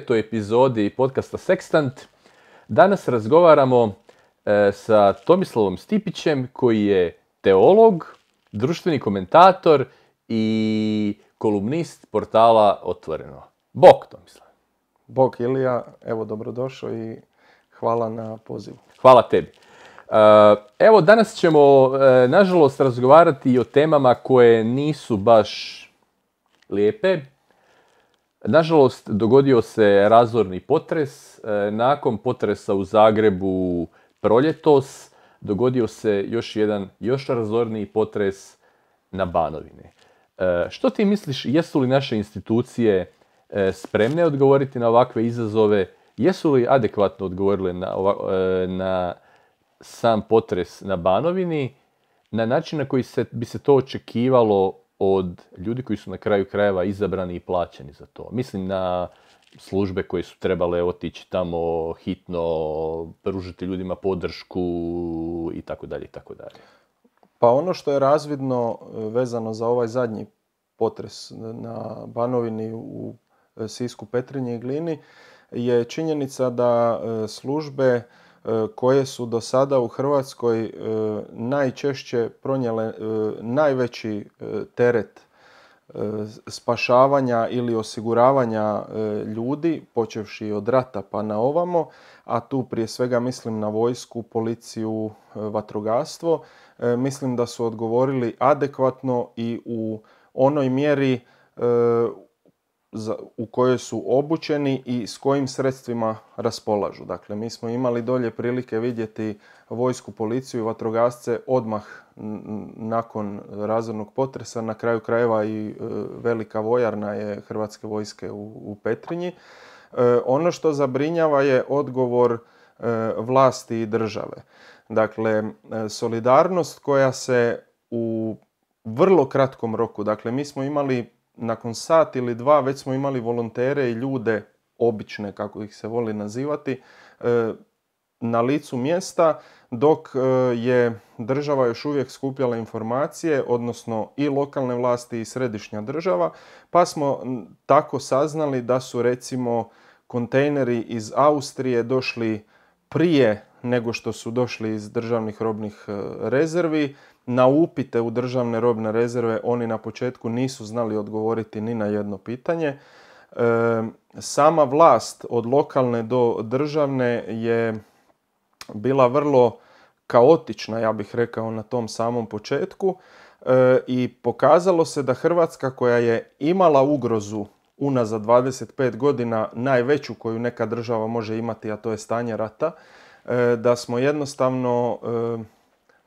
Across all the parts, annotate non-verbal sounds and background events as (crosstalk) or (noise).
29. epizodi podcasta Sextant. Danas razgovaramo e, sa Tomislavom Stipićem koji je teolog, društveni komentator i kolumnist portala Otvoreno. Bog Tomislav. Bog Ilija, evo dobrodošao i hvala na pozivu. Hvala tebi. E, evo, danas ćemo, e, nažalost, razgovarati o temama koje nisu baš lijepe, Nažalost, dogodio se razorni potres. E, nakon potresa u Zagrebu proljetos dogodio se još jedan, još razorniji potres na Banovine. Što ti misliš, jesu li naše institucije e, spremne odgovoriti na ovakve izazove? Jesu li adekvatno odgovorile e, na, sam potres na Banovini na način na koji se, bi se to očekivalo od ljudi koji su na kraju krajeva izabrani i plaćeni za to. Mislim na službe koje su trebale otići tamo hitno, pružiti ljudima podršku i tako dalje i tako dalje. Pa ono što je razvidno e, vezano za ovaj zadnji potres na Banovini u e, Sisku, Petrinji i Glini je činjenica da e, službe E, koje su do sada u Hrvatskoj e, najčešće pronijele e, najveći teret spašavanja ili osiguravanja ljudi, počevši od rata pa na ovamo, a tu prije svega mislim na vojsku, policiju, vatrogastvo, mislim da su odgovorili adekvatno i u onoj mjeri u kojoj su obučeni i s kojim sredstvima raspolažu. Dakle, mi smo imali dolje prilike vidjeti vojsku, policiju i vatrogasce odmah nakon razornog potresa. Na kraju krajeva i e, velika vojarna je Hrvatske vojske u, Petrinji. E, ono što zabrinjava je odgovor e, vlasti i države. Dakle, solidarnost koja se u vrlo kratkom roku, dakle mi smo imali nakon sat ili dva već smo imali volontere i ljude obične, kako ih se voli nazivati, e, na licu mjesta, dok e, je država još uvijek skupljala informacije, odnosno i lokalne vlasti i središnja država, pa smo tako saznali da su recimo kontejneri iz Austrije došli prije nego što su došli iz državnih robnih e, rezervi, na upite u državne robne rezerve oni na početku nisu znali odgovoriti ni na jedno pitanje. sama vlast od lokalne do državne je bila vrlo kaotična, ja bih rekao, na tom samom početku e, i pokazalo se da Hrvatska koja je imala ugrozu unazad 25 godina najveću koju neka država može imati, a to je stanje rata, e, da smo jednostavno e,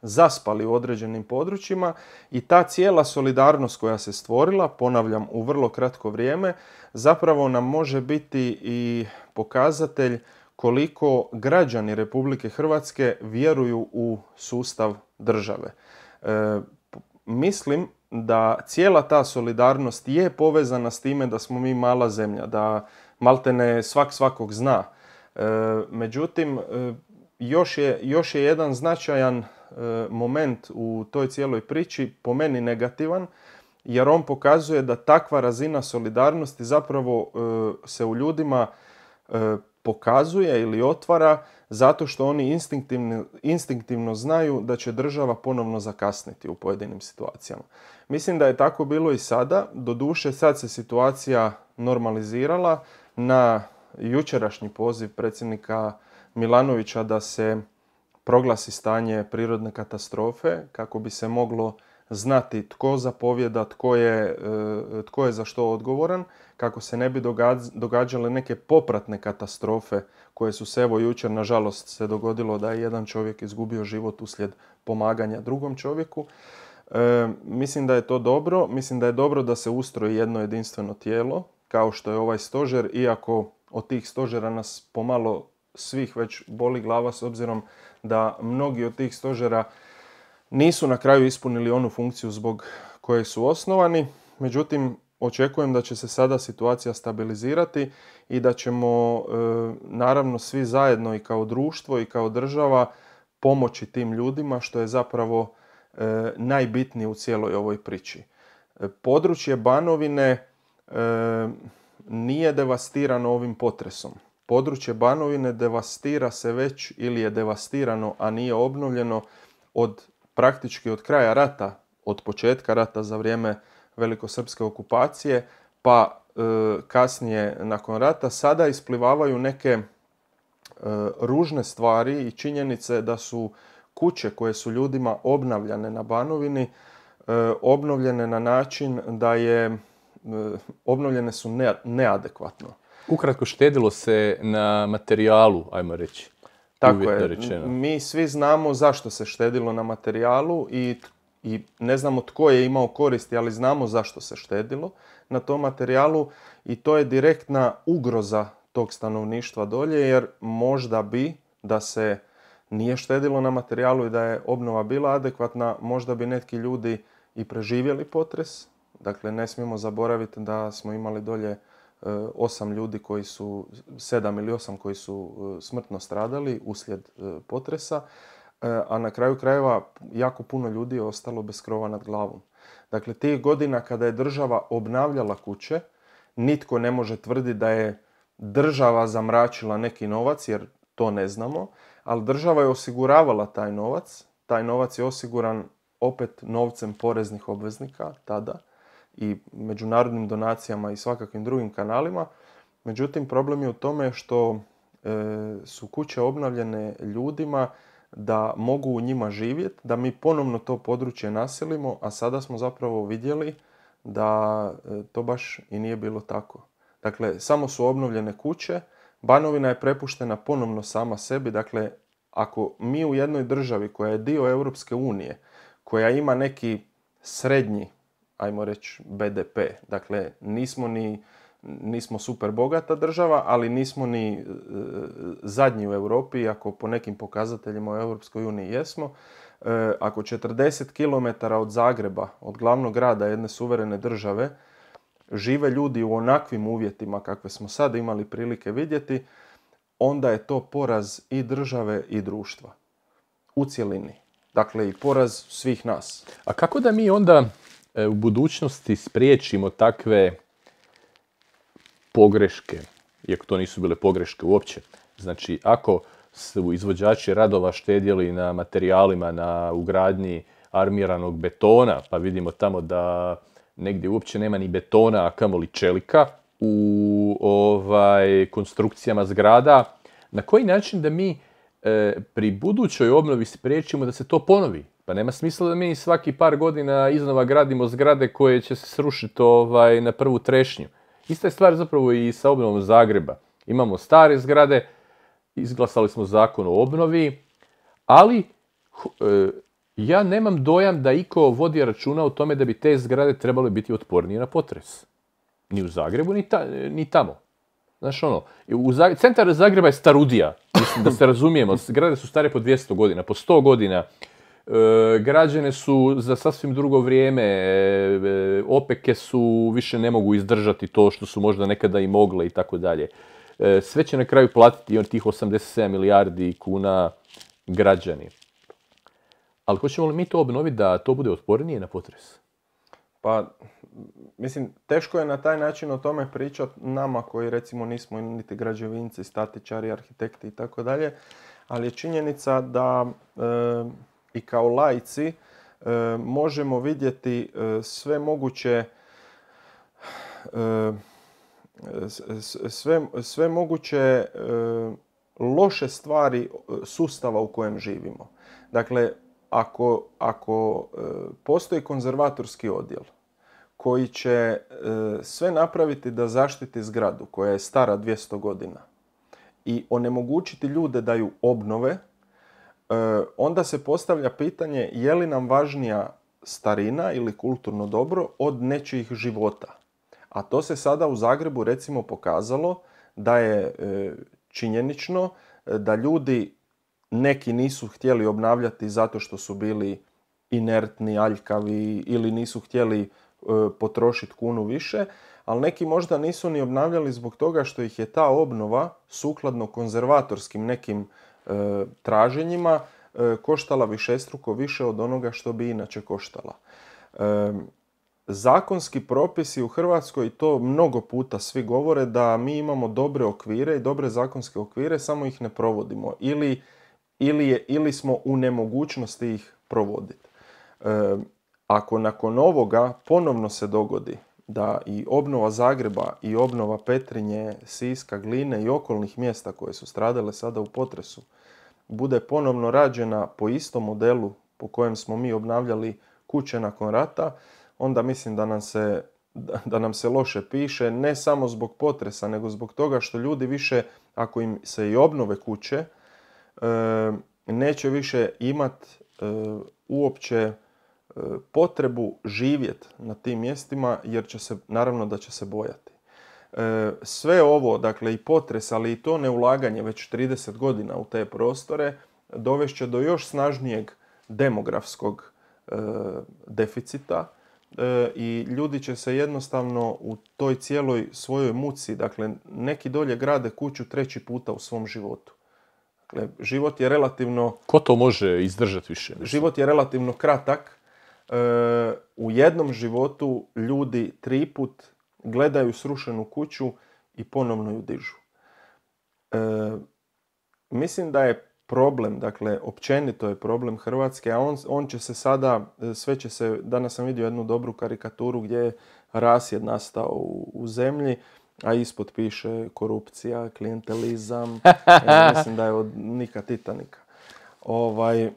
zaspali u određenim područjima i ta cijela solidarnost koja se stvorila, ponavljam u vrlo kratko vrijeme, zapravo nam može biti i pokazatelj koliko građani Republike Hrvatske vjeruju u sustav države. E, mislim da cijela ta solidarnost je povezana s time da smo mi mala zemlja, da maltene svak svakog zna. E, međutim, e, još je, još je jedan značajan E, moment u toj cijeloj priči po meni negativan jer on pokazuje da takva razina solidarnosti zapravo e, se u ljudima e, pokazuje ili otvara zato što oni instinktivno, instinktivno znaju da će država ponovno zakasniti u pojedinim situacijama. Mislim da je tako bilo i sada, doduše sad se situacija normalizirala na jučerašnji poziv predsjednika Milanovića da se proglasi stanje prirodne katastrofe kako bi se moglo znati tko zapovjeda, tko je, e, tko je za što odgovoran, kako se ne bi događale neke popratne katastrofe koje su se evo jučer nažalost se dogodilo da je jedan čovjek izgubio život uslijed pomaganja drugom čovjeku. E, mislim da je to dobro, mislim da je dobro da se ustroji jedno jedinstveno tijelo kao što je ovaj stožer, iako od tih stožera nas pomalo svih već boli glava s obzirom da mnogi od tih stožera nisu na kraju ispunili onu funkciju zbog koje su osnovani. Međutim, očekujem da će se sada situacija stabilizirati i da ćemo e, naravno svi zajedno i kao društvo i kao država pomoći tim ljudima što je zapravo e, najbitnije u cijeloj ovoj priči. E, područje Banovine nije devastirano ovim potresom. Područje Banovine devastira se već ili je devastirano, a nije obnovljeno od praktički od kraja rata, od početka rata za vrijeme velikosrpske okupacije, pa e, kasnije nakon rata, sada isplivavaju neke e, ružne stvari i činjenice da su kuće koje su ljudima obnavljane na Banovini, e, obnovljene na način da je, obnovljene su neadekvatno ukratko štedilo se na materijalu, ajmo reći. Tako je, rečeno. mi svi znamo zašto se štedilo na materijalu i, i ne znamo tko je imao koristi, ali znamo zašto se štedilo na tom materijalu i to je direktna ugroza tog stanovništva dolje jer možda bi da se nije štedilo na materijalu i da je obnova bila adekvatna, možda bi neki ljudi i preživjeli potres. Dakle, ne smijemo zaboraviti da smo imali dolje Eh, osam ljudi koji su, sedam ili osam koji su eh, smrtno stradali uslijed eh, potresa, a na kraju krajeva jako puno ljudi je ostalo bez krova nad glavom. Dakle, tih godina kada je država obnavljala kuće, nitko ne može tvrditi da je država zamračila neki novac, jer to ne znamo, ali država je osiguravala taj novac, taj novac je osiguran opet novcem poreznih obveznika tada i međunarodnim donacijama i svakakvim drugim kanalima. Međutim, problem je u tome što e, su kuće obnavljene ljudima da mogu u njima živjeti, da mi ponovno to područje naselimo, a sada smo zapravo vidjeli da e, to baš i nije bilo tako. Dakle, samo su obnovljene kuće, Banovina je prepuštena ponovno sama sebi, dakle, ako mi u jednoj državi koja je dio Europske unije, koja ima neki srednji ajmo reći, BDP. Dakle, nismo ni nismo super bogata država, ali nismo ni e, zadnji u Europi, ako po nekim pokazateljima u Europskoj uniji jesmo. E, ako 40 km od Zagreba, od glavnog grada jedne suverene države, žive ljudi u onakvim uvjetima kakve smo sad imali prilike vidjeti, onda je to poraz i države i društva. U cjelini. Dakle, i poraz svih nas. A kako da mi onda E, u budućnosti spriječimo takve pogreške, iako to nisu bile pogreške uopće. Znači, ako su izvođači radova štedjeli na materijalima, na ugradnji armiranog betona, pa vidimo tamo da negdje uopće nema ni betona, a kamoli čelika u ovaj, konstrukcijama zgrada, na koji način da mi e, pri budućoj obnovi spriječimo da se to ponovi? Pa nema smisla da mi svaki par godina iznova gradimo zgrade koje će se srušiti ovaj, na prvu trešnju. Ista je stvar zapravo i sa obnovom Zagreba. Imamo stare zgrade, izglasali smo zakon o obnovi, ali e, ja nemam dojam da iko vodi računa o tome da bi te zgrade trebale biti otpornije na potres. Ni u Zagrebu, ni, ni tamo. Znaš ono, u centar Zagreba je starudija, mislim da se razumijemo, zgrade su stare po 200 godina, po 100 godina, E, građene su za sasvim drugo vrijeme, e, opeke su, više ne mogu izdržati to što su možda nekada i mogle i tako dalje. E, sve će na kraju platiti on tih 87 milijardi kuna građani. Ali hoćemo li mi to obnoviti da to bude otpornije na potres? Pa, mislim, teško je na taj način o tome pričati nama koji recimo nismo niti građevinci, statičari, arhitekti i tako dalje, ali je činjenica da i kao lajci e, možemo vidjeti e, sve moguće e, sve, sve moguće loše stvari sustava u kojem živimo. Dakle, ako, ako postoji konzervatorski odjel koji će sve napraviti da zaštiti zgradu koja je stara 200 godina i onemogućiti ljude da ju obnove, E, onda se postavlja pitanje je li nam važnija starina ili kulturno dobro od nečijih života. A to se sada u Zagrebu recimo pokazalo da je e, činjenično e, da ljudi neki nisu htjeli obnavljati zato što su bili inertni, aljkavi ili nisu htjeli potrošiti kunu više, ali neki možda nisu ni obnavljali zbog toga što ih je ta obnova sukladno konzervatorskim nekim E, traženjima e, koštala višestruko više od onoga što bi inače koštala. E, zakonski propisi u Hrvatskoj to mnogo puta svi govore da mi imamo dobre okvire i dobre zakonske okvire, samo ih ne provodimo ili, ili, je, ili smo u nemogućnosti ih provoditi. ako nakon ovoga ponovno se dogodi da i obnova Zagreba i obnova Petrinje, Siska, Gline i okolnih mjesta koje su stradale sada u potresu bude ponovno rađena po istom modelu po kojem smo mi obnavljali kuće nakon rata, onda mislim da nam se da nam se loše piše, ne samo zbog potresa, nego zbog toga što ljudi više, ako im se i obnove kuće, e, neće više imat e, uopće e, potrebu živjeti na tim mjestima, jer će se, naravno da će se bojati. E, sve ovo, dakle i potres, ali i to neulaganje već 30 godina u te prostore, dovešće do još snažnijeg demografskog e, deficita e, i ljudi će se jednostavno u toj cijeloj svojoj muci, dakle neki dolje grade kuću treći puta u svom životu. Dakle, život je relativno... Ko to može izdržati više? Život je relativno kratak. u jednom životu ljudi tri put gledaju srušenu kuću i ponovno ju dižu. E, mislim da je problem, dakle općenito je problem Hrvatske, a on, on će se sada, e, sve će se, danas sam vidio jednu dobru karikaturu gdje je rasjed nastao u, zemlji, a ispod piše korupcija, klijentelizam, (laughs) e, mislim da je od Nika Titanika. Ovaj,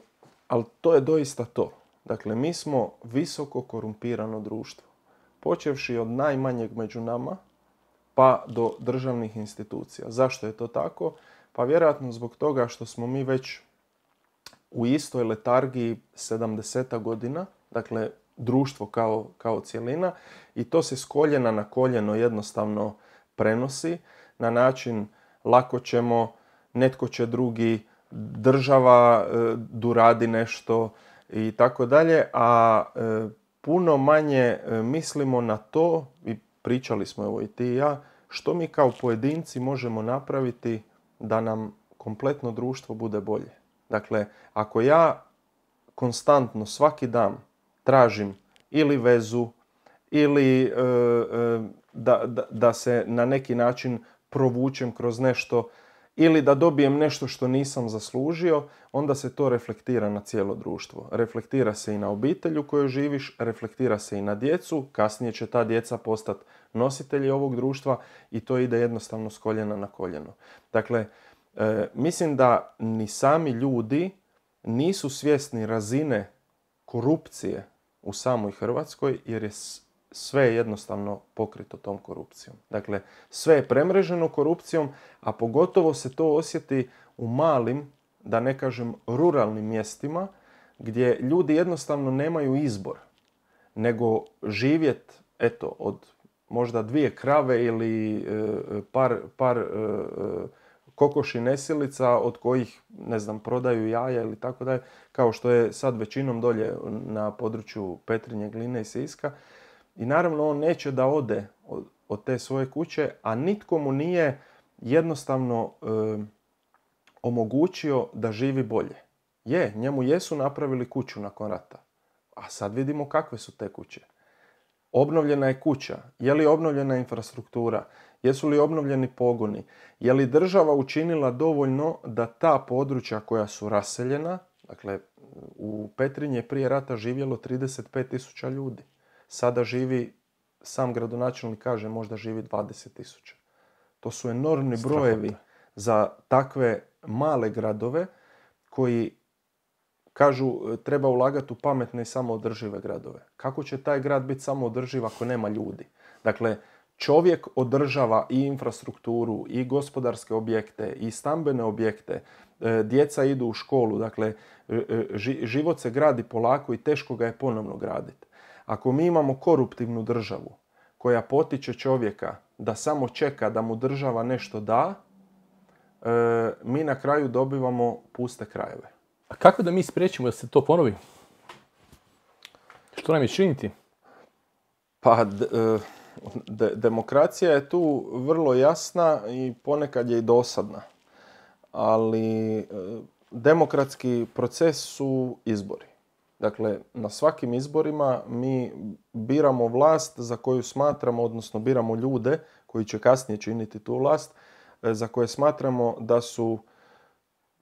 ali to je doista to. Dakle, mi smo visoko korumpirano društvo počevši od najmanjeg među nama pa do državnih institucija. Zašto je to tako? Pa vjerojatno zbog toga što smo mi već u istoj letargiji 70 godina, dakle društvo kao, kao cjelina i to se s koljena na koljeno jednostavno prenosi na način lako ćemo, netko će drugi, država e, duradi nešto i tako dalje, a e, puno manje e, mislimo na to, i pričali smo evo i ti i ja, što mi kao pojedinci možemo napraviti da nam kompletno društvo bude bolje. Dakle, ako ja konstantno svaki dan tražim ili vezu, ili e, e, da, da, da se na neki način provučem kroz nešto ili da dobijem nešto što nisam zaslužio, onda se to reflektira na cijelo društvo. Reflektira se i na obitelj u kojoj živiš, reflektira se i na djecu, kasnije će ta djeca postati nositelji ovog društva i to ide jednostavno s koljena na koljeno. Dakle, e, mislim da ni sami ljudi nisu svjesni razine korupcije u samoj Hrvatskoj jer je sve je jednostavno pokrito tom korupcijom. Dakle, sve je premreženo korupcijom, a pogotovo se to osjeti u malim, da ne kažem ruralnim mjestima, gdje ljudi jednostavno nemaju izbor, nego živjet, eto, od možda dvije krave ili e, par, par e, kokoši nesilica od kojih, ne znam, prodaju jaja ili tako dalje, kao što je sad većinom dolje na području Petrinje, Gline i Siska, i naravno on neće da ode od, te svoje kuće, a nitko mu nije jednostavno omogućio da živi bolje. Je, njemu jesu napravili kuću nakon rata. A sad vidimo kakve su te kuće. Obnovljena je kuća, je li obnovljena infrastruktura, jesu li obnovljeni pogoni, je li država učinila dovoljno da ta područja koja su raseljena, dakle u Petrinje prije rata živjelo 35.000 ljudi. Sada živi, sam gradonačelnik kaže, možda živi 20 tisuća. To su enormni brojevi za takve male gradove koji kažu treba ulagati u pametne i samoodržive gradove. Kako će taj grad biti samoodrživ ako nema ljudi? Dakle, čovjek održava i infrastrukturu, i gospodarske objekte, i stambene objekte, e, djeca idu u školu, dakle e, e, život se gradi polako i teško ga je ponovno graditi. Ako mi imamo koruptivnu državu koja potiče čovjeka da samo čeka da mu država nešto da, e, mi na kraju dobivamo puste krajeve. A kako da mi spriječimo da se to ponovi? Što nam je činiti? Pa, e, demokracija je tu vrlo jasna i ponekad je i dosadna. Ali e, demokratski proces su izbori. Dakle, na svakim izborima mi biramo vlast za koju smatramo, odnosno biramo ljude koji će kasnije činiti tu vlast, e, za koje smatramo da su,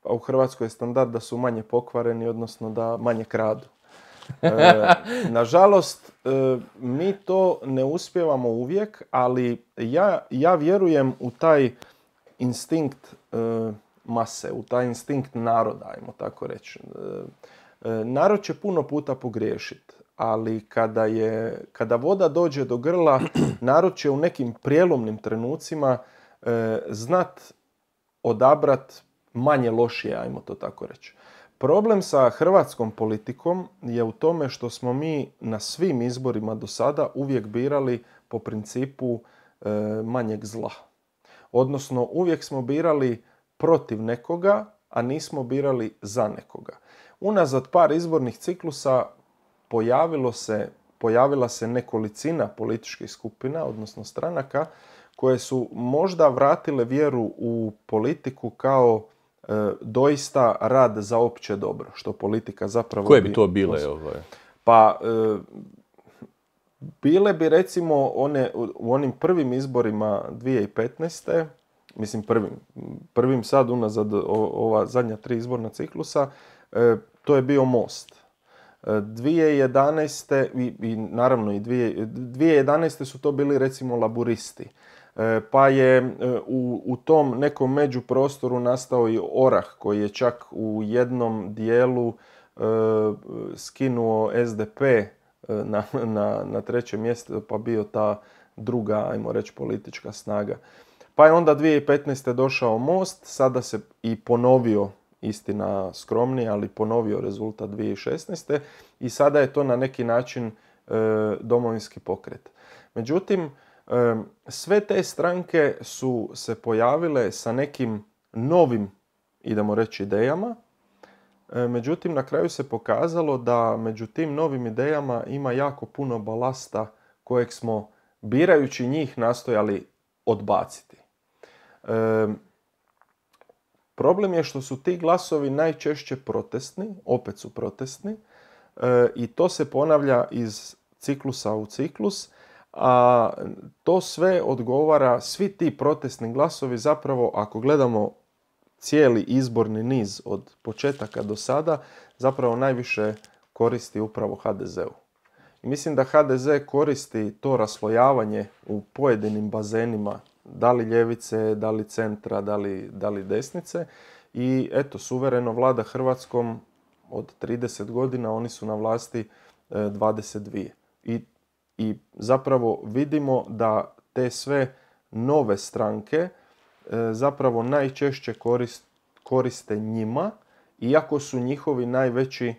a u Hrvatskoj je standard da su manje pokvareni, odnosno da manje kradu. E, (laughs) nažalost, e, mi to ne uspjevamo uvijek, ali ja, vjerujem u taj instinkt mase, u taj instinkt naroda, ajmo tako reći. E, narod će puno puta pogriješiti, ali kada, je, kada voda dođe do grla, (clears throat) narod će u nekim prijelomnim trenucima e, znat odabrat manje lošije, ajmo to tako reći. Problem sa hrvatskom politikom je u tome što smo mi na svim izborima do sada uvijek birali po principu e, manjeg zla. Odnosno, uvijek smo birali protiv nekoga, a nismo birali za nekoga unazad par izbornih ciklusa se, pojavila se nekolicina političkih skupina, odnosno stranaka, koje su možda vratile vjeru u politiku kao e, doista rad za opće dobro, što politika zapravo... Koje bi to bile? Ovaj? Pa, e, bile bi recimo one, u onim prvim izborima 2015. Mislim prvim, prvim sad unazad ova zadnja tri izborna ciklusa, e, to je bio most. 2011. E, i, i naravno i 2011. su to bili recimo laburisti. E, pa je e, u, u tom nekom međuprostoru nastao i orah koji je čak u jednom dijelu skinuo SDP na, na, na treće mjesto pa bio ta druga, ajmo reći, politička snaga. Pa je onda 2015. došao Most, sada se i ponovio istina skromni, ali ponovio rezultat 2016. i sada je to na neki način e, domovinski pokret. Međutim, e, sve te stranke su se pojavile sa nekim novim, idemo reći, idejama. E, međutim, na kraju se pokazalo da među tim novim idejama ima jako puno balasta kojeg smo birajući njih nastojali odbaciti. Problem je što su ti glasovi najčešće protestni, opet su protestni, e, i to se ponavlja iz ciklusa u ciklus, a to sve odgovara, svi ti protestni glasovi zapravo ako gledamo cijeli izborni niz od početaka do sada, zapravo najviše koristi upravo HDZ-u. mislim da HDZ koristi to raslojavanje u pojedinim bazenima da li ljevice, da li centra, da li, da li desnice. I eto, suvereno vlada Hrvatskom od 30 godina, oni su na vlasti 22. E, I, i zapravo vidimo da te sve nove stranke e, zapravo najčešće koriste njima, iako su njihovi najveći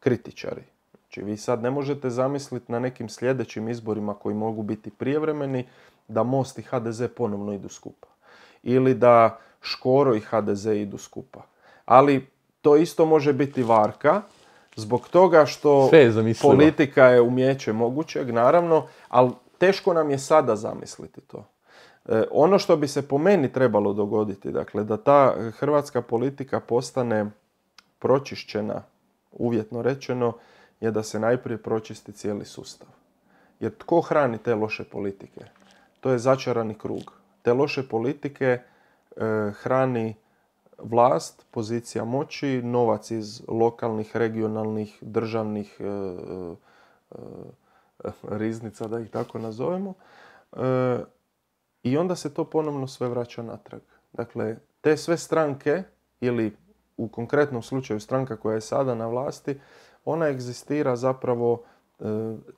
kritičari. Znači vi sad ne možete zamisliti na nekim sljedećim izborima koji mogu biti prijevremeni da Most i HDZ ponovno idu skupa. Ili da Škoro i HDZ idu skupa. Ali to isto može biti varka zbog toga što politika je umjeće mogućeg, naravno, ali teško nam je sada zamisliti to. E, ono što bi se po meni trebalo dogoditi, dakle, da ta hrvatska politika postane pročišćena, uvjetno rečeno, je da se najprije pročisti cijeli sustav. Jer tko hrani te loše politike? To je začarani krug. Te loše politike e, hrani vlast, pozicija moći, novac iz lokalnih, regionalnih, državnih e, e, riznica, da ih tako nazovemo. I onda se to ponovno sve vraća natrag. Dakle, te sve stranke ili u konkretnom slučaju stranka koja je sada na vlasti ona egzistira zapravo e,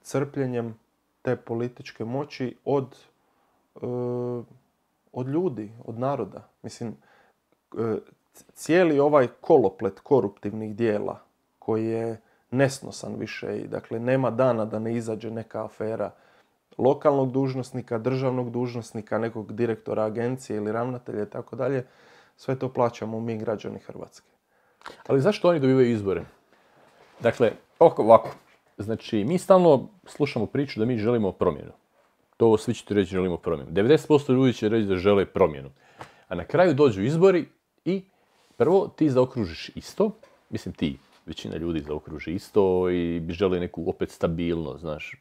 crpljenjem te političke moći od, e, od ljudi, od naroda. Mislim, e, cijeli ovaj koloplet koruptivnih dijela koji je nesnosan više i dakle nema dana da ne izađe neka afera lokalnog dužnosnika, državnog dužnosnika, nekog direktora agencije ili ravnatelja i tako dalje, sve to plaćamo mi građani Hrvatske. Ali zašto oni dobivaju izbore? Dakle, ovako, znači mi stalno slušamo priču da mi želimo promjenu. To svi ćete reći želimo promjenu. 90% ljudi će reći da žele promjenu. A na kraju dođu izbori i prvo ti zaokružiš isto, mislim ti, većina ljudi zaokruži isto i želi neku opet stabilnost, znaš,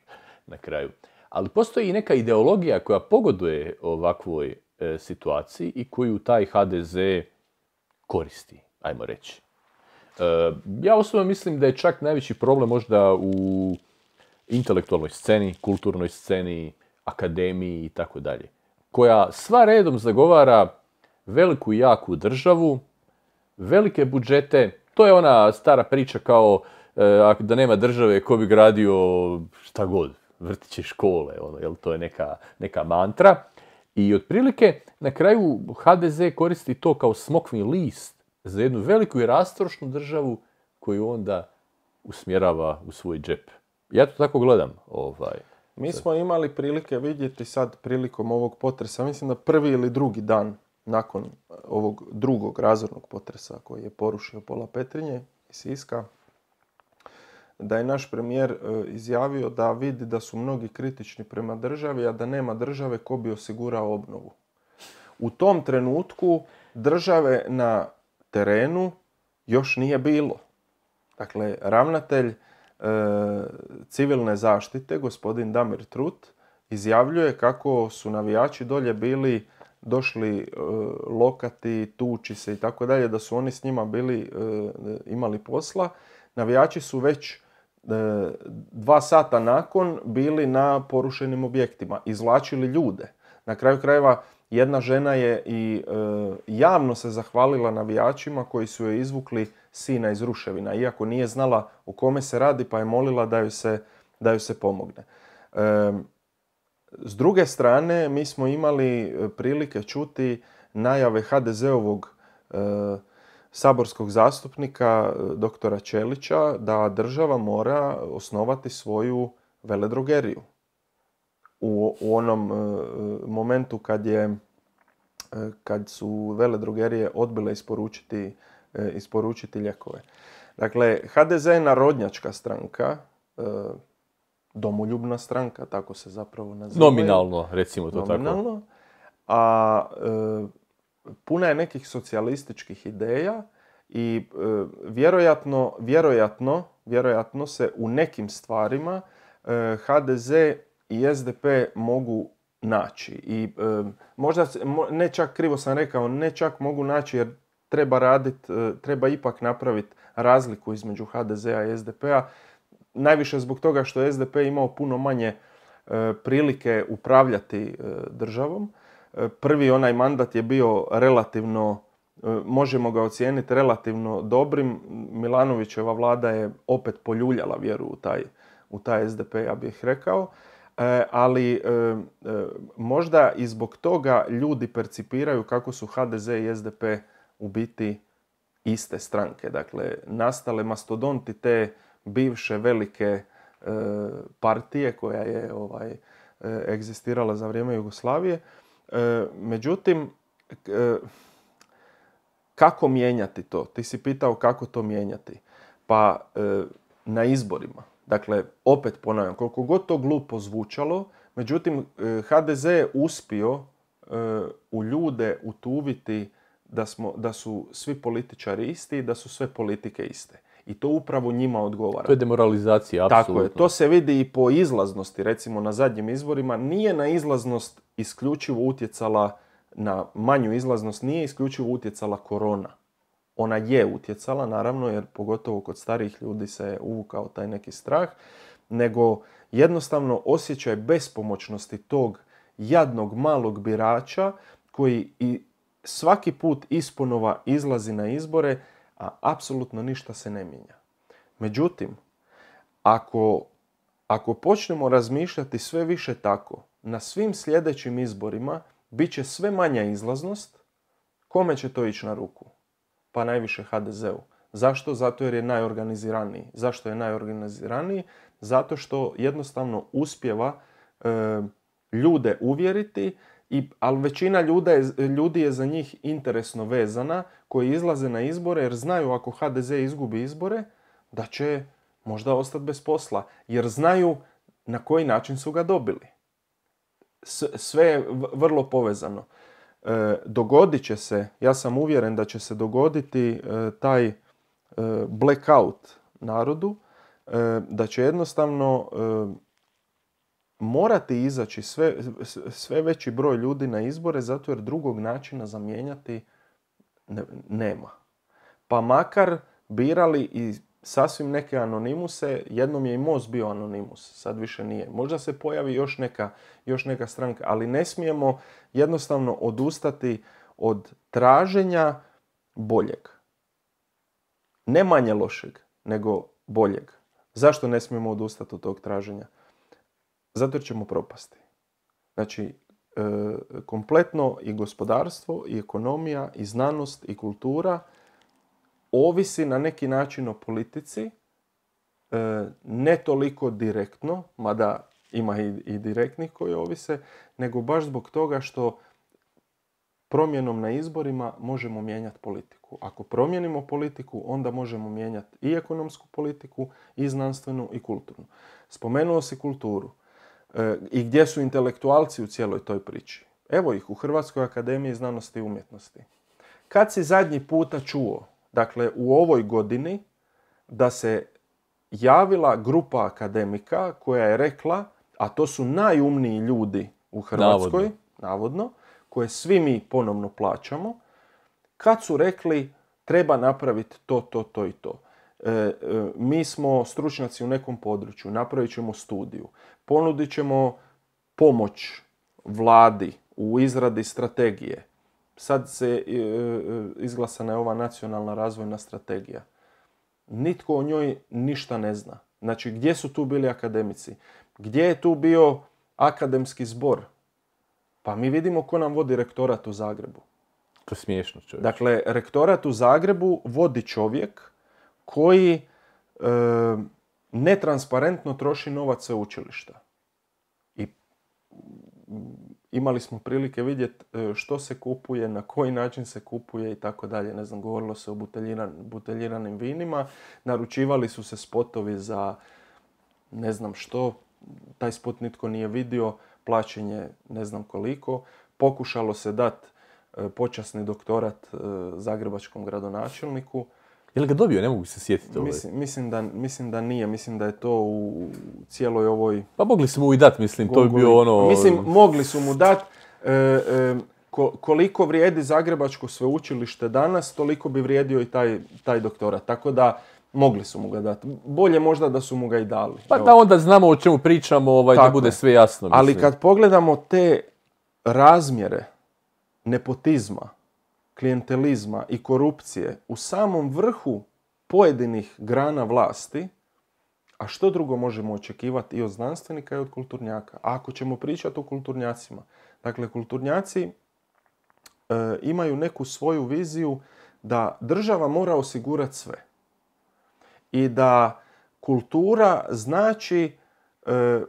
na kraju. Ali postoji i neka ideologija koja pogoduje ovakvoj e, situaciji i koju taj HDZ koristi, ajmo reći. Eh, ja osobno mislim da je čak najveći problem možda u intelektualnoj sceni, kulturnoj sceni, akademiji i tako dalje. Koja sva redom zagovara veliku i jaku državu, velike budžete. To je ona stara priča kao eh, da nema države ko bi gradio šta god, vrtiće škole, ono, jel to je neka, neka mantra. I otprilike na kraju HDZ koristi to kao smokvin list za jednu veliku i rastrošnu državu koju onda usmjerava u svoj džep. Ja to tako gledam. Ovaj. Mi smo imali prilike vidjeti sad prilikom ovog potresa, mislim da prvi ili drugi dan nakon eh, ovog drugog razornog potresa koji je porušio pola Petrinje i Siska, da je naš premijer eh, izjavio da vidi da su mnogi kritični prema državi, a da nema države ko bi osigurao obnovu. U tom trenutku države na terenu još nije bilo. Dakle, ravnatelj e, civilne zaštite, gospodin Damir Trut, izjavljuje kako su navijači dolje bili došli e, lokati, tuči se i tako dalje, da su oni s njima bili, e, imali posla. Navijači su već dva sata nakon bili na porušenim objektima, izvlačili ljude. Na kraju krajeva jedna žena je i e, javno se zahvalila navijačima koji su joj izvukli sina iz ruševina, iako nije znala o kome se radi pa je molila da joj se, se pomogne. E, s druge strane, mi smo imali e, prilike čuti najave HDZ-ovog e, saborskog zastupnika doktora Čelića da država mora osnovati svoju veledrogeriju u, onom e, momentu kad je e, kad su veledrogerije odbile isporučiti, e, isporučiti ljekove. Dakle, HDZ je narodnjačka stranka, domoljubna stranka, tako se zapravo naziva. Nominalno, recimo to Nominalno. tako. A puna je nekih socijalističkih ideja i vjerojatno, vjerojatno, vjerojatno se u nekim stvarima HDZ i SDP mogu naći. I e, možda, ne čak krivo sam rekao, ne čak mogu naći jer treba raditi, e, treba ipak napraviti razliku između HDZ-a i SDP-a. Najviše zbog toga što je SDP imao puno manje e, prilike upravljati e, državom. Prvi onaj mandat je bio relativno, možemo ga ocijeniti relativno dobrim. Milanovićeva vlada je opet poljuljala vjeru u taj, u taj SDP, ja bih rekao. E, ali e, e, možda i zbog toga ljudi percipiraju kako su HDZ i SDP u biti iste stranke. Dakle, nastale mastodonti te bivše velike partije koja je ovaj egzistirala za vrijeme Jugoslavije. Međutim, kako mijenjati to? Ti si pitao kako to mijenjati. Pa na izborima. Dakle, opet ponavljam, koliko god to glupo zvučalo, međutim, e, HDZ je uspio e, u ljude utuviti da, smo, da su svi političari isti i da su sve politike iste. I to upravo njima odgovara. To je demoralizacija, apsolutno. Tako je, to se vidi i po izlaznosti, recimo na zadnjim izborima. Nije na izlaznost isključivo utjecala, na manju izlaznost nije isključivo utjecala korona ona je utjecala, naravno, jer pogotovo kod starijih ljudi se uvukao taj neki strah, nego jednostavno osjećaj bespomoćnosti tog jadnog malog birača koji i svaki put isponova izlazi na izbore, a apsolutno ništa se ne mijenja. Međutim, ako, ako počnemo razmišljati sve više tako, na svim sljedećim izborima bit će sve manja izlaznost, kome će to ići na ruku? pa najviše HDZ-u. Zašto? Zato jer je najorganiziraniji. Zašto je najorganiziraniji? Zato što jednostavno uspjeva e, ljude uvjeriti, i, ali većina je, ljudi je za njih interesno vezana koji izlaze na izbore jer znaju ako HDZ izgubi izbore da će možda ostati bez posla jer znaju na koji način su ga dobili. sve je vrlo povezano. E, dogodit će se, ja sam uvjeren da će se dogoditi e, taj e, blackout narodu, da će jednostavno morati izaći sve, sve veći broj ljudi na izbore zato jer drugog načina zamijenjati nema. Pa makar birali i sasvim neke anonimuse, jednom je i most bio anonimus, sad više nije. Možda se pojavi još neka, još neka stranka, ali ne smijemo jednostavno odustati od traženja boljeg. Ne manje lošeg, nego boljeg. Zašto ne smijemo odustati od tog traženja? Zato jer ćemo propasti. Znači, e, kompletno i gospodarstvo, i ekonomija, i znanost, i kultura – ovisi na neki način o politici, e, ne toliko direktno, mada ima i direktnih koji ovise, nego baš zbog toga što promjenom na izborima možemo mijenjati politiku. Ako promijenimo politiku, onda možemo mijenjati i ekonomsku politiku, i znanstvenu, i kulturnu. Spomenuo si kulturu. E, I gdje su intelektualci u cijeloj toj priči? Evo ih u Hrvatskoj akademiji znanosti i umjetnosti. Kad si zadnji puta čuo dakle u ovoj godini da se javila grupa akademika koja je rekla, a to su najumniji ljudi u Hrvatskoj, navodno, koje svi mi ponovno plaćamo, kad su rekli treba napraviti to, to, to i to. E, e, mi smo stručnjaci u nekom području, napravit ćemo studiju, ponudit ćemo pomoć vladi u izradi strategije, Sad se e, e, izglasana je ova nacionalna razvojna strategija. Nitko o njoj ništa ne zna. Znači, gdje su tu bili akademici? Gdje je tu bio akademski zbor? Pa mi vidimo ko nam vodi rektorat u Zagrebu. To je smiješno Dakle, rektorat u Zagrebu vodi čovjek koji e, netransparentno troši novac sveučilišta. I imali smo prilike vidjeti e, što se kupuje, na koji način se kupuje i tako dalje. Ne znam, govorilo se o buteljiranim vinima, naručivali su se spotovi za ne znam što, taj spot nitko nije vidio, plaćenje ne znam koliko, pokušalo se dati e, počasni doktorat e, zagrebačkom gradonačelniku, je li ga dobio? Ne mogu se sjetiti. Ovaj. Mislim, mislim, da, mislim da nije. Mislim da je to u cijeloj ovoj... Pa mogli su mu i dat, mislim. To bi bio ono... Mislim, mogli su mu dat. E, e, koliko vrijedi Zagrebačko sveučilište danas, toliko bi vrijedio i taj, taj doktorat. Tako da, Mogli su mu ga dati. Bolje možda da su mu ga i dali. Pa da onda znamo o čemu pričamo, ovaj, da bude sve jasno. Mislim. Ali kad pogledamo te razmjere nepotizma, klijentelizma i korupcije u samom vrhu pojedinih grana vlasti, a što drugo možemo očekivati i od znanstvenika i od kulturnjaka? A ako ćemo pričati o kulturnjacima. Dakle, kulturnjaci e, imaju neku svoju viziju da država mora osigurati sve. I da kultura znači e,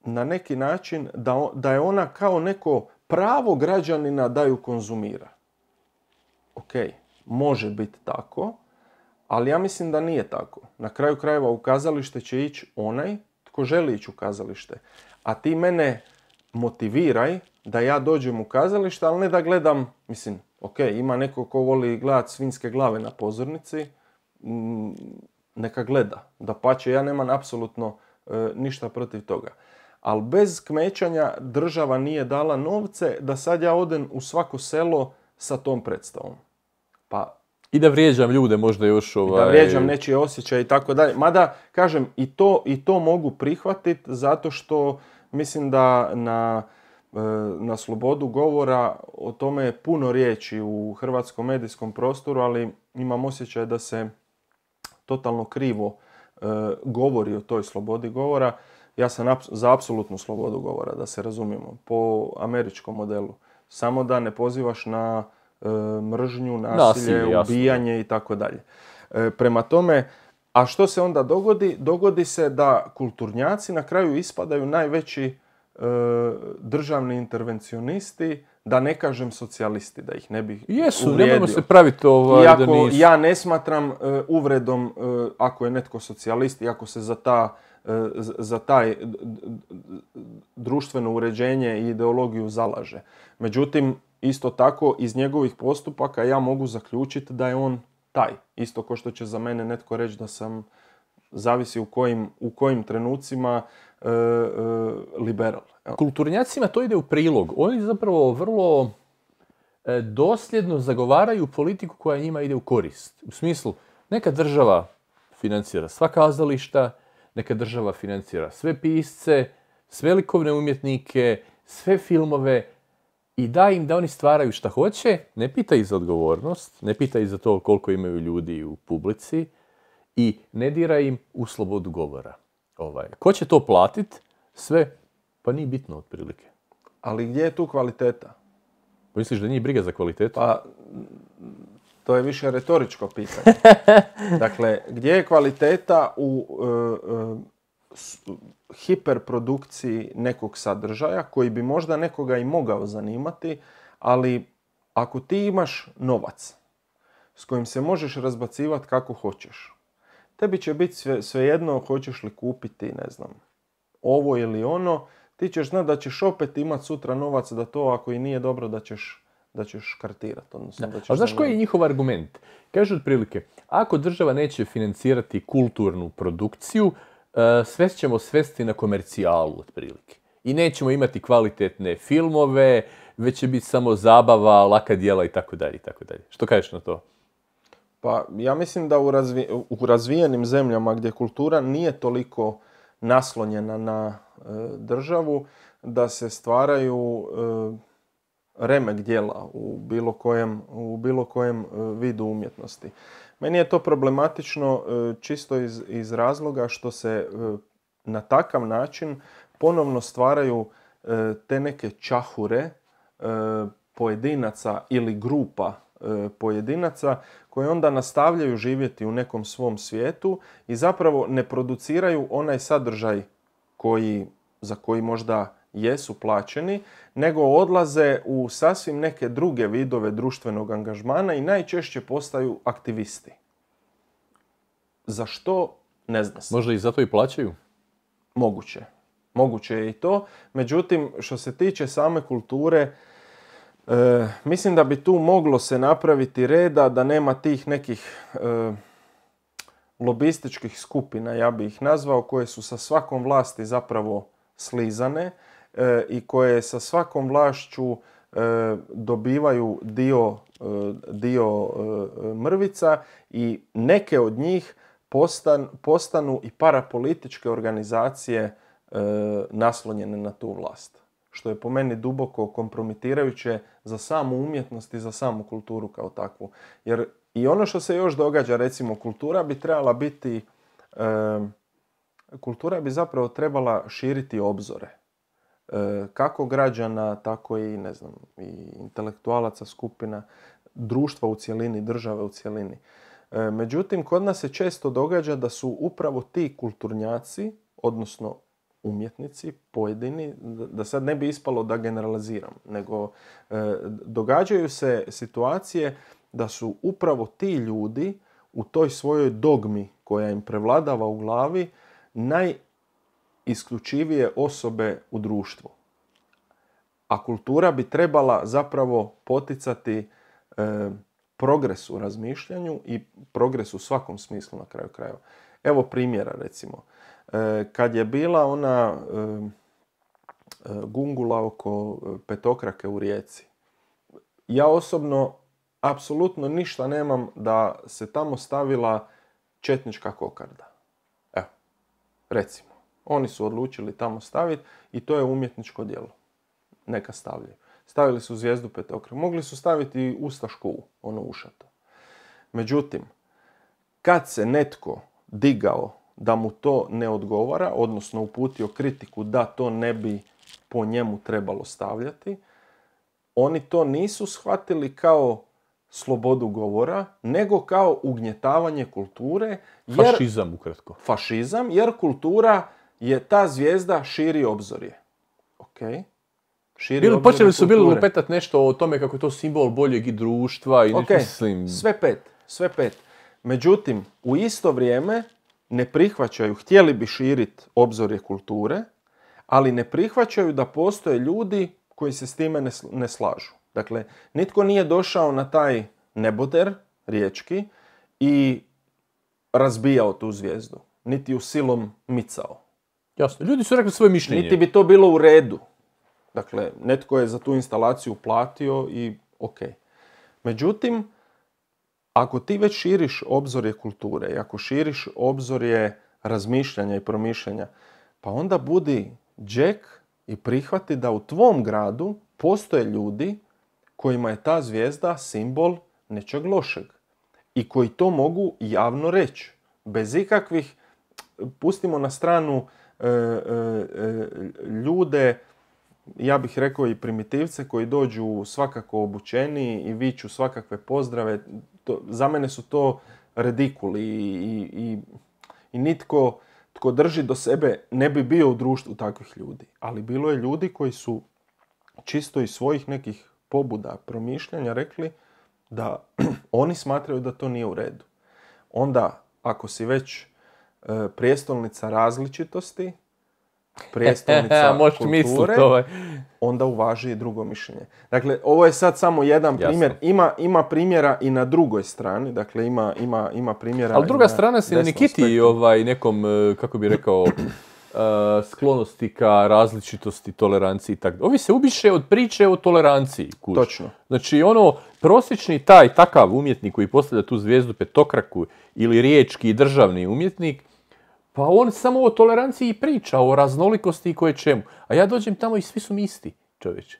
na neki način da, da je ona kao neko pravo građanina da ju konzumira. Ok, može biti tako, ali ja mislim da nije tako. Na kraju krajeva u kazalište će ići onaj tko želi ići u kazalište. A ti mene motiviraj da ja dođem u kazalište, ali ne da gledam, mislim, ok, ima neko ko voli gledati svinske glave na pozornici, mm, neka gleda. Da pače, ja nemam apsolutno e, ništa protiv toga ali bez kmećanja država nije dala novce da sad ja odem u svako selo sa tom predstavom. Pa i da vrijeđam ljude možda još I da ovaj, vrijeđam nečije osjećaje i tako dalje. Mada, kažem, i to, i to mogu prihvatiti zato što mislim da na, e, na slobodu govora o tome je puno riječi u hrvatskom medijskom prostoru, ali imam osjećaj da se totalno krivo e, govori o toj slobodi govora. Ja sam za apsolutnu slobodu govora, da se razumijemo, po američkom modelu. Samo da ne pozivaš na e, mržnju, nasilje, ubijanje i tako dalje. E, prema tome, a što se onda dogodi? Dogodi se da kulturnjaci na kraju ispadaju najveći e, državni intervencionisti, da ne kažem socijalisti, da ih ne bih Jesu, nemojmo se praviti ovaj Iako da nisu. ja ne smatram uvredom ako je netko socijalist i ako se za ta E, za taj društveno uređenje i ideologiju zalaže. Međutim, isto tako iz njegovih postupaka ja mogu zaključiti da je on taj. Isto ko što će za mene netko reći da sam, zavisi u kojim, u kojim trenucima, e, e, liberal. Kulturnjacima to ide u prilog. Oni zapravo vrlo dosljedno zagovaraju politiku koja njima ide u korist. U smislu, neka država financira sva kazališta, neka država financira sve pisce, sve likovne umjetnike, sve filmove i da im da oni stvaraju šta hoće, ne pita ih za odgovornost, ne pita ih za to koliko imaju ljudi u publici i ne dira im u slobodu govora. Ovaj. Ko će to platit? Sve, pa nije bitno otprilike. Ali gdje je tu kvaliteta? Misliš da nije briga za kvalitetu? Pa, to je više retoričko pitanje. (laughs) Dakle, gdje je kvaliteta u e, e, hiperprodukciji nekog sadržaja koji bi možda nekoga i mogao zanimati, ali ako ti imaš novac s kojim se možeš razbacivati kako hoćeš, tebi će biti sve, svejedno hoćeš li kupiti, ne znam, ovo ili ono, ti ćeš znati da ćeš opet imati sutra novac da to ako i nije dobro da ćeš da ćeš kartirati. Odnosno, da. ćeš A znaš koji je njihov argument? Kažu otprilike, ako država neće financirati kulturnu produkciju, e, sve ćemo svesti na komercijalu otprilike. I nećemo imati kvalitetne filmove, već će biti samo zabava, laka dijela i tako dalje i tako dalje. Što kažeš na to? Pa ja mislim da u, razvijenim zemljama gdje kultura nije toliko naslonjena na e, državu, da se stvaraju e, remek djela u bilo kojem, u bilo kojem e, vidu umjetnosti. Meni je to problematično e, čisto iz, iz razloga što se e, na takav način ponovno stvaraju te neke čahure pojedinaca ili grupa pojedinaca koji onda nastavljaju živjeti u nekom svom svijetu i zapravo ne produciraju onaj sadržaj koji, za koji možda jesu plaćeni, nego odlaze u sasvim neke druge vidove društvenog angažmana i najčešće postaju aktivisti. Za što? Ne znam. Možda i zato i plaćaju? Moguće. Moguće je i to. Međutim, što se tiče same kulture, e, mislim da bi tu moglo se napraviti reda da nema tih nekih e, lobističkih skupina, ja bi ih nazvao, koje su sa svakom vlasti zapravo slizane E, i koje sa svakom vlašću e, dobivaju dio, e, dio mrvica i neke od njih postan, postanu i parapolitičke organizacije naslonjene na tu vlast. Što je po meni duboko kompromitirajuće za samu umjetnost i za samu kulturu kao takvu. Jer i ono što se još događa, recimo kultura bi trebala biti, kultura bi zapravo trebala širiti obzore. E, kako građana, tako i ne znam, i intelektualaca, skupina, društva u cjelini, države u cjelini. E, međutim, kod nas se često događa da su upravo ti kulturnjaci, odnosno umjetnici, pojedini, da sad ne bi ispalo da generaliziram, nego e, događaju se situacije da su upravo ti ljudi u toj svojoj dogmi koja im prevladava u glavi naj isključivije osobe u društvu. A kultura bi trebala zapravo poticati e, progres u razmišljanju i progres u svakom smislu na kraju krajeva. Evo primjera recimo. E, kad je bila ona e, e gungula oko petokrake u rijeci, ja osobno apsolutno ništa nemam da se tamo stavila četnička kokarda. Evo, recimo. Oni su odlučili tamo staviti i to je umjetničko djelo. Neka stavljaju. Stavili su zvijezdu petokre. Mogli su staviti i ustašku, ono ušato. Međutim, kad se netko digao da mu to ne odgovara, odnosno uputio kritiku da to ne bi po njemu trebalo stavljati, oni to nisu shvatili kao slobodu govora, nego kao ugnjetavanje kulture. Jer, fašizam ukratko. Fašizam, jer kultura je ta zvijezda širi obzorje. Ok? Širi bili, počeli su bili lupetat nešto o tome kako je to simbol boljeg i društva i okay. mislim. sve pet, sve pet. Međutim, u isto vrijeme ne prihvaćaju, htjeli bi širiti obzorje kulture, ali ne prihvaćaju da postoje ljudi koji se s time ne, ne slažu. Dakle, nitko nije došao na taj neboder riječki i razbijao tu zvijezdu, niti ju silom micao. Jasno, ljudi su rekli svoje mišljenje. Niti bi to bilo u redu. Dakle, netko je za tu instalaciju platio i ok. Međutim, ako ti već širiš obzorje kulture i ako širiš obzorje razmišljanja i promišljanja, pa onda budi džek i prihvati da u tvom gradu postoje ljudi kojima je ta zvijezda simbol nečeg lošeg i koji to mogu javno reći. Bez ikakvih, pustimo na stranu E, e, ljude, ja bih rekao i primitivce koji dođu svakako obučeni i viću svakakve pozdrave. To, za mene su to redikuli i, i, i nitko tko drži do sebe ne bi bio u društvu takvih ljudi. Ali bilo je ljudi koji su čisto iz svojih nekih pobuda, promišljanja rekli da (clears throat) oni smatraju da to nije u redu. Onda ako si već E, prijestolnica različitosti, prijestolnica (laughs) kulture, ovaj. onda uvaži i drugo mišljenje. Dakle, ovo je sad samo jedan primjer. Ima, ima primjera i na drugoj strani. Dakle, ima, ima, ima primjera... Ali druga strana se Nikiti ovaj, nekom, e, kako bi rekao, E, sklonosti ka različitosti, toleranciji i tako. Ovi se ubiše od priče o toleranciji. Točno. Znači ono, prosječni taj takav umjetnik koji postavlja tu zvijezdu petokraku ili riječki državni umjetnik, pa on samo o toleranciji priča, o raznolikosti i koje čemu. A ja dođem tamo i svi su mi isti, čovječe.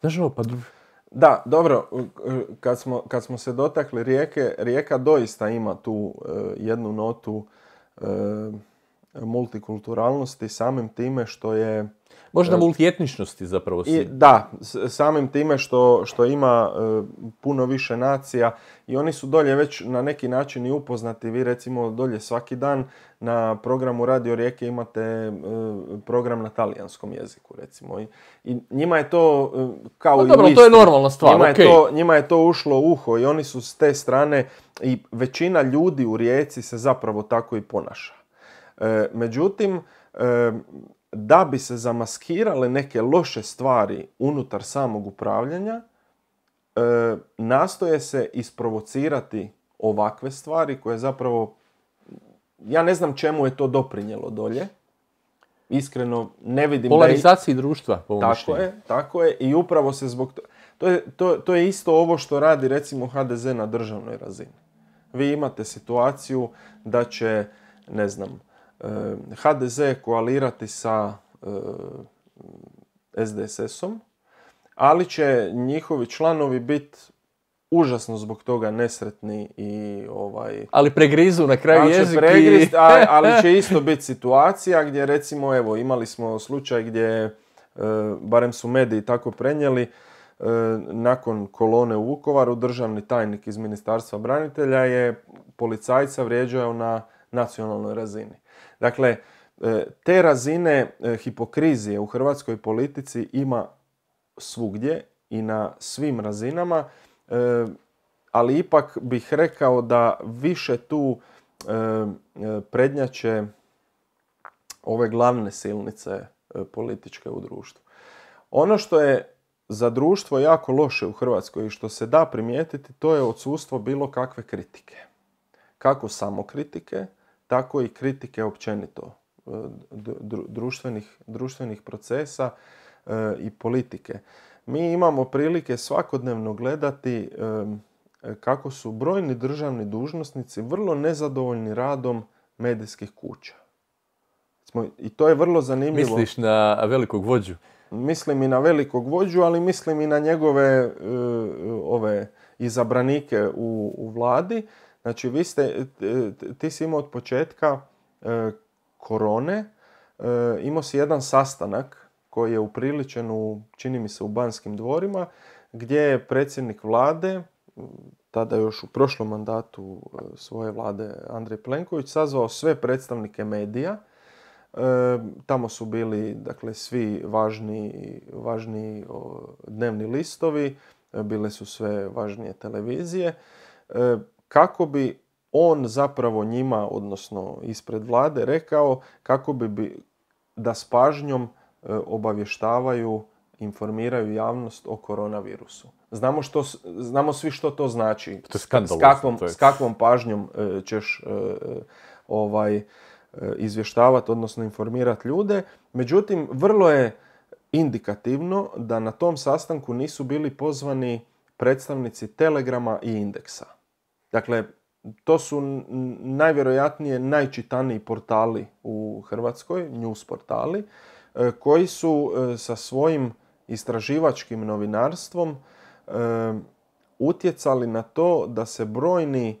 Znaš ovo, pa... Da, dobro, e, kad smo, se dotakli rijeke, rijeka doista ima tu e, jednu notu multikulturalnosti samim time što je... Možda e, multijetničnosti zapravo si. da, samim time što, što ima e, puno više nacija i oni su dolje već na neki način i upoznati. Vi recimo dolje svaki dan na programu Radio Rijeke imate e, program na talijanskom jeziku recimo. I, njima je to kao pa i dobro, to je normalna stvar, njima, to, njima je to ušlo u uho i oni su s te strane i većina ljudi u Rijeci se zapravo tako i ponaša. E, međutim, e, da bi se zamaskirale neke loše stvari unutar samog upravljanja, e, nastoje se isprovocirati ovakve stvari koje zapravo, ja ne znam čemu je to doprinjelo dolje, iskreno ne vidim... Polarizaciji društva, po Tako je, tako je i upravo se zbog toga... To to, to je isto ovo što radi recimo HDZ na državnoj razini. Vi imate situaciju da će, ne znam, E, HDZ koalirati sa e, SDSS-om, ali će njihovi članovi biti užasno zbog toga nesretni i ovaj... Ali pregrizu na kraju (laughs) ali će će isto biti situacija gdje recimo, evo, imali smo slučaj gdje, e, barem su mediji tako prenijeli, nakon kolone u Vukovaru državni tajnik iz Ministarstva branitelja je policajca vrijeđao na nacionalnoj razini. Dakle, e, te razine e, hipokrizije u hrvatskoj politici ima svugdje i na svim razinama, e, ali ipak bih rekao da više tu prednjače ove glavne silnice političke u društvu. Ono što je za društvo jako loše u Hrvatskoj i što se da primijetiti, to je odsustvo bilo kakve kritike. Kako samokritike, tako i kritike općenito e, društvenih, društvenih procesa e, i politike. Mi imamo prilike svakodnevno gledati e, kako su brojni državni dužnosnici vrlo nezadovoljni radom medijskih kuća. I to je vrlo zanimljivo. Misliš na velikog vođu? Mislim i na velikog vođu, ali mislim i na njegove ove izabranike u vladi Znači, vi ste, e, ti si imao od početka e, korone, e, imao si jedan sastanak koji je upriličen u, čini mi se, u Banskim dvorima, gdje je predsjednik vlade, tada još u prošlom mandatu svoje vlade Andrej Plenković, sazvao sve predstavnike medija. tamo su bili dakle, svi važni, važni dnevni listovi, bile su sve važnije televizije kako bi on zapravo njima, odnosno ispred vlade, rekao kako bi, da s pažnjom e, obavještavaju, informiraju javnost o koronavirusu. Znamo, što, znamo svi što to znači. s, kakvom, s kakvom pažnjom e, ćeš e, ovaj, izvještavati, odnosno informirati ljude. Međutim, vrlo je indikativno da na tom sastanku nisu bili pozvani predstavnici Telegrama i Indeksa. Dakle, to su najvjerojatnije najčitaniji portali u Hrvatskoj, news portali, e, koji su e, sa svojim istraživačkim novinarstvom e, utjecali na to da se brojni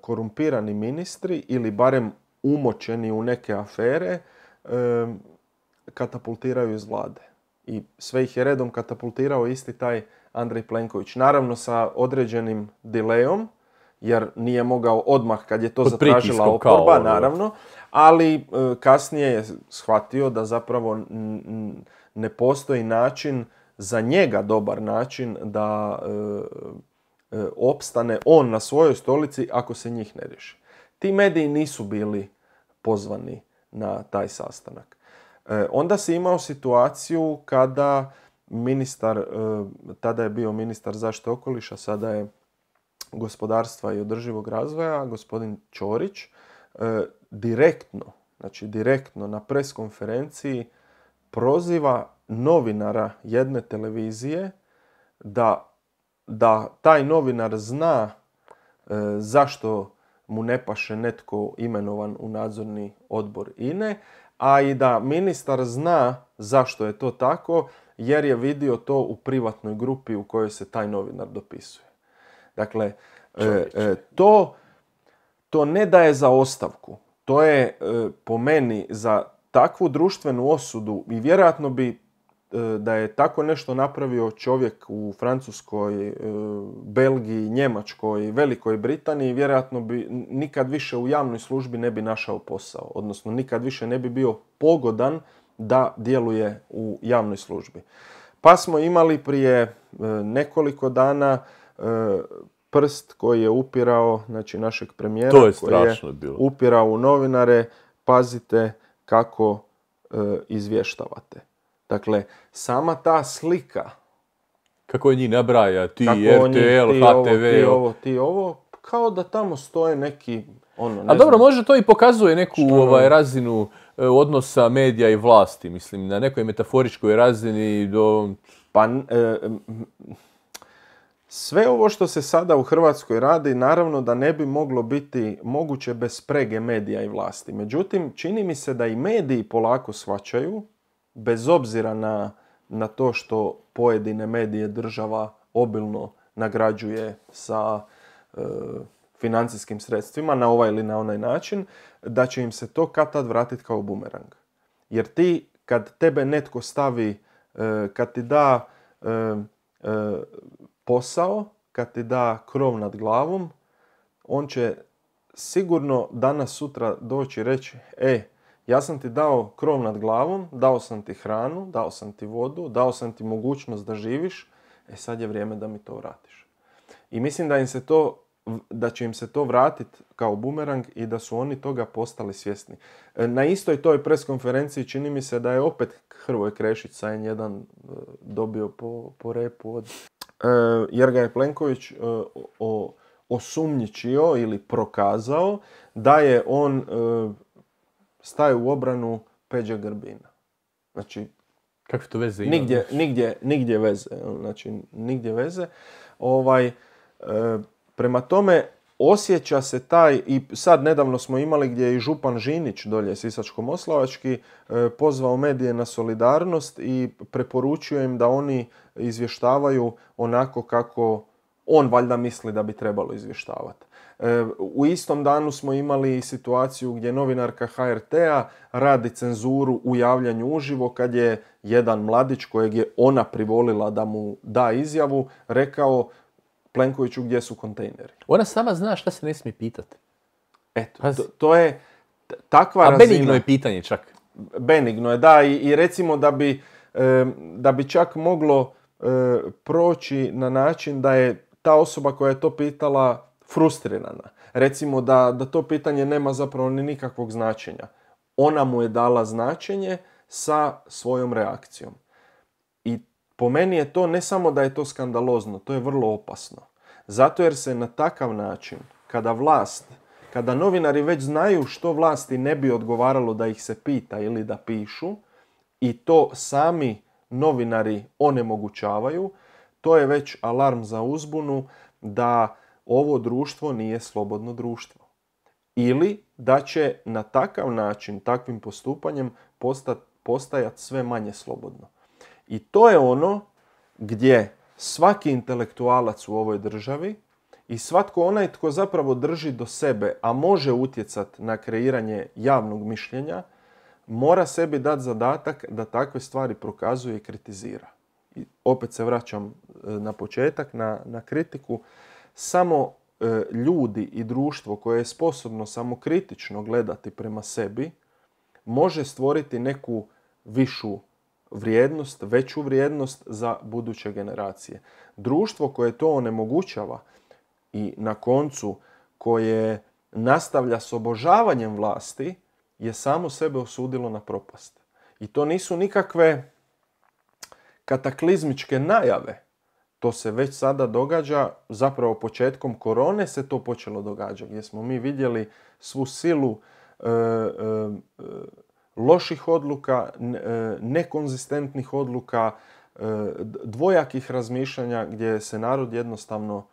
korumpirani ministri ili barem umočeni u neke afere katapultiraju iz vlade. I sve ih je redom katapultirao isti taj Andrej Plenković. Naravno sa određenim dilejom, jer nije mogao odmah kad je to zatražila oporba, ono, naravno, ali e, kasnije je shvatio da zapravo ne postoji način za njega dobar način da e, e, opstane on na svojoj stolici ako se njih ne riješi. Ti mediji nisu bili pozvani na taj sastanak. onda se imao situaciju kada ministar, tada je bio ministar zaštite okoliša, sada je gospodarstva i održivog razvoja, gospodin Ćorić, e, direktno, znači direktno na preskonferenciji konferenciji proziva novinara jedne televizije da, da taj novinar zna e, zašto mu ne paše netko imenovan u nadzorni odbor INE, a i da ministar zna zašto je to tako jer je vidio to u privatnoj grupi u kojoj se taj novinar dopisuje. Dakle, e, e, to, to ne daje za ostavku. To je e, po meni za takvu društvenu osudu i vjerojatno bi da je tako nešto napravio čovjek u Francuskoj, Belgiji, Njemačkoj, Velikoj Britaniji, vjerojatno bi nikad više u javnoj službi ne bi našao posao. Odnosno, nikad više ne bi bio pogodan da djeluje u javnoj službi. Pa smo imali prije nekoliko dana E, prst koji je upirao, znači našeg premijera je koji je upirao u novinare, pazite kako e, izvještavate. Dakle, sama ta slika kako njih nabraja, ti kako RTL, ti HTV, ovo, ti ovo, ti ovo, kao da tamo stoje neki ono, ne A dobro, možda to i pokazuje neku ovaj, ono? razinu e, odnosa medija i vlasti, mislim, na nekoj metaforičkoj razini do... Pa, sve ovo što se sada u Hrvatskoj radi naravno da ne bi moglo biti moguće bez sprege medija i vlasti. Međutim, čini mi se da i mediji polako svačaju, bez obzira na, na to što pojedine medije država obilno nagrađuje sa e, financijskim sredstvima na ovaj ili na onaj način, da će im se to kad tad vratiti kao bumerang. Jer ti kad tebe netko stavi, e, kad ti da e, e, posao, kad ti da krov nad glavom, on će sigurno danas sutra doći i reći, e, ja sam ti dao krov nad glavom, dao sam ti hranu, dao sam ti vodu, dao sam ti mogućnost da živiš, e sad je vrijeme da mi to vratiš. I mislim da, im se to, da će im se to vratiti kao bumerang i da su oni toga postali svjesni. E, na istoj toj preskonferenciji čini mi se da je opet Hrvoje Krešić sa jedan e, dobio po, po repu od E, jer ga je Plenković e, osumnjičio ili prokazao da je on e, staje u obranu Peđa Grbina. Znači, Kakve to veze ima? Nigdje, nigdje, nigdje veze. Znači, nigdje veze. Ovaj, prema tome, osjeća se taj, i sad nedavno smo imali gdje je i Župan Žinić dolje Sisačko-Moslavački e, pozvao medije na solidarnost i preporučio im da oni izvještavaju onako kako on valjda misli da bi trebalo izvještavati. E, u istom danu smo imali situaciju gdje novinarka HRT-a radi cenzuru u javljanju uživo kad je jedan mladić kojeg je ona privolila da mu da izjavu rekao Plenkoviću gdje su kontejneri. Ona sama zna šta se ne smije pitati. Eto, pa to, je takva A razina... benigno je pitanje čak. Benigno je, da. I, recimo da bi, da bi čak moglo e, proći na način da je ta osoba koja je to pitala frustrirana. Recimo da, da to pitanje nema zapravo ni nikakvog značenja. Ona mu je dala značenje sa svojom reakcijom. Po meni je to ne samo da je to skandalozno, to je vrlo opasno. Zato jer se na takav način, kada vlast, kada novinari već znaju što vlasti ne bi odgovaralo da ih se pita ili da pišu, i to sami novinari onemogućavaju, to je već alarm za uzbunu da ovo društvo nije slobodno društvo. Ili da će na takav način, takvim postupanjem, postajati sve manje slobodno. I to je ono gdje svaki intelektualac u ovoj državi i svatko onaj tko zapravo drži do sebe, a može utjecati na kreiranje javnog mišljenja, mora sebi dati zadatak da takve stvari prokazuje i kritizira. I opet se vraćam e, na početak, na, na kritiku. Samo e, ljudi i društvo koje je sposobno samo kritično gledati prema sebi, može stvoriti neku višu vrijednost, veću vrijednost za buduće generacije. Društvo koje to onemogućava i na koncu koje nastavlja s obožavanjem vlasti je samo sebe osudilo na propast. I to nisu nikakve kataklizmičke najave. To se već sada događa, zapravo početkom korone se to počelo događati, gdje smo mi vidjeli svu silu e, e, loših odluka, e, nekonzistentnih odluka, e, dvojakih razmišljanja gdje se narod jednostavno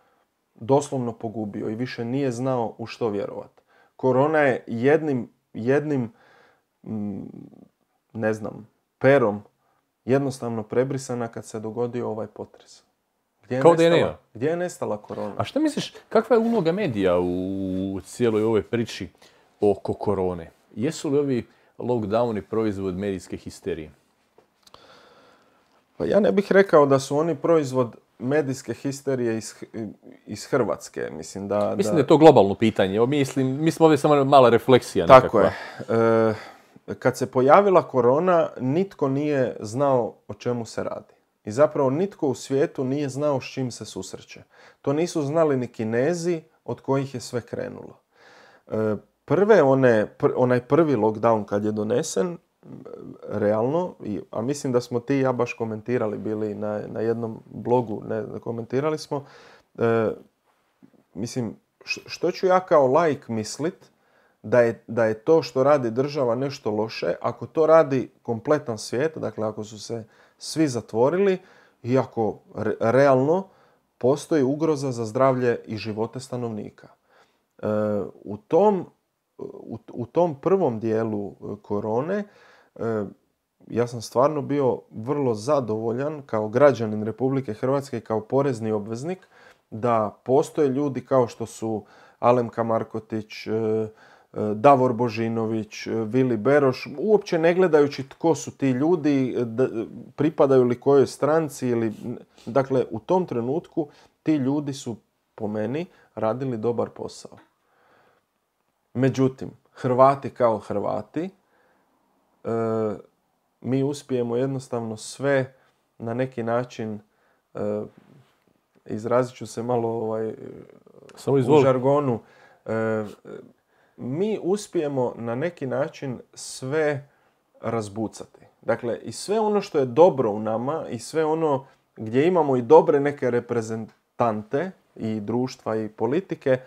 doslovno pogubio i više nije znao u što vjerovati. Korona je jednim, jednim ne znam, perom jednostavno prebrisana kad se dogodio ovaj potres. Gdje je, Kao nestala, gdje je nestala korona? A što misliš, kakva je uloga medija u cijeloj ovoj priči oko korone? Jesu li ovi lockdown i proizvod medijske histerije? Pa ja ne bih rekao da su oni proizvod medijske histerije iz, iz Hrvatske. Mislim da, mislim da... je to globalno pitanje. Mislim, mi smo ovdje samo mala refleksija. Tako je. E, kad se pojavila korona, nitko nije znao o čemu se radi. I zapravo nitko u svijetu nije znao s čim se susreće. To nisu znali ni kinezi od kojih je sve krenulo. E, prve one, onaj prvi lockdown kad je donesen, realno, i, a mislim da smo ti i ja baš komentirali bili na, na jednom blogu, ne, komentirali smo, e, mislim, što ću ja kao like mislit da je, da je to što radi država nešto loše, ako to radi kompletan svijet, dakle ako su se svi zatvorili, iako re, realno postoji ugroza za zdravlje i živote stanovnika. E, u tom u, u tom prvom dijelu e, korone e, ja sam stvarno bio vrlo zadovoljan kao građanin Republike Hrvatske i kao porezni obveznik da postoje ljudi kao što su Alemka Markotić, e, Davor Božinović, Vili Beroš, uopće ne gledajući tko su ti ljudi, pripadaju li kojoj stranci ili... Dakle, u tom trenutku ti ljudi su po meni radili dobar posao. Međutim, Hrvati kao Hrvati, e, mi uspijemo jednostavno sve na neki način, e, izrazit ću se malo ovaj, Samo u žargonu, e, mi uspijemo na neki način sve razbucati. Dakle, i sve ono što je dobro u nama i sve ono gdje imamo i dobre neke reprezentante i društva i politike,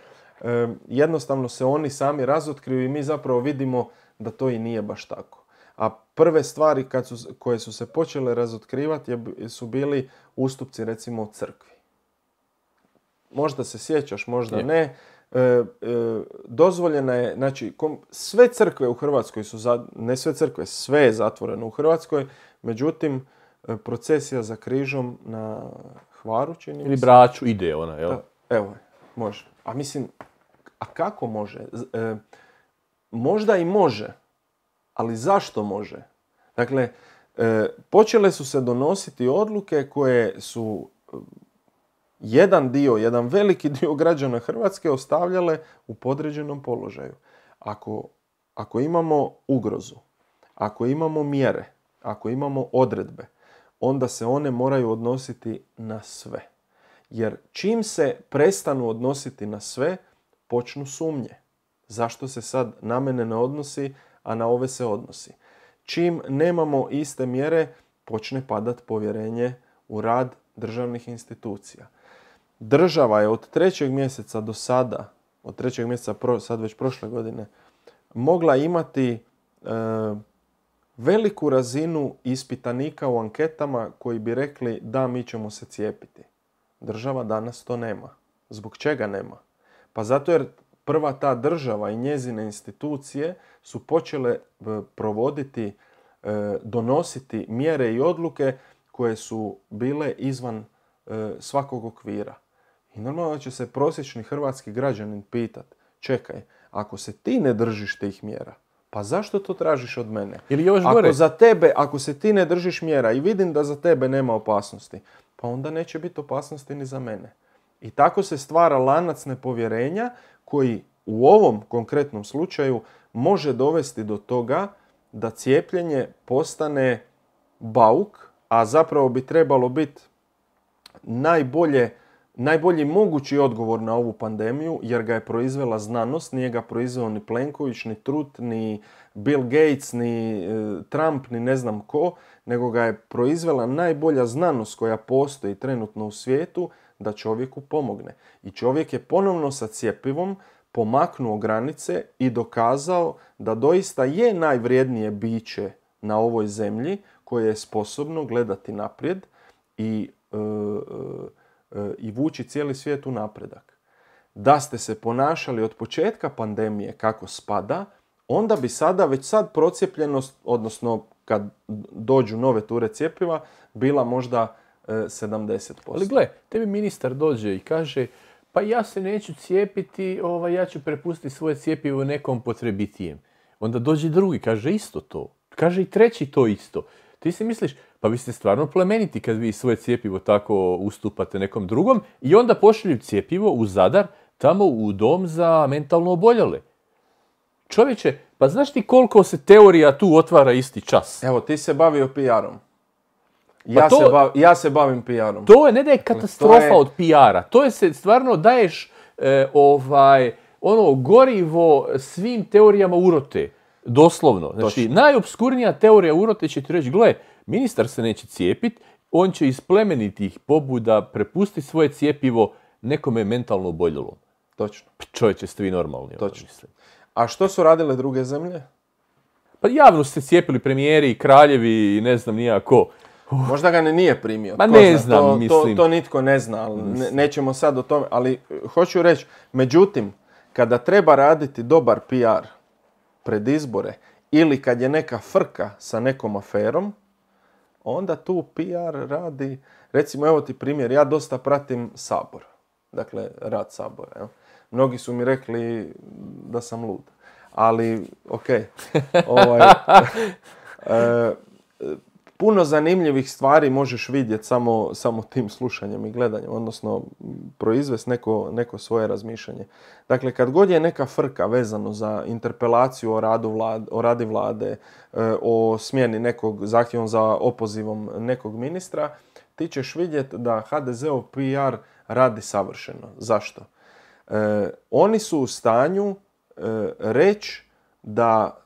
jednostavno se oni sami razotkriju i mi zapravo vidimo da to i nije baš tako. A prve stvari kad su, koje su se počele razotkrivati su bili ustupci recimo crkvi. Možda se sjećaš, možda je. ne. E, e dozvoljena je, znači sve crkve u Hrvatskoj su, za, ne sve crkve, sve je zatvoreno u Hrvatskoj, međutim e, procesija za križom na Hvaru čini Ili Braću ide ona, jel? evo je, može. A mislim, a kako može? E, možda i može, ali zašto može? Dakle, e, počele su se donositi odluke koje su e, jedan dio, jedan veliki dio građana Hrvatske ostavljale u podređenom položaju. Ako, ako imamo ugrozu, ako imamo mjere, ako imamo odredbe, onda se one moraju odnositi na sve. Jer čim se prestanu odnositi na sve, počnu sumnje. Zašto se sad na mene ne odnosi, a na ove se odnosi? Čim nemamo iste mjere, počne padat povjerenje u rad državnih institucija. Država je od trećeg mjeseca do sada, od trećeg mjeseca pro, sad već prošle godine, mogla imati e, veliku razinu ispitanika u anketama koji bi rekli da mi ćemo se cijepiti. Država danas to nema. Zbog čega nema? Pa zato jer prva ta država i njezine institucije su počele eh, provoditi, eh, donositi mjere i odluke koje su bile izvan eh, svakog okvira. I normalno će se prosječni hrvatski građanin pitat, čekaj, ako se ti ne držiš tih mjera, pa zašto to tražiš od mene? Ili još gore. Ako za tebe, ako se ti ne držiš mjera i vidim da za tebe nema opasnosti, pa onda neće biti opasnosti ni za mene. I tako se stvara lanac nepovjerenja koji u ovom konkretnom slučaju može dovesti do toga da cijepljenje postane bauk, a zapravo bi trebalo biti najbolje, najbolji mogući odgovor na ovu pandemiju, jer ga je proizvela znanost, nije ga proizveo ni Plenković, ni Trut, ni Bill Gates, ni e, Trump, ni ne znam ko, nego ga je proizvela najbolja znanost koja postoji trenutno u svijetu da čovjeku pomogne. I čovjek je ponovno sa cjepivom pomaknuo granice i dokazao da doista je najvrijednije biće na ovoj zemlji koje je sposobno gledati naprijed i, e, e, e, i vući cijeli svijet u napredak. Da ste se ponašali od početka pandemije kako spada, onda bi sada već sad procijepljenost, odnosno kad dođu nove ture cjepiva, bila možda 70%. Ali gle, tebi ministar dođe i kaže, pa ja se neću cijepiti, ovaj, ja ću prepustiti svoje cijepivo nekom potrebitijem. Onda dođe drugi, kaže isto to. Kaže i treći to isto. Ti si misliš, pa vi ste stvarno plemeniti kad vi svoje cijepivo tako ustupate nekom drugom i onda pošalju cijepivo u Zadar, tamo u dom za mentalno oboljele. Čovječe, pa znaš ti koliko se teorija tu otvara isti čas? Evo, ti se bavio PR-om. Pa ja, se bav, ja se bavim PR-om. To je, ne da je katastrofa od PR-a, to je se stvarno daješ e, ovaj, ono gorivo svim teorijama urote. Doslovno. Znači, najobskurnija teorija urote će ti reći, gle, ministar se neće cijepit, on će iz plemenitih pobuda prepusti svoje cijepivo nekome mentalno oboljelo Točno. Pa čovječe, ste vi normalni. Ono, Točno. A što su radile druge zemlje? Pa javno su se cijepili premijeri, i kraljevi i ne znam nijako. Možda ga ne nije primio. Ma ne znam, to, mislim. To, to nitko ne zna, ali ne, nećemo sad o tome. Ali eh, hoću reći, međutim, kada treba raditi dobar PR pred izbore ili kad je neka frka sa nekom aferom, onda tu PR radi, recimo evo ti primjer, ja dosta pratim Sabor, dakle rad Sabora. Mnogi su mi rekli da sam lud, ali ok. (laughs) Ovaj, (laughs) eh, puno zanimljivih stvari možeš vidjeti samo, samo tim slušanjem i gledanjem, odnosno proizvest neko, neko svoje razmišljanje. Dakle, kad god je neka frka vezano za interpelaciju o, radu vlade, o radi vlade, e, o smjeni nekog zahtjevom za opozivom nekog ministra, ti ćeš vidjeti da HDZ-ov PR radi savršeno. Zašto? E, oni su u stanju e, reći da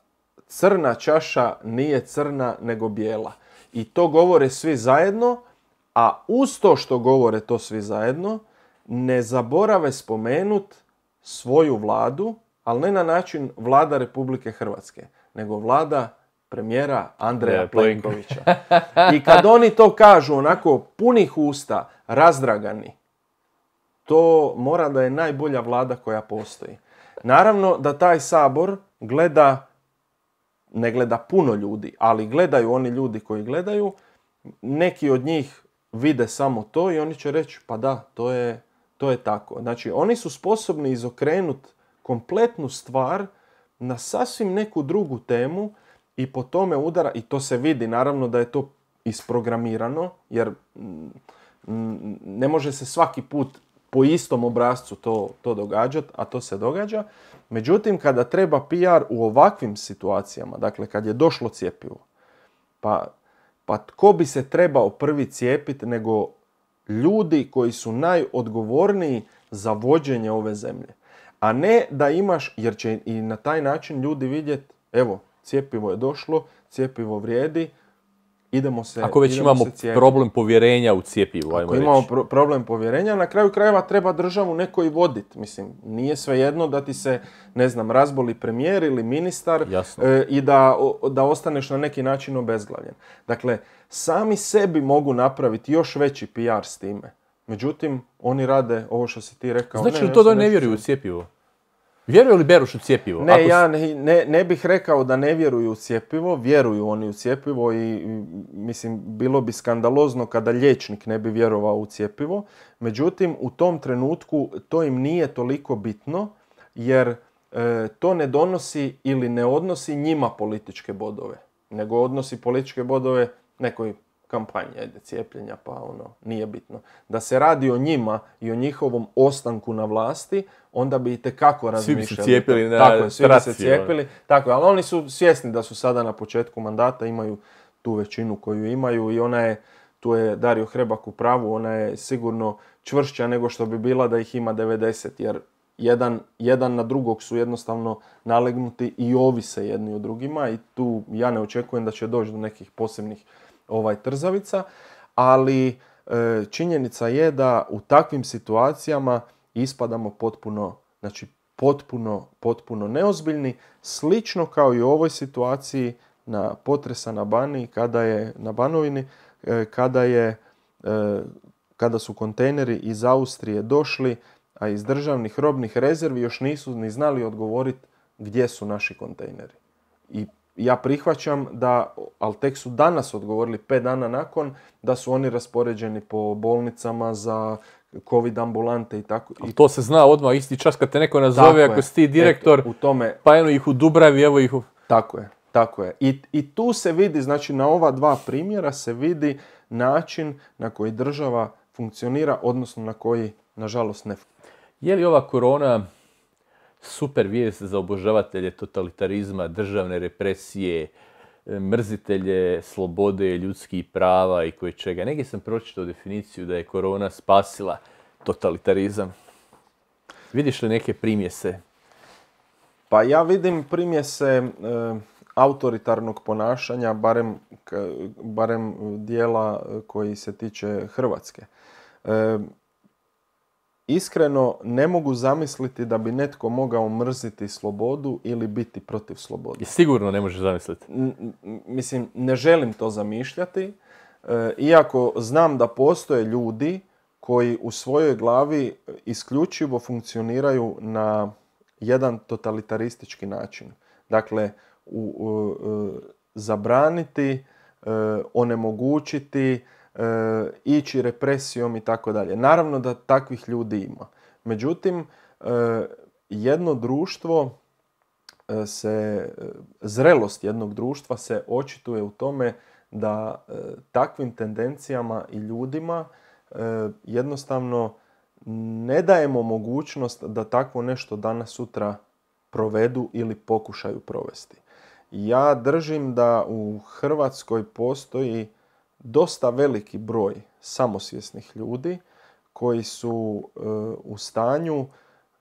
crna čaša nije crna nego bijela i to govore svi zajedno, a uz to što govore to svi zajedno, ne zaborave spomenut svoju vladu, ali ne na način vlada Republike Hrvatske, nego vlada premijera Andreja Plenkovića. I kad oni to kažu onako punih usta, razdragani, to mora da je najbolja vlada koja postoji. Naravno da taj sabor gleda ne gleda puno ljudi, ali gledaju oni ljudi koji gledaju, neki od njih vide samo to i oni će reći pa da, to je, to je tako. Znači oni su sposobni izokrenuti kompletnu stvar na sasvim neku drugu temu i po tome udara, i to se vidi naravno da je to isprogramirano, jer ne može se svaki put po istom obrazcu to, to događati, a to se događa. Međutim, kada treba PR u ovakvim situacijama, dakle kad je došlo cjepivo, pa, pa tko bi se trebao prvi cijepiti nego ljudi koji su najodgovorniji za vođenje ove zemlje. A ne da imaš, jer će i na taj način ljudi vidjeti, evo, cjepivo je došlo, cjepivo vrijedi, idemo se Ako već imamo problem povjerenja u cijepivu, ajmo Ako imamo problem povjerenja, na kraju krajeva treba državu neko i voditi. Mislim, nije svejedno da ti se, ne znam, razboli premijer ili ministar e, i da, da ostaneš na neki način obezglavljen. Dakle, sami sebi mogu napraviti još veći PR s time. Međutim, oni rade ovo što si ti rekao. Znači to da ne vjeruju u cijepivo? Vjeruje li Beruš u cjepivo? Ne, ja ne, ne, bih rekao da ne vjeruju u cjepivo, vjeruju oni u cjepivo i mislim bilo bi skandalozno kada liječnik ne bi vjerovao u cjepivo. Međutim, u tom trenutku to im nije toliko bitno jer e, to ne donosi ili ne odnosi njima političke bodove, nego odnosi političke bodove nekoj kampanje, cijepljenja, pa ono, nije bitno. Da se radi o njima i o njihovom ostanku na vlasti, onda bi i tekako razmišljali. Svi bi se ono. cijepili Tako svi se cijepili. Tako ali oni su svjesni da su sada na početku mandata, imaju tu većinu koju imaju i ona je, tu je Dario Hrebak u pravu, ona je sigurno čvršća nego što bi bila da ih ima 90, jer jedan, jedan na drugog su jednostavno nalegnuti i ovise jedni o drugima i tu ja ne očekujem da će doći do nekih posebnih ovaj trzavica, ali e, činjenica je da u takvim situacijama ispadamo potpuno, znači potpuno, potpuno neozbiljni, slično kao i u ovoj situaciji na potresa na Bani kada je, na Banovini, e, kada je e, kada su kontejneri iz Austrije došli, a iz državnih robnih rezervi još nisu ni znali odgovoriti gdje su naši kontejneri. I ja prihvaćam da, ali tek su danas odgovorili, pet dana nakon, da su oni raspoređeni po bolnicama za covid ambulante i tako. to se zna odmah isti čas kad te neko nazove, ako si ti direktor, u tome, pa eno ih u Dubravi, evo ih u... Tako je, tako je. I, I tu se vidi, znači na ova dva primjera se vidi način na koji država funkcionira, odnosno na koji, nažalost, ne funkcionira. Je li ova korona super vijest za obožavatelje totalitarizma, državne represije, e, mrzitelje slobode, ljudskih prava i koje čega. Negdje sam pročitao definiciju da je korona spasila totalitarizam. Vidiš li neke primjese? Pa ja vidim primjese e, autoritarnog ponašanja, barem, dijela e, koji se tiče Hrvatske iskreno ne mogu zamisliti da bi netko mogao mrziti slobodu ili biti protiv slobode. I sigurno ne možeš zamisliti. mislim, ne želim to zamišljati. E, iako znam da postoje ljudi koji u svojoj glavi isključivo funkcioniraju na jedan totalitaristički način. Dakle, u, e, zabraniti, e, onemogućiti, E, ići represijom i tako dalje. Naravno da takvih ljudi ima. Međutim, e, jedno društvo e, se, zrelost jednog društva se očituje u tome da takvim tendencijama i ljudima jednostavno ne dajemo mogućnost da takvo nešto danas sutra provedu ili pokušaju provesti. Ja držim da u Hrvatskoj postoji dosta veliki broj samosvjesnih ljudi koji su e, u stanju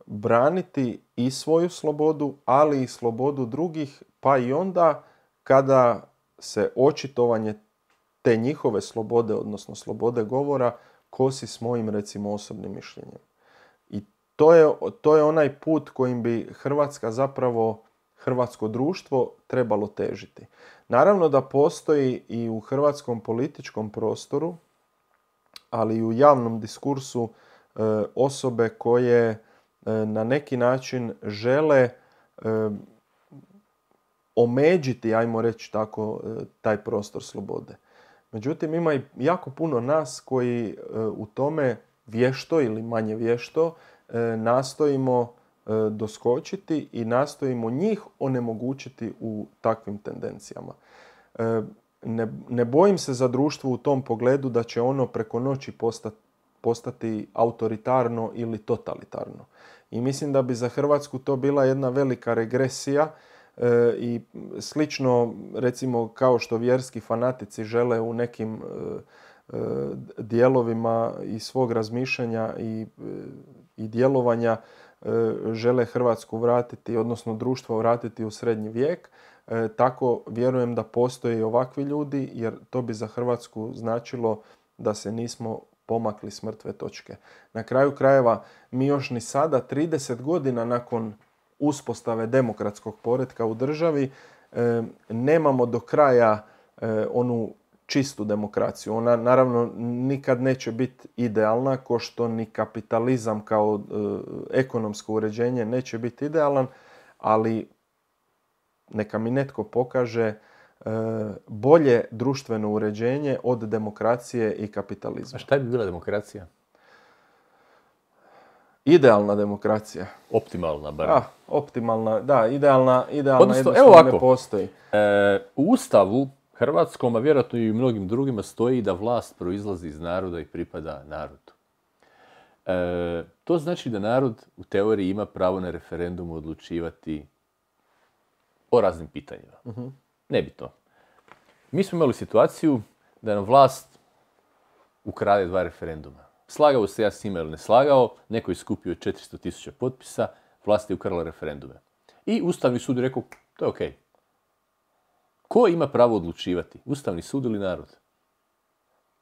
braniti i svoju slobodu, ali i slobodu drugih, pa i onda kada se očitovanje te njihove slobode, odnosno slobode govora, kosi s mojim recimo osobnim mišljenjem. I to je, to je onaj put kojim bi Hrvatska zapravo hrvatsko društvo trebalo težiti. Naravno da postoji i u hrvatskom političkom prostoru, ali i u javnom diskursu e, osobe koje e, na neki način žele e, omeđiti, ajmo reći tako, taj prostor slobode. Međutim, ima i jako puno nas koji u tome vješto ili manje vješto nastojimo E, doskočiti i nastojimo njih onemogućiti u takvim tendencijama. E, ne, ne bojim se za društvo u tom pogledu da će ono preko noći postati, autoritarno ili totalitarno. I mislim da bi za Hrvatsku to bila jedna velika regresija e, i slično recimo kao što vjerski fanatici žele u nekim dijelovima i svog razmišljanja i, i djelovanja E, žele Hrvatsku vratiti, odnosno društvo vratiti u srednji vijek. E, tako vjerujem da postoje i ovakvi ljudi jer to bi za Hrvatsku značilo da se nismo pomakli s mrtve točke. Na kraju krajeva mi još ni sada 30 godina nakon uspostave demokratskog poretka u državi e, nemamo do kraja onu čistu demokraciju. Ona naravno nikad neće biti idealna, ko što ni kapitalizam kao e, ekonomsko uređenje neće biti idealan, ali neka mi netko pokaže e, bolje društveno uređenje od demokracije i kapitalizma. A šta bi bila demokracija? Idealna demokracija. Optimalna, bar. Da, optimalna, da, idealna, idealna Odnosno, evo ovako, postoji. E, u Ustavu Hrvatskom, a vjerojatno i mnogim drugima, stoji da vlast proizlazi iz naroda i pripada narodu. E, to znači da narod u teoriji ima pravo na referendumu odlučivati o raznim pitanjima. Mhm. Ne bi to. Mi smo imali situaciju da nam vlast ukrade dva referenduma. Slagao se ja s njima ili ne slagao, neko je skupio 400.000 potpisa, vlast je ukrala referendume. I Ustavni sud je rekao, to je okej. Ko ima pravo odlučivati? Ustavni sud ili narod?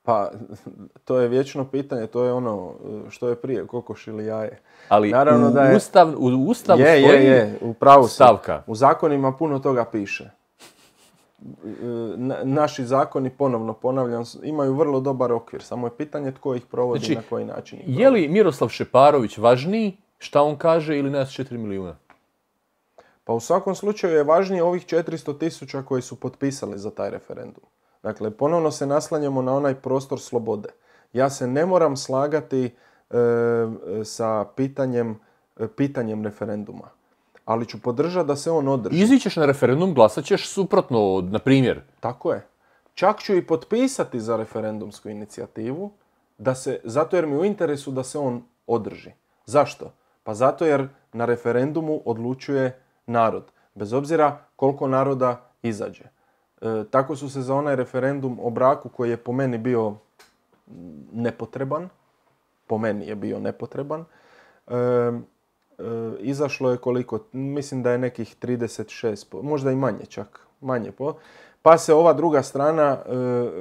Pa, (laughs) to je vječno pitanje, to je ono eh, što je prije, kokoš ili jaje. Ali Naravno u, da je, ustav, u Ustavu je, je, u pravu stavka. U zakonima puno toga piše. Eh, naši zakoni, ponovno ponavljam, imaju vrlo dobar okvir. Samo je pitanje tko ih provodi i znači, na koji način. je li Miroslav Šeparović važniji šta on kaže ili nas 4 milijuna? Pa u svakom slučaju je važnije ovih 400 tisuća koji su potpisali za taj referendum. Dakle, ponovno se naslanjamo na onaj prostor slobode. Ja se ne moram slagati e, sa pitanjem, e, pitanjem referenduma. Ali ću podržati da se on održi. Izićeš na referendum, glasat ćeš suprotno, na primjer. Tako je. Čak ću i potpisati za referendumsku inicijativu, da se, zato jer mi je u interesu da se on održi. Zašto? Pa zato jer na referendumu odlučuje narod, bez obzira koliko naroda izađe. E, tako su se za onaj referendum o braku koji je po meni bio nepotreban, po meni je bio nepotreban, e, e izašlo je koliko, mislim da je nekih 36, možda i manje čak, manje Pa se ova druga strana e,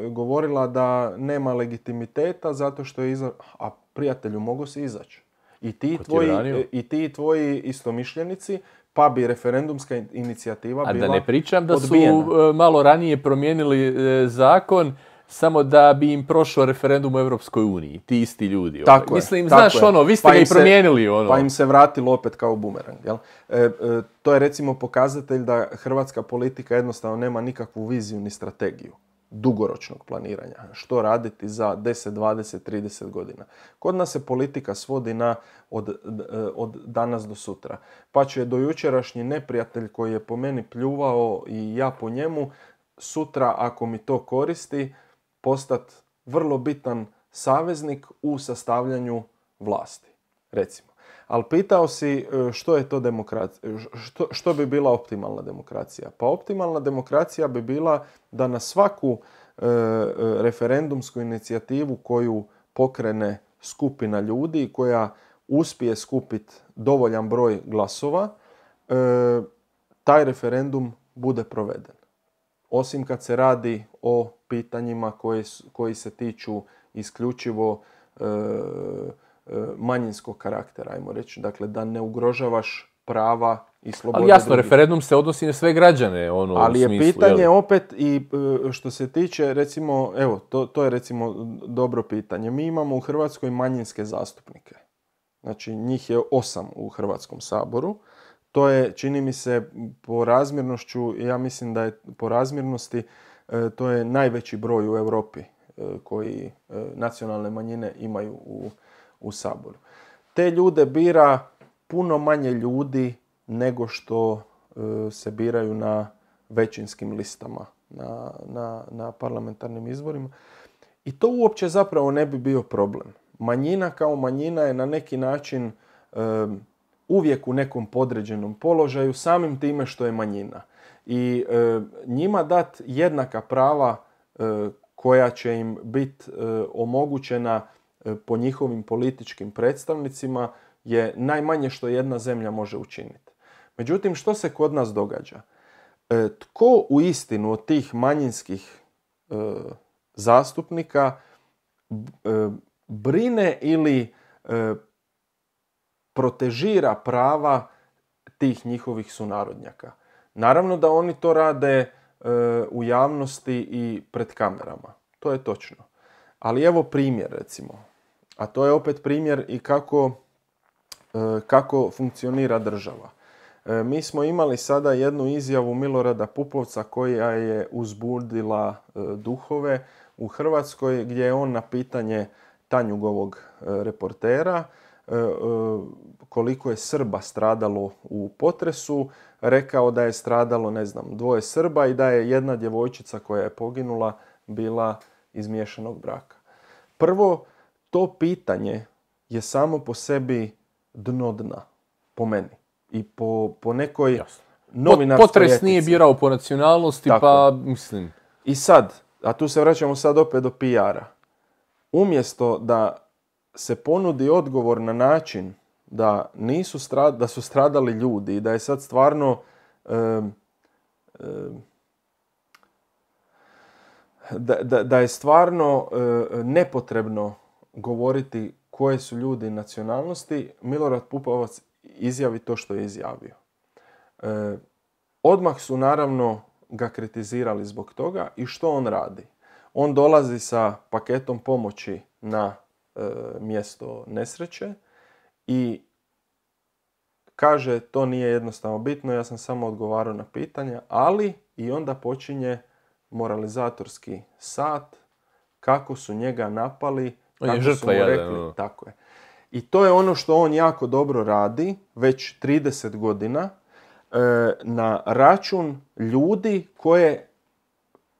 govorila da nema legitimiteta zato što je iza... A prijatelju, mogu se izaći. I ti, tvoji, I ti tvoji istomišljenici pa bi referendumska inicijativa A da ne pričam da su e, malo ranije promijenili e, zakon samo da bi im prošao referendum u Europskoj uniji, ti isti ljudi. Ono. Tako je, Mislim, znaš ono, vi ste pa ga i promijenili. Ono. Pa im se vratilo opet kao bumerang. Jel? E, to je recimo pokazatelj da hrvatska politika jednostavno nema nikakvu viziju ni strategiju dugoročnog planiranja. Što raditi za 10, 20, 30 godina. Kod nas se politika svodi na od, od danas do sutra. Pa će do jučerašnji neprijatelj koji je po meni pljuvao i ja po njemu, sutra ako mi to koristi, postati vrlo bitan saveznik u sastavljanju vlasti. Recimo. Ali pitao si e, što je to demokracija, e, što, što bi bila optimalna demokracija? Pa optimalna demokracija bi bila da na svaku e, referendumsku inicijativu koju pokrene skupina ljudi koja uspije skupiti dovoljan broj glasova, taj referendum bude proveden. Osim kad se radi o pitanjima koji, koji se tiču isključivo E, manjinskog karaktera, ajmo reći. Dakle, da ne ugrožavaš prava i slobode Ali jasno, referendum se odnosi na sve građane, ono, Ali je pitanje opet i e, što se tiče, recimo, evo, to, je recimo dobro pitanje. Mi imamo u Hrvatskoj manjinske zastupnike. Znači, njih je osam u Hrvatskom saboru. To je, čini mi se, po razmjernošću, ja mislim da je po razmjernosti, e, to je najveći broj u Europi koji nacionalne manjine imaju u u Saboru. Te ljude bira puno manje ljudi nego što e, se biraju na većinskim listama na, na, na parlamentarnim izborima. I to uopće zapravo ne bi bio problem. Manjina kao manjina je na neki način e, uvijek u nekom podređenom položaju samim time što je manjina. I e, njima dat jednaka prava koja će im biti omogućena E, po njihovim političkim predstavnicima je najmanje što jedna zemlja može učiniti. Međutim, što se kod nas događa? E, tko u istinu od tih manjinskih e, zastupnika brine ili protežira prava tih njihovih sunarodnjaka? Naravno da oni to rade u javnosti i pred kamerama. To je točno. Ali evo primjer recimo. A to je opet primjer i kako, e, kako funkcionira država. E, mi smo imali sada jednu izjavu Milorada Pupovca koja je uzbudila e, duhove u Hrvatskoj gdje je on na pitanje Tanjugovog reportera koliko je Srba stradalo u potresu, rekao da je stradalo, ne znam, dvoje Srba i da je jedna djevojčica koja je poginula bila iz miješanog braka. Prvo, to pitanje je samo po sebi dno dna, po meni. I po, po nekoj Jasno. novinarskoj Potres nije birao po nacionalnosti, pa mislim... I sad, a tu se vraćamo sad opet do PR-a. Umjesto da se ponudi odgovor na način da, nisu stra, da su stradali ljudi i da je sad stvarno... da, da, je stvarno e, nepotrebno govoriti koje su ljudi nacionalnosti, Milorad Pupovac izjavi to što je izjavio. E, odmah su naravno ga kritizirali zbog toga i što on radi. On dolazi sa paketom pomoći na e, mjesto nesreće i kaže to nije jednostavno bitno, ja sam samo odgovarao na pitanja, ali i onda počinje moralizatorski sat kako su njega napali tako je žrtva ono. Tako je. I to je ono što on jako dobro radi, već 30 godina, e, na račun ljudi koje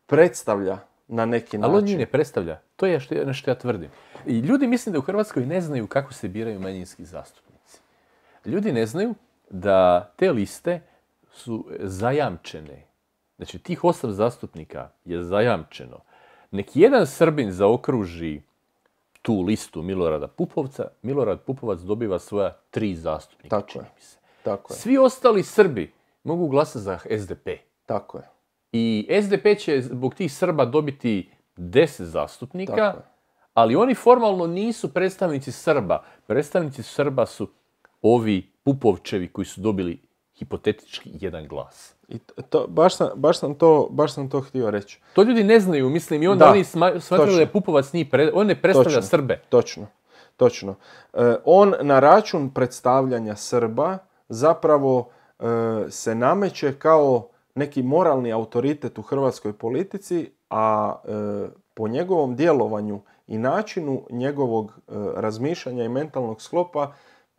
predstavlja na neki način. Ali on ne predstavlja. To je što, što ja tvrdim. I ljudi mislim da u Hrvatskoj ne znaju kako se biraju manjinski zastupnici. Ljudi ne znaju da te liste su zajamčene. Znači, tih osam zastupnika je zajamčeno. Neki jedan Srbin zaokruži tu listu Milorada Pupovca, Milorad Pupovac dobiva svoja tri zastupnika. Tako je. Mi se. Tako je. Svi ostali Srbi mogu glasati za SDP. Tako je. I SDP će zbog tih Srba dobiti deset zastupnika, Tako je. ali oni formalno nisu predstavnici Srba. Predstavnici Srba su ovi Pupovčevi koji su dobili hipotetički jedan glas. I baš, sam, baš, sam to, baš sam to htio reći. To ljudi ne znaju, mislim, i onda oni smatrali da je Pupovac nije pre, on ne predstavlja Srbe. Točno, točno. E, on na račun predstavljanja Srba zapravo e, se nameće kao neki moralni autoritet u hrvatskoj politici, a e, po njegovom djelovanju i načinu njegovog razmišljanja i mentalnog sklopa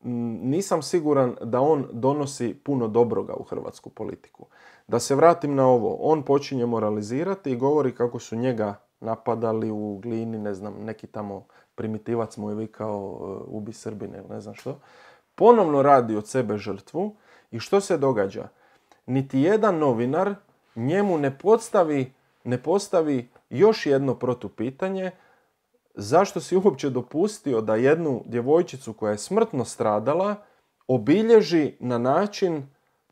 nisam siguran da on donosi puno dobroga u hrvatsku politiku. Da se vratim na ovo, on počinje moralizirati i govori kako su njega napadali u glini, ne znam, neki tamo primitivac mu je vikao e, ubi Srbine ili ne znam što. Ponovno radi od sebe žrtvu i što se događa? Niti jedan novinar njemu ne postavi, ne postavi još jedno protupitanje, zašto si uopće dopustio da jednu djevojčicu koja je smrtno stradala obilježi na način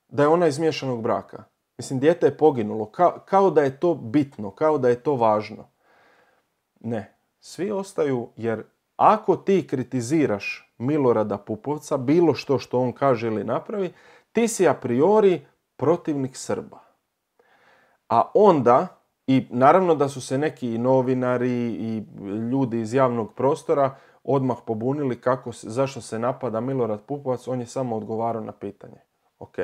da je ona iz miješanog braka. Mislim, dijete je poginulo. kao da je to bitno, kao da je to važno. Ne. Svi ostaju jer ako ti kritiziraš Milorada Pupovca, bilo što što on kaže ili napravi, ti si a priori protivnik Srba. A onda i naravno da su se neki novinari i ljudi iz javnog prostora odmah pobunili kako, zašto se napada Milorad Pupovac, on je samo odgovarao na pitanje. Ok,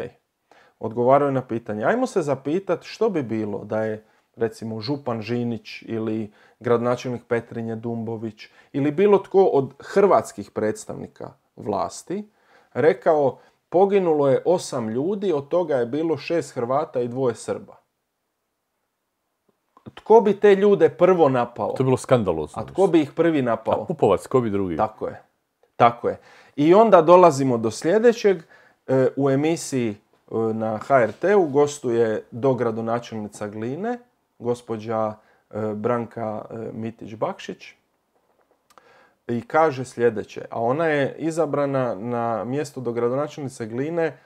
odgovarao je na pitanje. Ajmo se zapitati što bi bilo da je recimo Župan Žinić ili gradonačelnik Petrinje Dumbović ili bilo tko od hrvatskih predstavnika vlasti rekao poginulo je osam ljudi, od toga je bilo šest Hrvata i dvoje Srba tko bi te ljude prvo napao? To je bilo skandalozno. A tko bi ih prvi napao? A Pupovac, tko bi drugi? Tako je. Tako je. I onda dolazimo do sljedećeg. E, u emisiji e, na HRT-u gostuje dogradonačelnica Gline, gospođa e, Branka Mitić-Bakšić. I kaže sljedeće, a ona je izabrana na mjesto dogradonačelnice Gline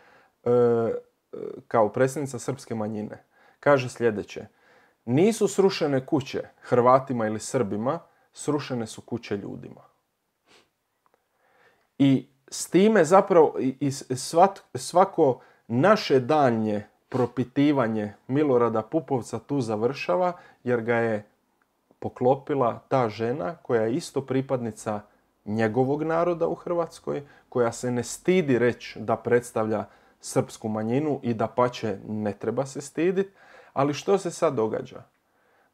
kao predsjednica srpske manjine. Kaže sljedeće, nisu srušene kuće Hrvatima ili Srbima, srušene su kuće ljudima. I s time zapravo i svako naše danje propitivanje Milorada Pupovca tu završava jer ga je poklopila ta žena koja je isto pripadnica njegovog naroda u Hrvatskoj, koja se ne stidi reći da predstavlja srpsku manjinu i da će ne treba se stiditi, ali što se sad događa?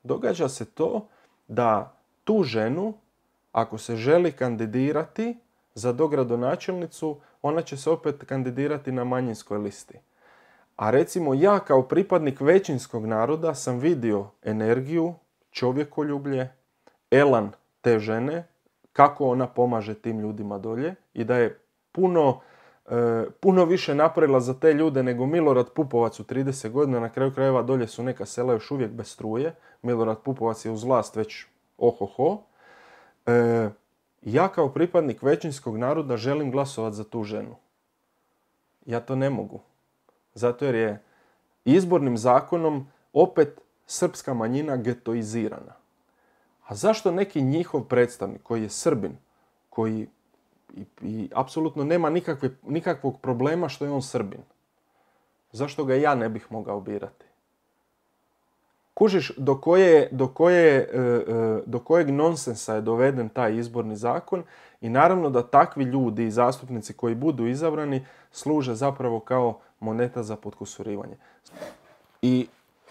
Događa se to da tu ženu, ako se želi kandidirati za dogradonačelnicu, ona će se opet kandidirati na manjinskoj listi. A recimo ja kao pripadnik većinskog naroda sam vidio energiju, čovjekoljublje, elan te žene, kako ona pomaže tim ljudima dolje i da je puno e, puno više napravila za te ljude nego Milorad Pupovac u 30 godina. Na kraju krajeva dolje su neka sela još uvijek bez struje. Milorad Pupovac je uz vlast već ohoho. E, ja kao pripadnik većinskog naroda želim glasovati za tu ženu. Ja to ne mogu. Zato jer je izbornim zakonom opet srpska manjina getoizirana. A zašto neki njihov predstavnik koji je srbin, koji i, apsolutno nema nikakve, nikakvog problema što je on Srbin. Zašto ga ja ne bih mogao birati? Kužiš do, koje, do, koje, e, e, do kojeg nonsensa je doveden taj izborni zakon i naravno da takvi ljudi i zastupnici koji budu izabrani služe zapravo kao moneta za potkusurivanje. I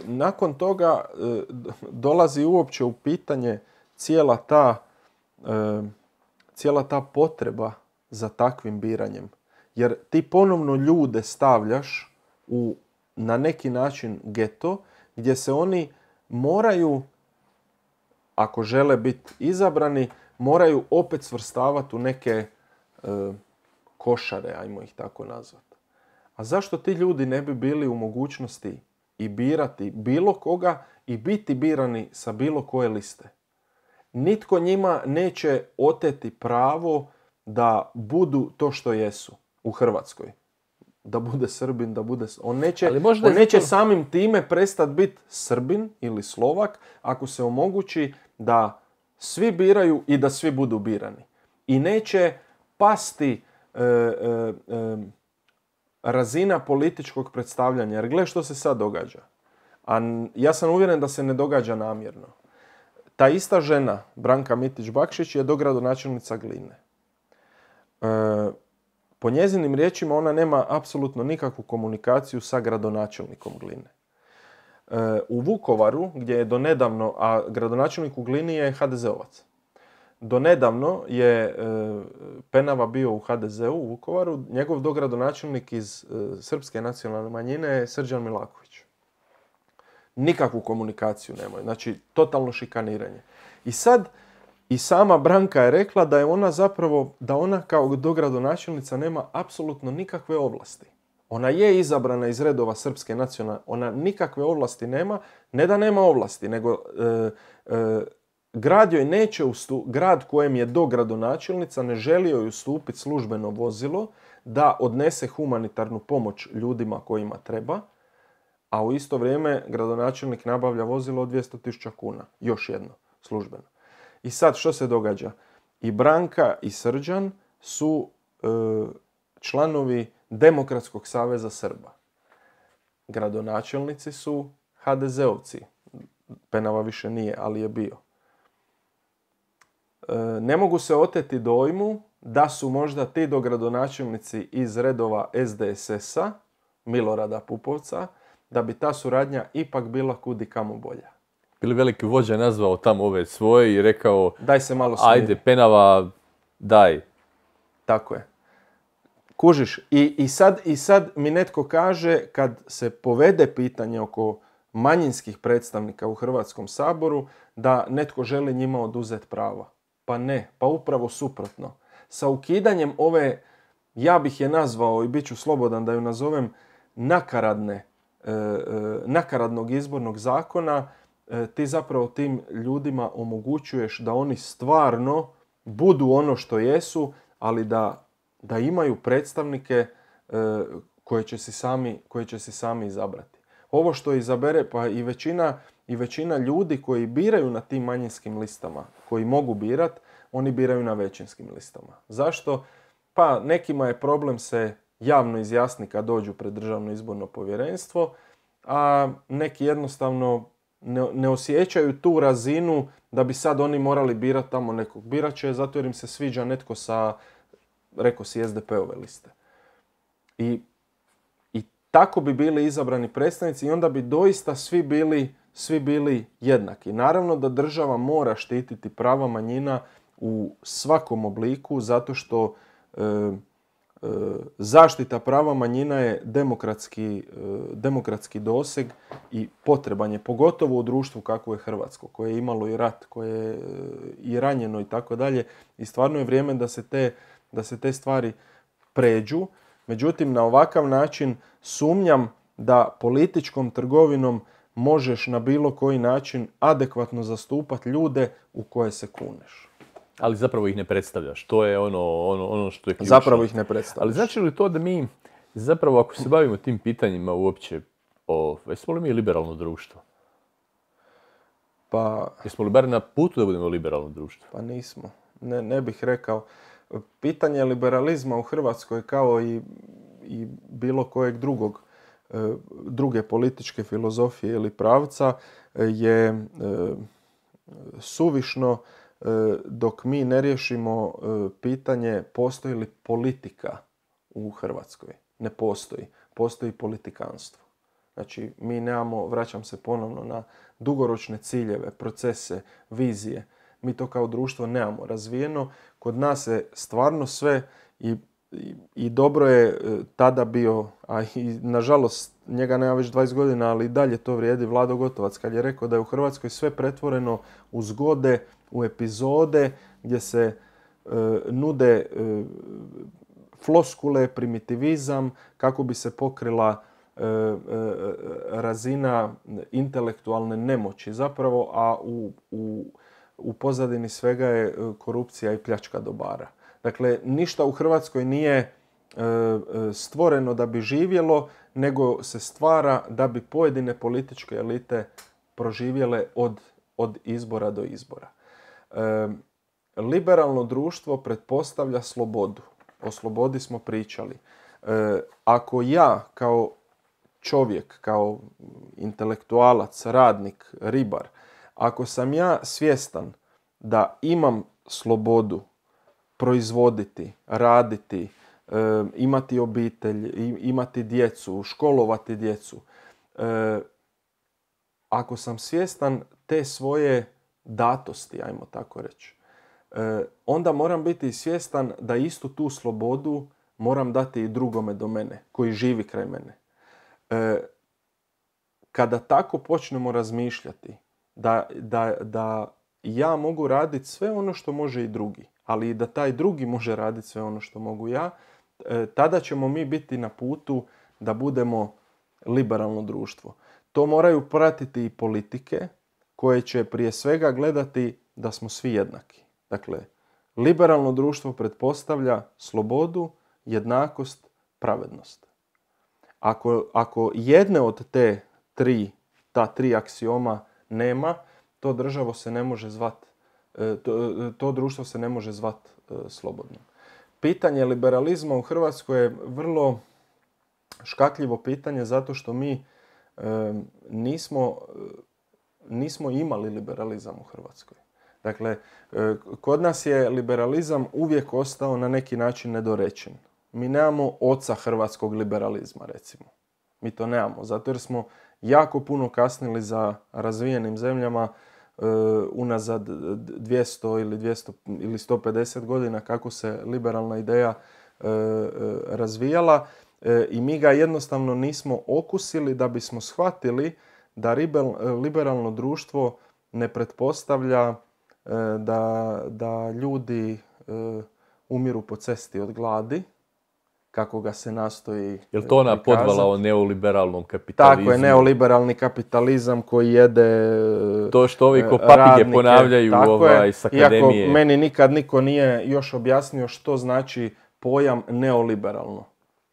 nakon toga e, dolazi uopće u pitanje cijela ta cijela ta potreba za takvim biranjem. Jer ti ponovno ljude stavljaš u na neki način geto gdje se oni moraju, ako žele biti izabrani, moraju opet svrstavati u neke e, košare, ajmo ih tako nazvati. A zašto ti ljudi ne bi bili u mogućnosti i birati bilo koga i biti birani sa bilo koje liste? nitko njima neće oteti pravo da budu to što jesu u Hrvatskoj. Da bude Srbin, da bude... On neće, Ali on neće samim time prestati biti Srbin ili Slovak ako se omogući da svi biraju i da svi budu birani. I neće pasti e, e, e, razina političkog predstavljanja. Jer gle što se sad događa. A ja sam uvjeren da se ne događa namjerno. Ta ista žena, Branka Mitić-Bakšić, je dogradonačelnica Gline. E, po njezinim riječima ona nema apsolutno nikakvu komunikaciju sa gradonačelnikom Gline. E, u Vukovaru, gdje je donedavno, a gradonačelnik u Glini je HDZ-ovac, donedavno je e, Penava bio u HDZ-u u Vukovaru, njegov dogradonačelnik iz Srpske nacionalne manjine je Srđan Milaković nikakvu komunikaciju nemaju. Znači, totalno šikaniranje. I sad, i sama Branka je rekla da je ona zapravo, da ona kao dogradonačelnica nema apsolutno nikakve ovlasti. Ona je izabrana iz redova Srpske nacionalne, ona nikakve ovlasti nema, ne da nema ovlasti, nego e, e, grad joj neće, ustu, grad kojem je dogradonačelnica ne želi joj ustupiti službeno vozilo da odnese humanitarnu pomoć ljudima kojima treba, a u isto vrijeme gradonačelnik nabavlja vozilo od 200.000 kuna. Još jedno, službeno. I sad što se događa? I Branka i Srđan su e, članovi Demokratskog saveza Srba. Gradonačelnici su HDZ-ovci. Penava više nije, ali je bio. E, ne mogu se oteti dojmu da su možda ti dogradonačelnici iz redova SDSS-a, Milorada Pupovca, da bi ta suradnja ipak bila kudi kamo bolja. Bili veliki vođa nazvao tamo ove svoje i rekao daj se malo smiri. Ajde, penava, daj. Tako je. Kužiš, I, i, sad, i sad mi netko kaže kad se povede pitanje oko manjinskih predstavnika u Hrvatskom saboru da netko želi njima oduzeti prava. Pa ne, pa upravo suprotno. Sa ukidanjem ove, ja bih je nazvao i bit ću slobodan da ju nazovem, nakaradne E, e, nakaradnog izbornog zakona e, ti zapravo tim ljudima omogućuješ da oni stvarno budu ono što jesu, ali da, da imaju predstavnike koje će, si sami, koje će si sami izabrati. Ovo što izabere pa i većina, i većina ljudi koji biraju na tim manjinskim listama, koji mogu birat, oni biraju na većinskim listama. Zašto? Pa nekima je problem se javno izjasni kad dođu pred državno izborno povjerenstvo, a neki jednostavno ne, ne osjećaju tu razinu da bi sad oni morali birati tamo nekog. birača, zato jer im se sviđa netko sa, reko si, SDP-ove liste. I, I tako bi bili izabrani predstavnici i onda bi doista svi bili, svi bili jednaki. Naravno da država mora štititi prava manjina u svakom obliku zato što e, E, zaštita prava manjina je demokratski, e, demokratski doseg i potreban je, pogotovo u društvu kakvo je Hrvatsko, koje je imalo i rat, koje je e, i ranjeno i tako dalje. I stvarno je vrijeme da se te, da se te stvari pređu. Međutim, na ovakav način sumnjam da političkom trgovinom možeš na bilo koji način adekvatno zastupati ljude u koje se kuneš ali zapravo ih ne predstavljaš. To je ono, ono, ono što je ključno. Zapravo ih ne predstavljaš. Ali znači li to da mi, zapravo ako se bavimo tim pitanjima uopće, o, jesmo li mi liberalno društvo? Pa... Jesmo li bar na putu da budemo liberalno društvo? Pa nismo. Ne, ne bih rekao. Pitanje liberalizma u Hrvatskoj kao i, i bilo kojeg drugog e, druge političke filozofije ili pravca e, je e, suvišno E, dok mi ne riješimo e, pitanje postoji li politika u Hrvatskoj. Ne postoji. Postoji politikanstvo. Znači, mi nemamo, vraćam se ponovno na dugoročne ciljeve, procese, vizije. Mi to kao društvo nemamo razvijeno. Kod nas je stvarno sve i, i, dobro je e, tada bio, a i nažalost njega nema već 20 godina, ali i dalje to vrijedi Vlado Gotovac kad je rekao da je u Hrvatskoj sve pretvoreno u zgode, u epizode gdje se e, nude e, floskule, primitivizam kako bi se pokrila e, razina intelektualne nemoći zapravo, a u, u, u pozadini svega je korupcija i pljačka dobara. Dakle, ništa u Hrvatskoj nije stvoreno da bi živjelo, nego se stvara da bi pojedine političke elite proživjele od, od izbora do izbora liberalno društvo pretpostavlja slobodu. O slobodi smo pričali. Ako ja kao čovjek, kao intelektualac, radnik, ribar, ako sam ja svjestan da imam slobodu proizvoditi, raditi, imati obitelj, imati djecu, školovati djecu, ako sam svjestan te svoje datosti, ajmo tako reći, e, onda moram biti svjestan da istu tu slobodu moram dati i drugome do mene, koji živi kraj mene. E, kada tako počnemo razmišljati da, da, da ja mogu raditi sve ono što može i drugi, ali i da taj drugi može raditi sve ono što mogu ja, e, tada ćemo mi biti na putu da budemo liberalno društvo. To moraju pratiti i politike, koje će prije svega gledati da smo svi jednaki. Dakle, liberalno društvo pretpostavlja slobodu, jednakost, pravednost. Ako, ako jedne od te tri, ta tri aksioma nema, to državo se ne može zvat, e, to, e, to društvo se ne može zvat e, slobodnim. Pitanje liberalizma u Hrvatskoj je vrlo škakljivo pitanje zato što mi nismo nismo imali liberalizam u Hrvatskoj. Dakle, e, kod nas je liberalizam uvijek ostao na neki način nedorečen. Mi nemamo oca hrvatskog liberalizma, recimo. Mi to nemamo, zato jer smo jako puno kasnili za razvijenim zemljama e, unazad 200 ili, 200 ili 150 godina kako se liberalna ideja e, razvijala i mi ga jednostavno nismo okusili da bismo shvatili da liberalno društvo ne pretpostavlja e, da, da ljudi e, umiru po cesti od gladi, kako ga se nastoji e, Jel to ona podvala o neoliberalnom kapitalizmu? Tako je, neoliberalni kapitalizam koji jede To što ovi ko ponavljaju tako ovaj akademije. Iako meni nikad niko nije još objasnio što znači pojam neoliberalno.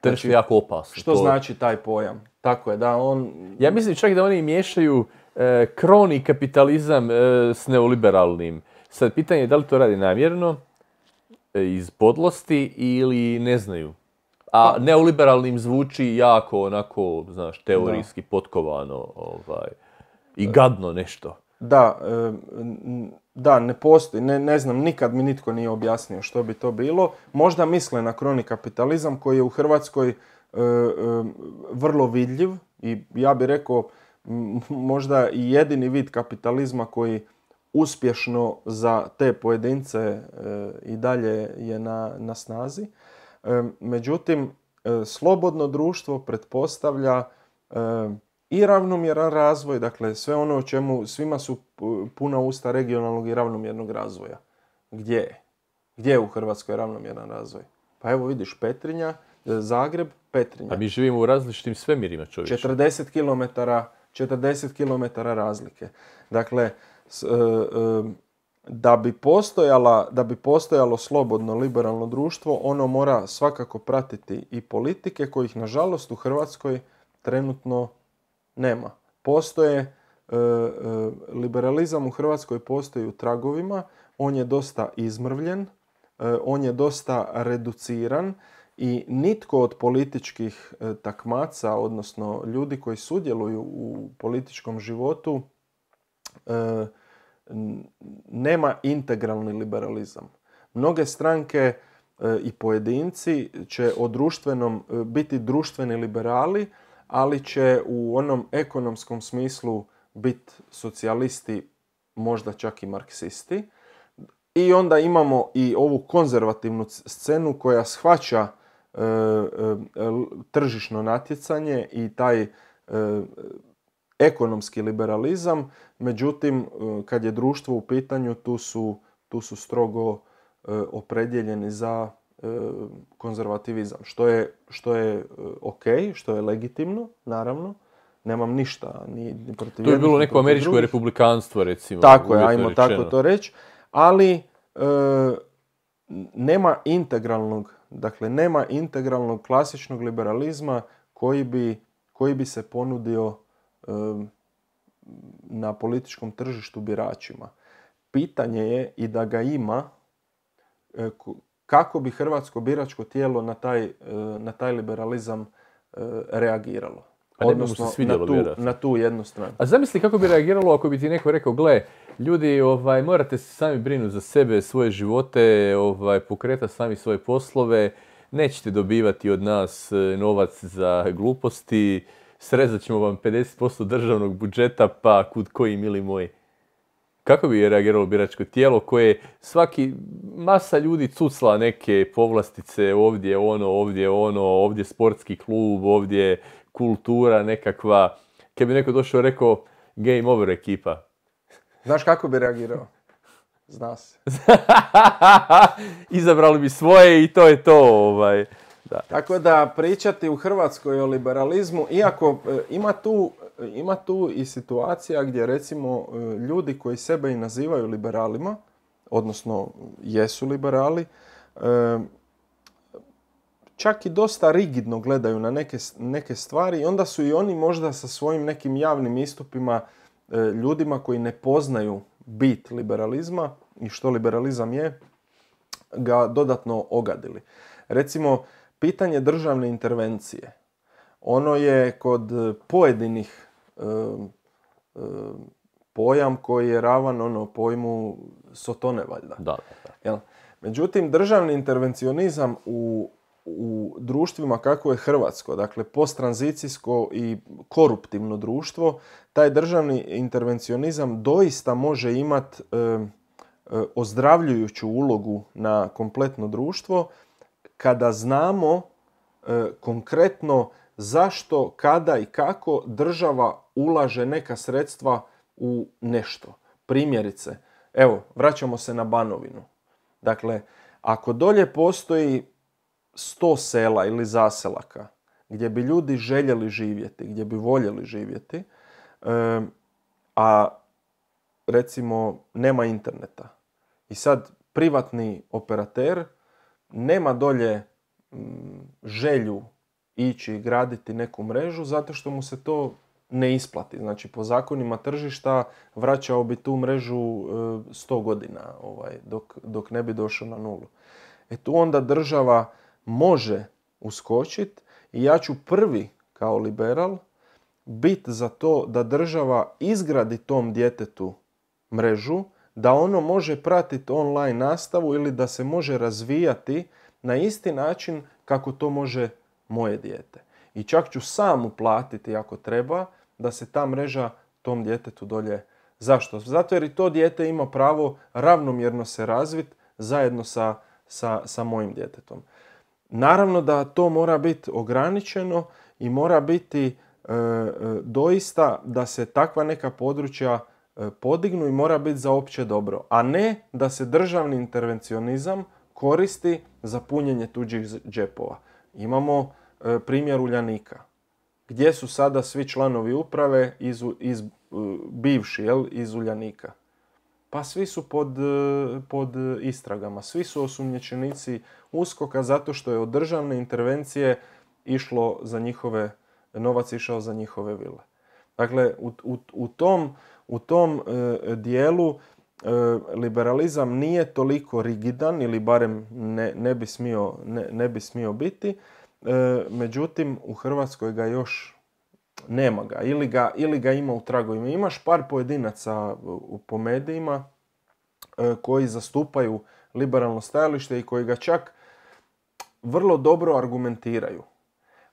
Znači, što jako Što znači taj pojam? Tako je, da on... Ja mislim čak da oni miješaju e, kroni kapitalizam e, s neoliberalnim. Sad, pitanje je da li to radi namjerno, e, iz podlosti ili ne znaju. A pa- neoliberalnim zvuči jako onako, znaš, teorijski potkovano ovaj, i gadno nešto. Da, da, ne postoji, ne, ne znam, nikad mi nitko nije objasnio što bi to bilo. Možda misle na kroni kapitalizam koji je u Hrvatskoj e, vrlo vidljiv i ja bih rekao možda i jedini vid kapitalizma koji uspješno za te pojedince e, i dalje je na, na snazi. međutim, e, slobodno društvo pretpostavlja i ravnomjeran razvoj, dakle sve ono o čemu svima su puna usta regionalnog i ravnomjernog razvoja. Gdje Gdje je u Hrvatskoj ravnomjeran razvoj? Pa evo vidiš Petrinja, e, Zagreb, Petrinja. A mi živimo u različitim svemirima čovječe. 40 km, razlike. Dakle, e, e, da bi, postojala, da bi postojalo slobodno liberalno društvo, ono mora svakako pratiti i politike kojih nažalost u Hrvatskoj trenutno nema. Postoje, e, e, liberalizam u Hrvatskoj postoji u tragovima, on je dosta izmrvljen, e, on je dosta reduciran i nitko od političkih takmaca, odnosno ljudi koji sudjeluju u političkom životu, nema integralni liberalizam. Mnoge stranke i pojedinci će o društvenom, biti društveni liberali, ali će u onom ekonomskom smislu biti socijalisti, možda čak i marksisti. I onda imamo i ovu konzervativnu scenu koja shvaća e, e, tržišno natjecanje i taj e, ekonomski liberalizam, međutim kad je društvo u pitanju tu su, tu su strogo opredjeljeni za E, konzervativizam, što je, što je e, ok, što je legitimno, naravno, nemam ništa ni, protiv To je bilo neko američko republikanstvo, recimo. Tako je, ajmo tako to reći, ali e, nema integralnog, dakle, nema integralnog klasičnog liberalizma koji bi, koji bi se ponudio na političkom tržištu biračima. Pitanje je i da ga ima, kako bi hrvatsko biračko tijelo na taj, e, na taj liberalizam e, reagiralo. Odnosno, se na, tu, na tu jednu stranu. A zamisli kako bi reagiralo ako bi ti neko rekao, gle, ljudi, ovaj, morate se sami brinuti za sebe, svoje živote, ovaj, pokreta sami svoje poslove, nećete dobivati od nas e, novac za gluposti, srezat ćemo vam 50% državnog budžeta, pa kud koji mili moji. Kako bi je reagiralo biračko tijelo koje svaki masa ljudi cucla neke povlastice ovdje ono, ovdje ono, ovdje sportski klub, ovdje kultura nekakva. Kad bi neko došao rekao game over ekipa. Znaš kako bi reagirao? Zna se. (laughs) Izabrali bi svoje i to je to. Ovaj. Da. Tako da pričati u Hrvatskoj o liberalizmu, iako e, ima tu E, ima tu i situacija gdje recimo e, ljudi koji sebe i nazivaju liberalima, odnosno jesu liberali, e, čak i dosta rigidno gledaju na neke, neke stvari i onda su i oni možda sa svojim nekim javnim istupima ljudima koji ne poznaju bit liberalizma i što liberalizam je, ga dodatno ogadili. Recimo, pitanje državne intervencije. Ono je kod pojedinih pojam koji je ravan ono pojmu sotone valjda. Da, da. Jel? Međutim, državni intervencionizam u, u društvima kako je Hrvatsko, dakle posttranzicijsko i koruptivno društvo, taj državni intervencionizam doista može imati e, ozdravljujuću ulogu na kompletno društvo kada znamo e, konkretno zašto, kada i kako država ulaže neka sredstva u nešto. Primjerice, evo, vraćamo se na Banovinu. Dakle, ako dolje postoji 100 sela ili zaselaka gdje bi ljudi željeli živjeti, gdje bi voljeli živjeti, a recimo nema interneta. I sad privatni operater nema dolje želju ići graditi neku mrežu zato što mu se to ne isplati. Znači po zakonima tržišta vraćao bi tu mrežu 100 e, godina ovaj, dok, dok ne bi došao na nulu. E tu onda država može uskočiti i ja ću prvi kao liberal bit za to da država izgradi tom djetetu mrežu, da ono može pratiti online nastavu ili da se može razvijati na isti način kako to može moje dijete. I čak ću sam uplatiti ako treba da se ta mreža tom djetetu dolje. Zašto? Zato jer i to dijete ima pravo ravnomjerno se razviti zajedno sa, sa, sa mojim djetetom. Naravno da to mora biti ograničeno i mora biti e, e, doista da se takva neka područja e, podignu i mora biti za opće dobro, a ne da se državni intervencionizam koristi za punjenje tuđih džepova. Imamo E, primjer Uljanika, gdje su sada svi članovi uprave iz, iz e, bivši jel, iz Uljanika. Pa svi su pod, e, pod istragama, svi su osumnjičenici uskoka zato što je od državne intervencije išlo za njihove, novac išao za njihove vile. Dakle, u, u, tom, u tom dijelu liberalizam nije toliko rigidan ili barem ne, ne bi smio, ne, ne bi smio biti E, međutim u Hrvatskoj ga još nema ga ili, ga ili ga ima u tragovima. Imaš par pojedinaca po medijima e, koji zastupaju liberalno stajalište i koji ga čak vrlo dobro argumentiraju.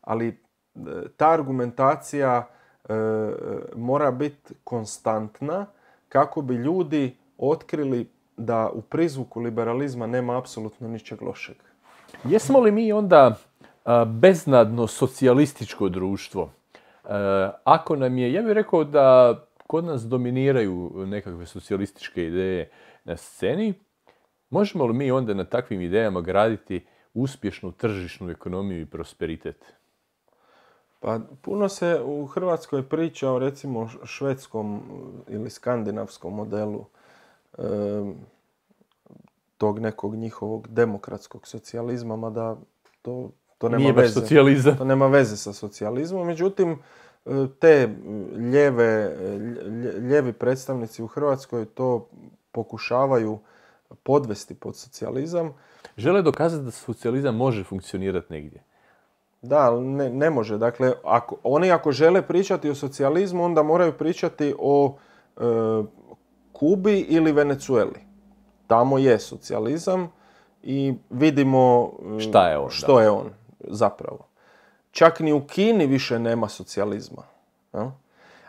Ali e, ta argumentacija mora biti konstantna kako bi ljudi otkrili da u prizvuku liberalizma nema apsolutno ničeg lošeg. Jesmo li mi onda beznadno socijalističko društvo. E, ako nam je, ja bih rekao da kod nas dominiraju nekakve socijalističke ideje na sceni, možemo li mi onda na takvim idejama graditi uspješnu tržišnu ekonomiju i prosperitet? Pa puno se u Hrvatskoj priča o recimo švedskom ili skandinavskom modelu tog nekog njihovog demokratskog socijalizma, mada to to nema veze. socijalizam. To nema veze sa socijalizmom, međutim, e, te e, lijeve e, ljevi predstavnici u Hrvatskoj to pokušavaju podvesti pod socijalizam. Žele dokazati da socijalizam može funkcionirati negdje. Da, ne, ne može. Dakle, ako, oni ako žele pričati o socijalizmu, onda moraju pričati o Kubi ili Venecueli. Tamo je socijalizam i vidimo Šta što je on zapravo. Čak ni u Kini više nema socijalizma. Ja?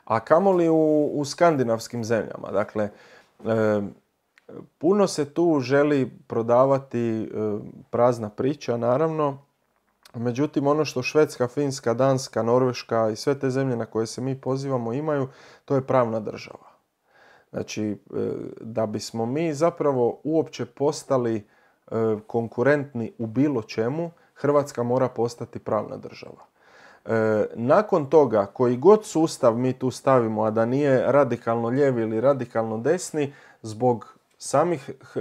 A kamoli u, u skandinavskim zemljama. Dakle, e, puno se tu želi prodavati e, prazna priča, naravno. Međutim, ono što Švedska, Finska, Danska, Norveška i sve te zemlje na koje se mi pozivamo imaju, to je pravna država. Znači, e, da bismo mi zapravo uopće postali e, konkurentni u bilo čemu, Hrvatska mora postati pravna država. E, nakon toga, koji god sustav mi tu stavimo, a da nije radikalno lijevi ili radikalno desni, zbog samih e, e,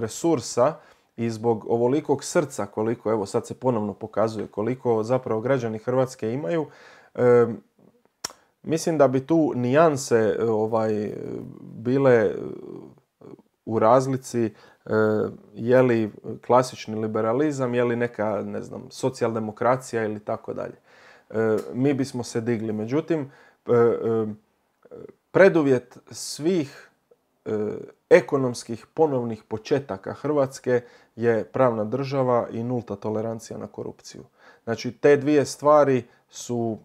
resursa i zbog ovolikog srca koliko, evo sad se ponovno pokazuje, koliko zapravo građani Hrvatske imaju, mislim da bi tu nijanse ovaj, bile u razlici E, je li klasični liberalizam, je li neka, ne znam, socijaldemokracija ili tako dalje. E, mi bismo se digli. Međutim, e, preduvjet svih ekonomskih ponovnih početaka Hrvatske je pravna država i nulta tolerancija na korupciju. Znači, te dvije stvari su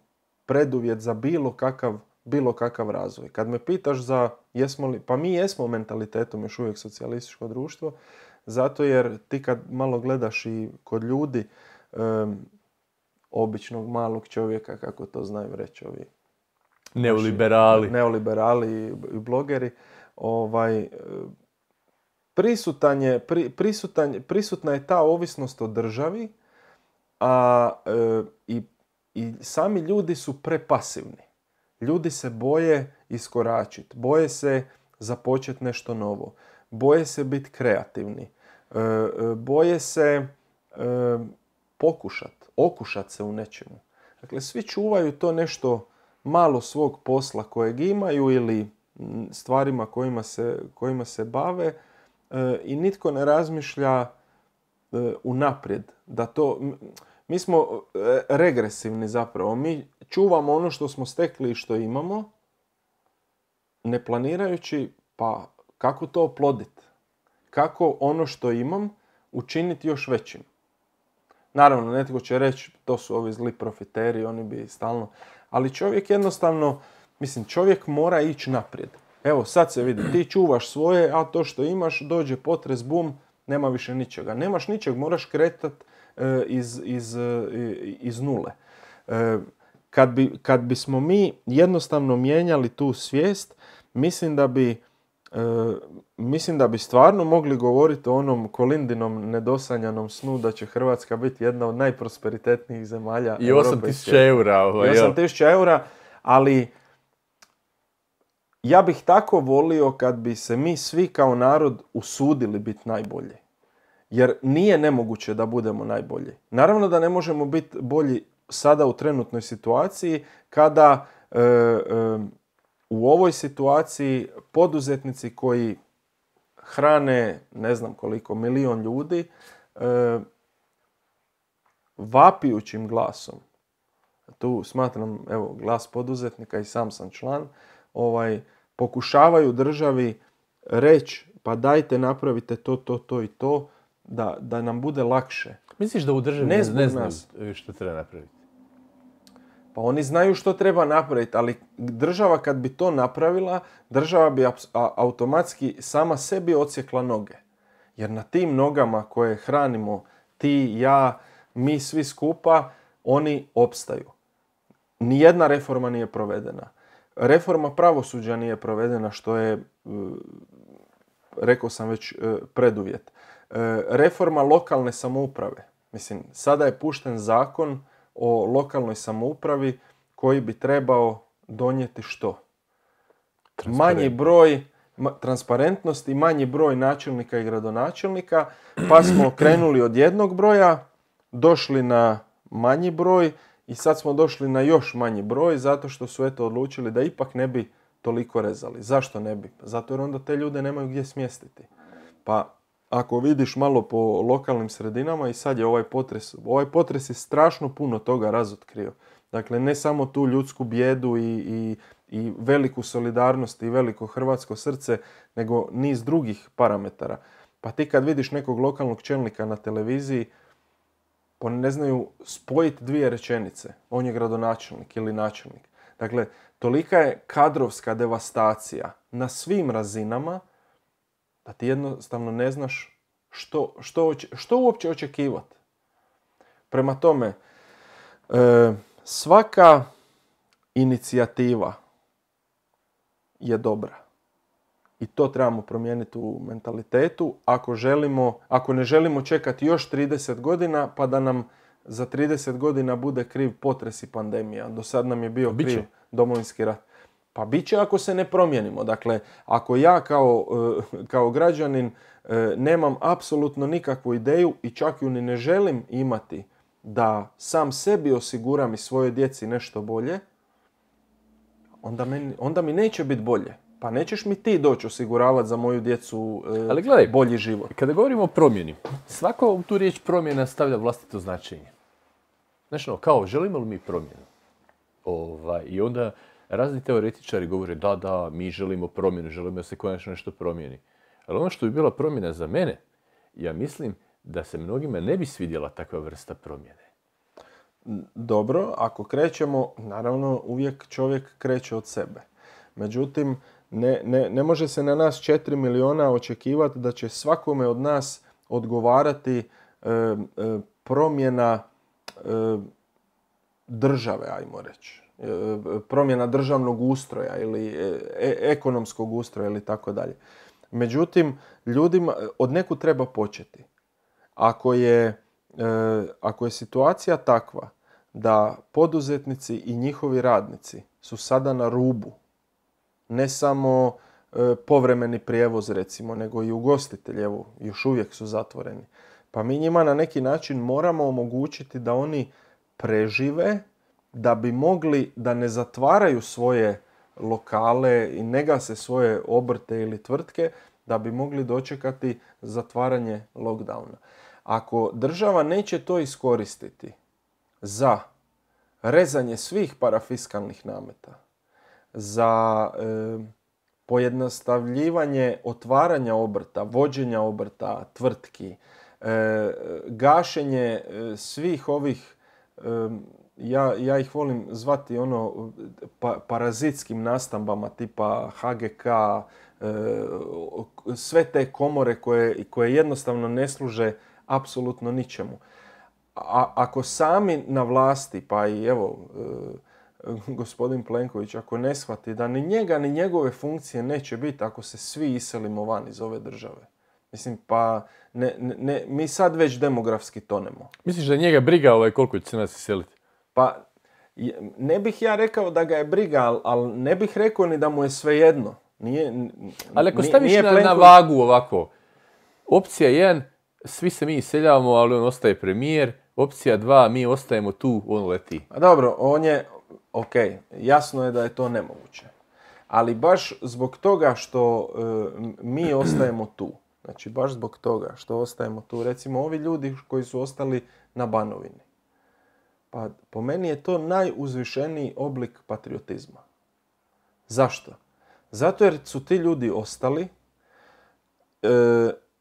preduvjet za bilo kakav bilo kakav razvoj. Kad me pitaš za jesmo li, pa mi jesmo mentalitetom još uvijek socijalističko društvo, zato jer ti kad malo gledaš i kod ljudi običnog malog čovjeka, kako to znaju reći ovi neoliberali, neoliberali i blogeri, ovaj, prisutan je, prisutna je ta ovisnost o državi, a i, i sami ljudi su prepasivni. Ljudi se boje iskoračiti, boje se započeti nešto novo, boje se biti kreativni, e, e, boje se e, pokušat, okušat se u nečemu. Dakle, svi čuvaju to nešto malo svog posla kojeg imaju ili stvarima kojima se, kojima se bave i nitko ne razmišlja unaprijed. Da to, mi smo e, regresivni zapravo. Mi čuvamo ono što smo stekli i što imamo, ne planirajući pa kako to oploditi. Kako ono što imam učiniti još većim. Naravno, netko će reći, to su ovi zli profiteri, oni bi stalno... Ali čovjek jednostavno, mislim, čovjek mora ići naprijed. Evo, sad se vidi, ti čuvaš svoje, a to što imaš, dođe potres, bum, nema više ničega. Nemaš ničeg, moraš kretati, E, iz, iz, e, iz nule. E, kad, bi, kad bismo mi jednostavno mijenjali tu svijest, mislim da bi mislim da bi stvarno mogli govoriti o onom kolindinom nedosanjanom snu da će Hrvatska biti jedna od najprosperitetnijih zemalja I 8000 eura. Ovaj, I 8000 eura, ali ja bih tako volio kad bi se mi svi kao narod usudili biti najbolji. Jer nije nemoguće da budemo najbolji. Naravno da ne možemo biti bolji sada u trenutnoj situaciji kada e, e, u ovoj situaciji poduzetnici koji hrane ne znam koliko milion ljudi e, vapijućim glasom tu smatram evo glas poduzetnika i sam sam član ovaj pokušavaju državi reći pa dajte napravite to to to i to da, da nam bude lakše. Misliš da u državi ne, ne što treba napraviti? Pa oni znaju što treba napraviti, ali država kad bi to napravila, država bi automatski sama sebi odsjekla noge. Jer na tim nogama koje hranimo ti, ja, mi svi skupa, oni opstaju. Nijedna reforma nije provedena. Reforma pravosuđa nije provedena, što je, e, rekao sam već, e, preduvjet. E, reforma lokalne samouprave. Mislim, sada je pušten zakon o lokalnoj samoupravi koji bi trebao donijeti što? Manji broj transparentnosti, manji broj načelnika i gradonačelnika, pa smo (clears throat) krenuli od jednog broja, došli na manji broj i sad smo došli na još manji broj zato što su eto odlučili da ipak ne bi toliko rezali. Zašto ne bi? Zato jer onda te ljude nemaju gdje smjestiti. Pa ako vidiš malo po lokalnim sredinama i sad je ovaj potres, ovaj potres je strašno puno toga razotkrio. Dakle, ne samo tu ljudsku bijedu i, i, i veliku solidarnost i veliko hrvatsko srce, nego niz drugih parametara. Pa ti kad vidiš nekog lokalnog čelnika na televiziji, oni ne znaju spojiti dvije rečenice. On je gradonačelnik ili načelnik. Dakle, tolika je kadrovska devastacija na svim razinama da ti jednostavno ne znaš što, što, što uopće očekivati. Prema tome, e, svaka inicijativa je dobra. I to trebamo promijeniti u mentalitetu ako, želimo, ako ne želimo čekati još 30 godina pa da nam za 30 godina bude kriv potres i pandemija. Do sad nam je bio kriv domovinski rat. Pa bit će ako se ne promijenimo. Dakle, ako ja kao, eh, kao građanin eh, nemam apsolutno nikakvu ideju i čak ju ni ne želim imati da sam sebi osiguram i svojoj djeci nešto bolje, onda, meni, onda mi neće biti bolje. Pa nećeš mi ti doći osiguravati za moju djecu eh, Ali gledaj, bolji život. Kada govorimo o promjeni, svako u tu riječ promjena stavlja vlastito značenje. Znači, no, kao, želimo li mi promjenu? Ovaj, I onda Razni teoretičari govore da, da, mi želimo promjenu, želimo da se konačno nešto promijeni. Ali ono što bi bila promjena za mene, ja mislim da se mnogima ne bi svidjela takva vrsta promjene. Dobro, ako krećemo, naravno uvijek čovjek kreće od sebe. Međutim, ne, ne, ne može se na nas četiri miliona očekivati da će svakome od nas odgovarati e, e, promjena e, države, ajmo reći. E, promjena državnog ustroja ili e, e, ekonomskog ustroja ili tako dalje. Međutim, ljudima od neku treba početi. Ako je, ako je situacija takva da poduzetnici i njihovi radnici su sada na rubu, ne samo povremeni prijevoz recimo, nego i ugostitelji, evo, još uvijek su zatvoreni. Pa mi njima na neki način moramo omogućiti da oni prežive da bi mogli da ne zatvaraju svoje lokale i ne gase svoje obrte ili tvrtke da bi mogli dočekati zatvaranje lockdowna. Ako država neće to iskoristiti za rezanje svih parafiskalnih nameta, za e, pojednostavljivanje otvaranja obrta, vođenja obrta, tvrtki, e, gašenje e, svih ovih ja, ja ih volim zvati ono pa, parazitskim nastambama tipa HGK, e, sve te komore koje, koje jednostavno ne služe apsolutno ničemu. A ako sami na vlasti, pa i evo, e, gospodin Plenković, ako ne shvati da ni njega ni njegove funkcije neće biti ako se svi iselimo van iz ove države. Mislim, pa ne, ne, mi sad već demografski tonemo. Misliš da njega briga ovaj koliko će se nas iseliti? Pa ne bih ja rekao da ga je briga, ali ne bih rekao ni da mu je svejedno. Nije, ali ako staviš na, vagu ovako, opcija 1, svi se mi iseljavamo, ali on ostaje premijer. Opcija 2, mi ostajemo tu, on leti. A dobro, on je, ok, jasno je da je to nemoguće. Ali baš zbog toga što e, mi ostajemo tu, znači baš zbog toga što ostajemo tu, recimo ovi ljudi koji su ostali na Banovini, pa po meni je to najuzvišeniji oblik patriotizma. Zašto? Zato jer su ti ljudi ostali, e,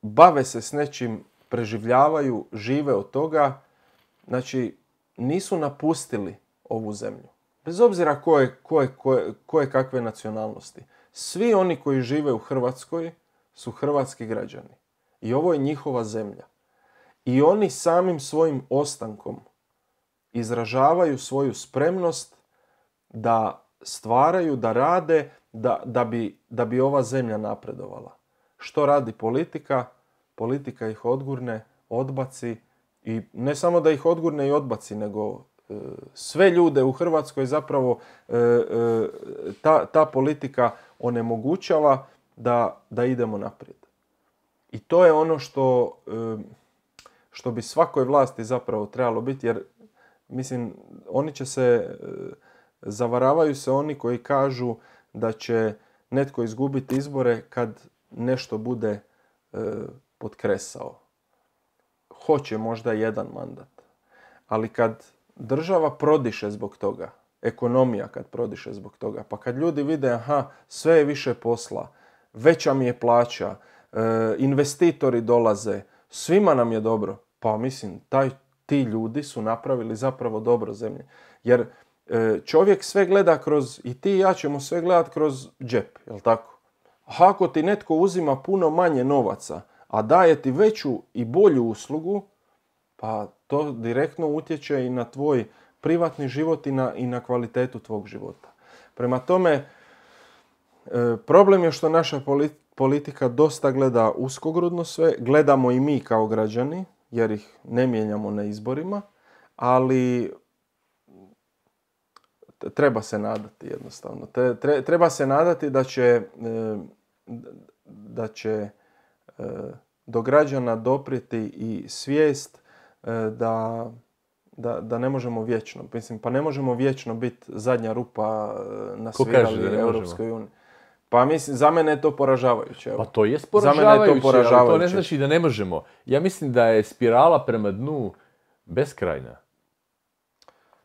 bave se s nečim, preživljavaju, žive od toga, znači nisu napustili ovu zemlju. Bez obzira koje, koje, koje kakve nacionalnosti. Svi oni koji žive u Hrvatskoj su hrvatski građani. I ovo je njihova zemlja. I oni samim svojim ostankom izražavaju svoju spremnost da stvaraju, da rade, da, da, bi, da bi ova zemlja napredovala. Što radi politika? Politika ih odgurne, odbaci i ne samo da ih odgurne i odbaci, nego e, sve ljude u Hrvatskoj zapravo e, e, ta, ta politika onemogućava da, da idemo naprijed. I to je ono što, što bi svakoj vlasti zapravo trebalo biti, jer Mislim, oni će se, e, zavaravaju se oni koji kažu da će netko izgubiti izbore kad nešto bude e, potkresao. Hoće možda jedan mandat. Ali kad država prodiše zbog toga, ekonomija kad prodiše zbog toga, pa kad ljudi vide aha, sve je više posla, veća mi je plaća, e, investitori dolaze, svima nam je dobro, pa mislim, taj ti ljudi su napravili zapravo dobro zemlje. Jer e, čovjek sve gleda kroz, i ti i ja ćemo sve gledati kroz džep, jel tako? ako ti netko uzima puno manje novaca, a daje ti veću i bolju uslugu, pa to direktno utječe i na tvoj privatni život i na, i na kvalitetu tvog života. Prema tome, e, problem je što naša politika dosta gleda uskogrudno sve, gledamo i mi kao građani, jer ih ne mijenjamo na izborima, ali treba se nadati jednostavno. treba se nadati da će, e, da će e, do građana doprijeti i svijest e, da, da, da, ne možemo vječno. Mislim, pa ne možemo vječno biti zadnja rupa na svirali Europskoj uniji. Pa mislim, za mene je to poražavajuće. Pa to je poražavajuće, to Ali to ne znači da ne možemo. Ja mislim da je spirala prema dnu beskrajna.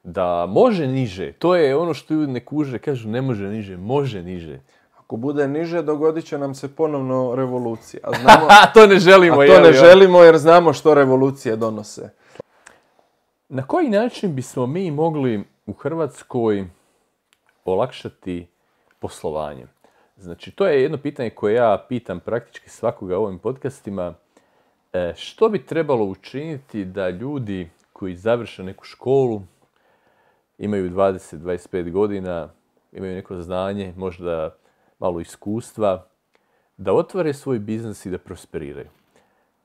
Da može niže, to je ono što ljudi ne kuže, kažu ne može niže, može niže. Ako bude niže, dogodit će nam se ponovno revolucija. A (laughs) to ne želimo. A to ne želimo jer znamo što revolucije donose. Na koji način bismo mi mogli u Hrvatskoj olakšati poslovanje? Znači, to je jedno pitanje koje ja pitam praktički svakoga u ovim podcastima. E, što bi trebalo učiniti da ljudi koji završe neku školu, imaju 20-25 godina, imaju neko znanje, možda malo iskustva, da otvore svoj biznis i da prosperiraju.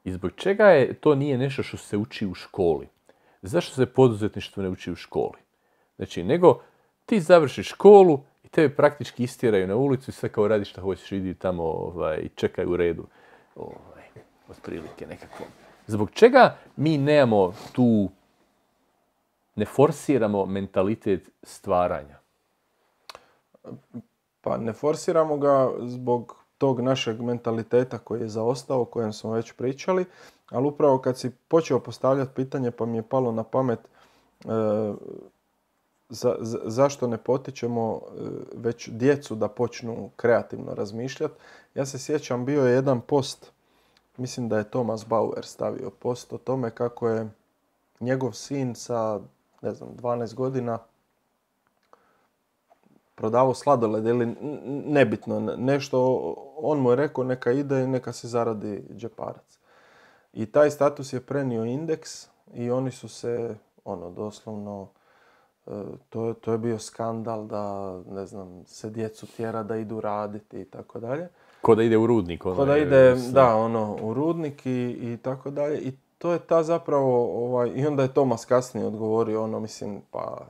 I zbog čega je, to nije nešto što se uči u školi? Zašto se poduzetništvo ne uči u školi? Znači, nego ti završiš školu, te praktički istiraju na ulicu i sve kao radi šta hoćeš, idi tamo ovaj, čekaj u redu. Ovaj, otprilike nekako. Zbog čega mi nemamo tu, ne forsiramo mentalitet stvaranja? Pa ne forsiramo ga zbog tog našeg mentaliteta koji je zaostao, o kojem smo već pričali, ali upravo kad si počeo postavljati pitanje pa mi je palo na pamet e, za, zašto ne potičemo e, već djecu da počnu kreativno razmišljati. Ja se sjećam, bio je jedan post, mislim da je Thomas Bauer stavio post o tome kako je njegov sin sa, ne znam, 12 godina prodavao sladoled ili nebitno nešto, on mu je rekao neka ide i neka se zaradi džeparac. I taj status je prenio indeks i oni su se, ono, doslovno E, to, to je bio skandal da, ne znam, se djecu tjera da idu raditi i tako dalje. Ko da ide u rudnik. Ono, Ko da ide, da, ono, u rudnik i, i tako dalje. I to je ta zapravo, ovaj, i onda je Tomas kasnije odgovorio, ono, mislim, pa,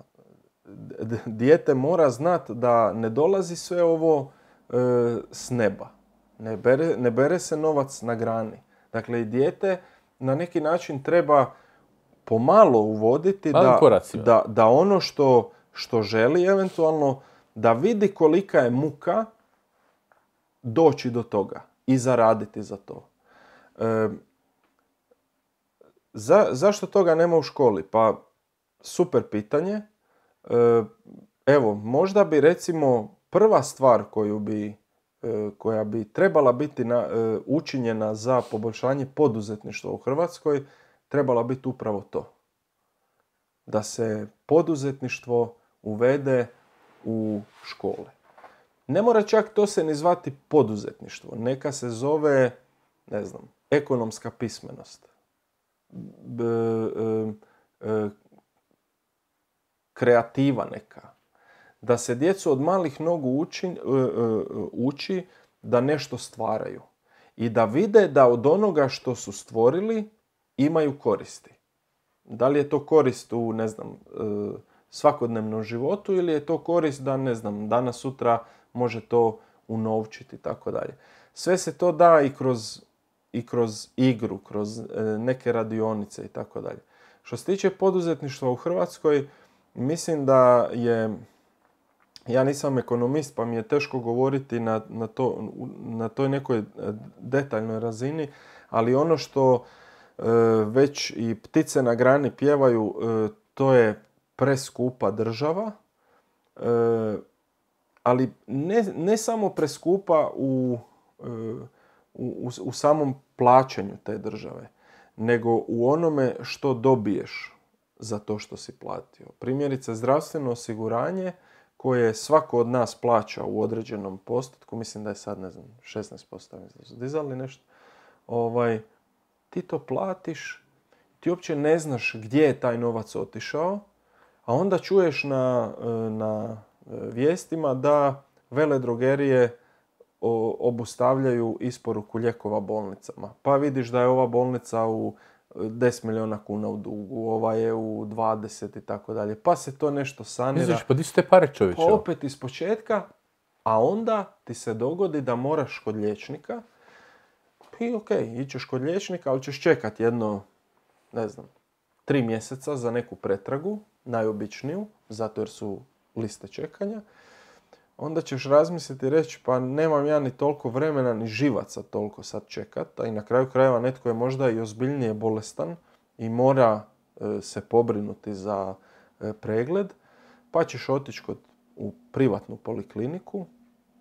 dijete mora znat da ne dolazi sve ovo e, s neba. Ne bere, ne bere se novac na grani. Dakle, i dijete na neki način treba pomalo uvoditi da, da, da ono što, što želi eventualno da vidi kolika je muka doći do toga i zaraditi za to. E, za, zašto toga nema u školi? Pa super pitanje. E, evo, možda bi recimo prva stvar koju bi, e, koja bi trebala biti na, e, učinjena za poboljšanje poduzetništva u Hrvatskoj trebala biti upravo to. Da se poduzetništvo uvede u škole. Ne mora čak to se ni zvati poduzetništvo. Neka se zove, ne znam, ekonomska pismenost. E, e, kreativa neka. Da se djecu od malih nogu uči, e, uči da nešto stvaraju. I da vide da od onoga što su stvorili imaju koristi. Da li je to korist u, ne znam, e, svakodnevnom životu ili je to korist da, ne znam, danas, sutra može to unovčiti i tako dalje. Sve se to da i kroz, i kroz igru, kroz e, neke radionice i tako dalje. Što se tiče poduzetništva u Hrvatskoj, mislim da je, ja nisam ekonomist pa mi je teško govoriti na, na, to, na toj nekoj e, detaljnoj razini, ali ono što E, već i ptice na grani pjevaju e, to je preskupa država e, ali ne, ne samo preskupa u, u, u samom plaćanju te države nego u onome što dobiješ za to što si platio primjerice zdravstveno osiguranje koje svako od nas plaća u određenom postotku mislim da je sad ne znam 16% mislim dizali nešto ovaj ti to platiš, ti uopće ne znaš gdje je taj novac otišao, a onda čuješ na, e, na e, vijestima da vele drogerije obustavljaju isporuku ljekova bolnicama. Pa vidiš da je ova bolnica u 10 e, milijuna kuna u dugu, ova je u 20 i tako dalje. Pa se to nešto sanira. Izviš, pa di su te pare čovječe? Pa opet iz početka, a onda ti se dogodi da moraš kod liječnika pa i ok, ićeš kod liječnika, ali ćeš čekat jedno, ne znam, tri mjeseca za neku pretragu, najobičniju, zato jer su liste čekanja, onda ćeš razmisliti i reći pa nemam ja ni toliko vremena ni živaca toliko sad čekat, a i na kraju krajeva netko je možda i ozbiljnije bolestan i mora e, se pobrinuti za e, pregled, pa ćeš otići kod u privatnu polikliniku,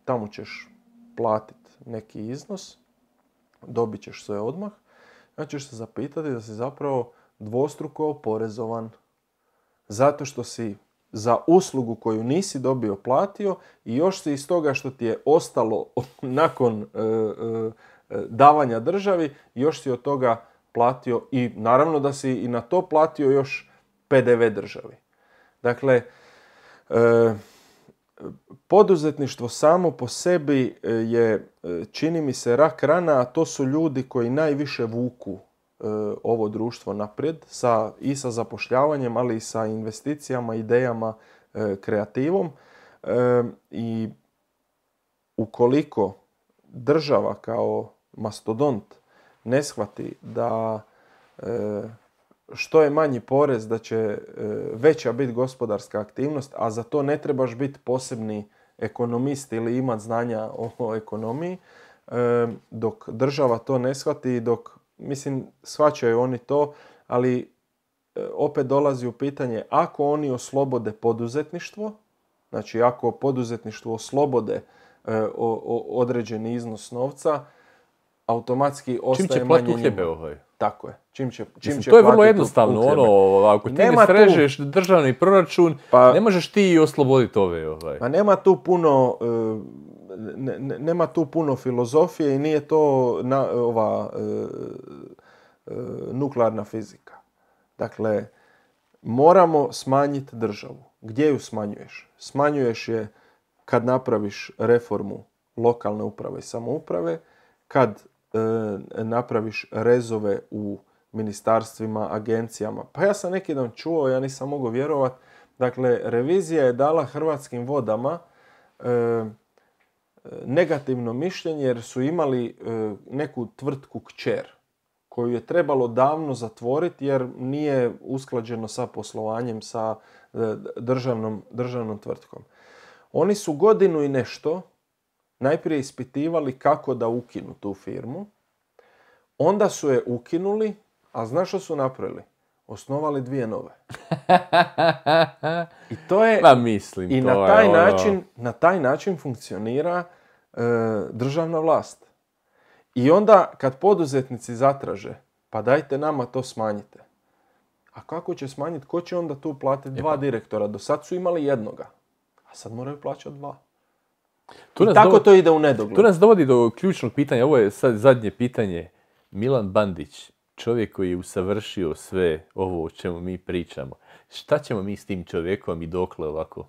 tamo ćeš platiti neki iznos, dobit ćeš sve odmah, ja ćeš se zapitati da si zapravo dvostruko oporezovan. Zato što si za uslugu koju nisi dobio platio i još si iz toga što ti je ostalo (laughs) nakon e, e, e, davanja državi, još si od toga platio i naravno da si i na to platio još PDV državi. Dakle, poduzetništvo samo po sebi e, je, e, čini mi se, rak rana, a to su ljudi koji najviše vuku e, ovo društvo naprijed sa, i sa zapošljavanjem, ali i sa investicijama, idejama, kreativom. I ukoliko država kao mastodont ne shvati da što je manji porez, da će e, veća biti gospodarska aktivnost, a za to ne trebaš biti posebni ekonomist ili imat znanja o ekonomiji. E, dok država to ne shvati, i dok, mislim, shvaćaju oni to, ali e, opet dolazi u pitanje ako oni oslobode poduzetništvo, znači ako poduzetništvo oslobode određeni iznos novca, automatski ostaje manje Čim će tako je. Čim će, čim će to je vrlo jednostavno, ono, ovaj, ako ti nema ne državni proračun, pa- ne možeš ti i osloboditi ove. Ovaj. Pa nema tu puno, e, nema tu puno filozofije i nije to ova e, e, nuklearna fizika. Dakle, moramo smanjiti državu. Gdje ju smanjuješ? Smanjuješ je kad napraviš reformu lokalne uprave i samouprave, kad E, napraviš rezove u ministarstvima, agencijama. Pa ja sam neki dan čuo, ja nisam mogao vjerovati. Dakle, revizija je dala Hrvatskim vodama e, negativno mišljenje jer su imali e, neku tvrtku kćer koju je trebalo davno zatvoriti jer nije usklađeno sa poslovanjem sa državnom, državnom tvrtkom. Oni su godinu i nešto najprije ispitivali kako da ukinu tu firmu. Onda su je ukinuli, a znaš što su napravili? Osnovali dvije nove. (laughs) I to je... I na taj, ono. način, na taj način funkcionira e, državna vlast. I onda kad poduzetnici zatraže, pa dajte nama to smanjite. A kako će smanjiti? Ko će onda tu platiti e dva pa. direktora? Do sad su imali jednoga, a sad moraju plaćati dva. I tako to ide u nedogled. Tu nas dovodi do ključnog pitanja, ovo je sad zadnje pitanje. Milan Bandić, čovjek koji je usavršio sve ovo o čemu mi pričamo. Šta ćemo mi s tim čovjekom i dokle ovako?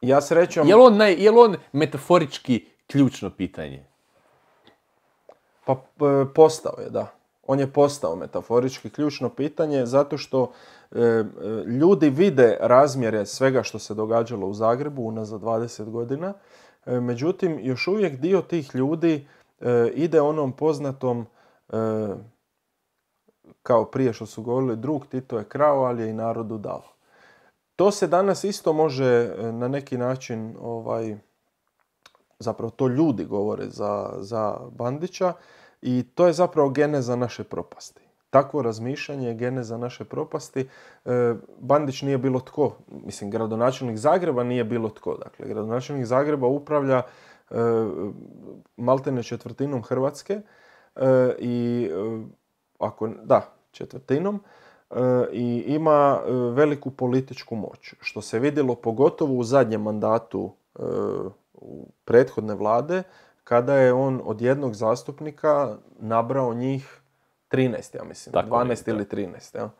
Ja srećom... Je je li on metaforički ključno pitanje? Pa e, postao je, da. On je postao metaforički ključno pitanje zato što ljudi vide razmjere svega što se događalo u Zagrebu unazad 20 godina, međutim još uvijek dio tih ljudi eh, ide onom poznatom eh, kao prije što su govorili drug Tito je krao, ali je i narodu dao. To se danas isto može eh, na neki način, ovaj, zapravo to ljudi govore za, za Bandića i to je zapravo geneza naše propasti takvo razmišljanje je geneza naše propasti. E, Bandić nije bilo tko, mislim gradonačelnik Zagreba nije bilo tko. Dakle, gradonačelnik Zagreba upravlja e, maltene četvrtinom Hrvatske e, i ako, da, četvrtinom i ima veliku političku moć. Što se vidjelo pogotovo u zadnjem mandatu prethodne vlade, kada je on od jednog zastupnika nabrao njih 13, ja mislim. Tako 12 ili 13, ja.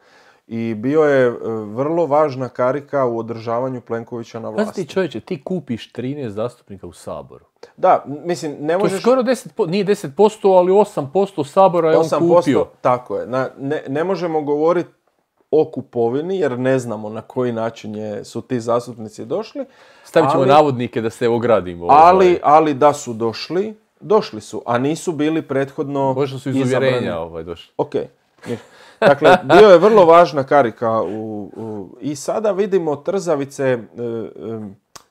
I bio je e, vrlo važna karika u održavanju Plenkovića na vlasti. Znači ti čovječe, ti kupiš 13 zastupnika u Saboru. Da, mislim, ne možeš... To je skoro 10%, nije 10%, ali 8% Sabora je on kupio. Tako je. Na, ne, ne možemo govoriti o kupovini, jer ne znamo na koji način je, su ti zastupnici došli. Stavit ćemo navodnike da se ogradimo. Ovaj. Ali, ali da su došli, Došli su, a nisu bili prethodno Pošto su iz uvjerenja ovaj došli. Ok. (laughs) Dakle, bio je vrlo važna karika u, i sada vidimo trzavice, e, e,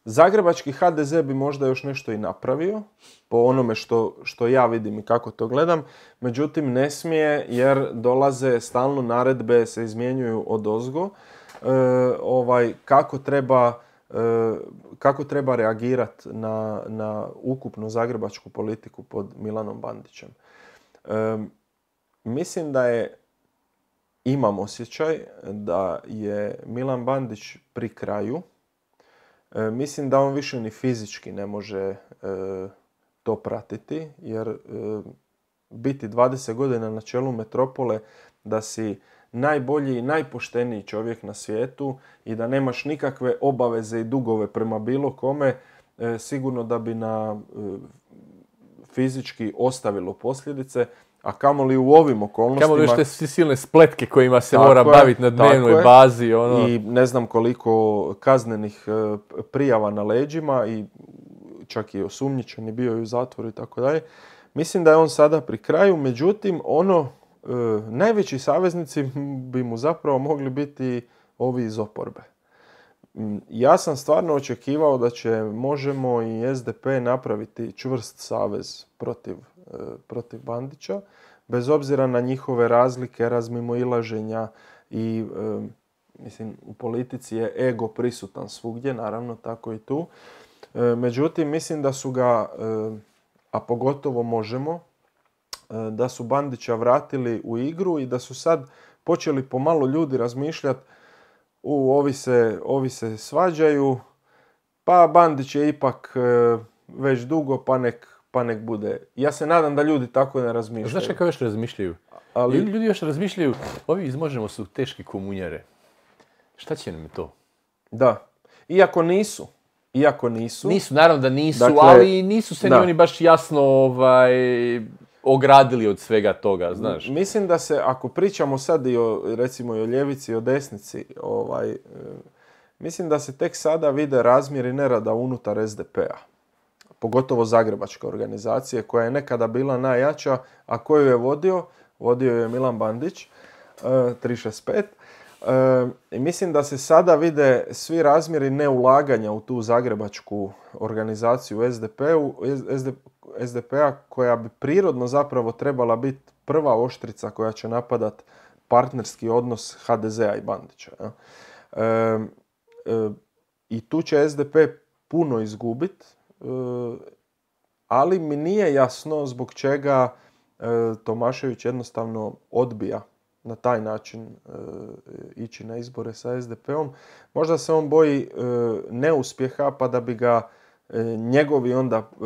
zagrebački HDZ bi možda još nešto i napravio, po onome što, što ja vidim i kako to gledam, međutim ne smije jer dolaze stalno naredbe, se izmjenjuju od ozgo, e, ovaj, kako treba E, kako treba reagirati na, na ukupnu zagrebačku politiku pod Milanom Bandićem. E, mislim da je imam osjećaj da je Milan Bandić pri kraju. E, mislim da on više ni fizički ne može to pratiti jer biti 20 godina na čelu metropole da si najbolji i najpošteniji čovjek na svijetu i da nemaš nikakve obaveze i dugove prema bilo kome, e, sigurno da bi na e, fizički ostavilo posljedice, a kamoli u ovim okolnostima... Kamoli što te silne spletke kojima se mora baviti na dnevnoj bazi. Ono. I ne znam koliko kaznenih e, prijava na leđima i čak i osumnjičen i bio i u zatvoru i tako dalje. Mislim da je on sada pri kraju, međutim ono E, najveći saveznici (laughs) bi mu zapravo mogli biti ovi iz oporbe. Mm, ja sam stvarno očekivao da će Možemo i SDP napraviti čvrst savez protiv, e, protiv Bandića, bez obzira na njihove razlike, razmimoilaženja i e, mislim, u politici je ego prisutan svugdje, naravno tako i tu. Međutim, mislim da su ga, a pogotovo možemo, E, da su Bandića vratili u igru i da su sad počeli pomalo ljudi razmišljati u ovi se, ovi se svađaju, pa Bandić je ipak e, već dugo, pa nek, pa nek bude. Ja se nadam da ljudi tako ne razmišljaju. Znaš kako još razmišljaju? Ali... Ljudi još razmišljaju, ovi izmožemo su teški komunjare. Šta će nam to? Da. Iako nisu. Iako nisu. Nisu, naravno da nisu, dakle, ali nisu se ni oni baš jasno ovaj, ogradili od svega toga, znaš. Mislim da se, ako pričamo sad i o, recimo i o ljevici i o desnici, ovaj, e, mislim da se tek sada vide razmjeri nerada unutar SDP-a. Pogotovo Zagrebačke organizacije koja je nekada bila najjača, a koju je vodio, vodio je Milan Bandić, 365. E, e, I mislim da se sada vide svi razmjeri neulaganja u tu zagrebačku organizaciju SDP-u, SDP, SDP-a koja bi prirodno zapravo trebala biti prva oštrica koja će napadat partnerski odnos HDZ-a i Bandića. Ja. E, I tu će SDP puno izgubit, e, ali mi nije jasno zbog čega e, Tomašević jednostavno odbija na taj način ići na izbore sa SDP-om. Možda se on boji neuspjeha pa da bi ga E, njegovi onda e,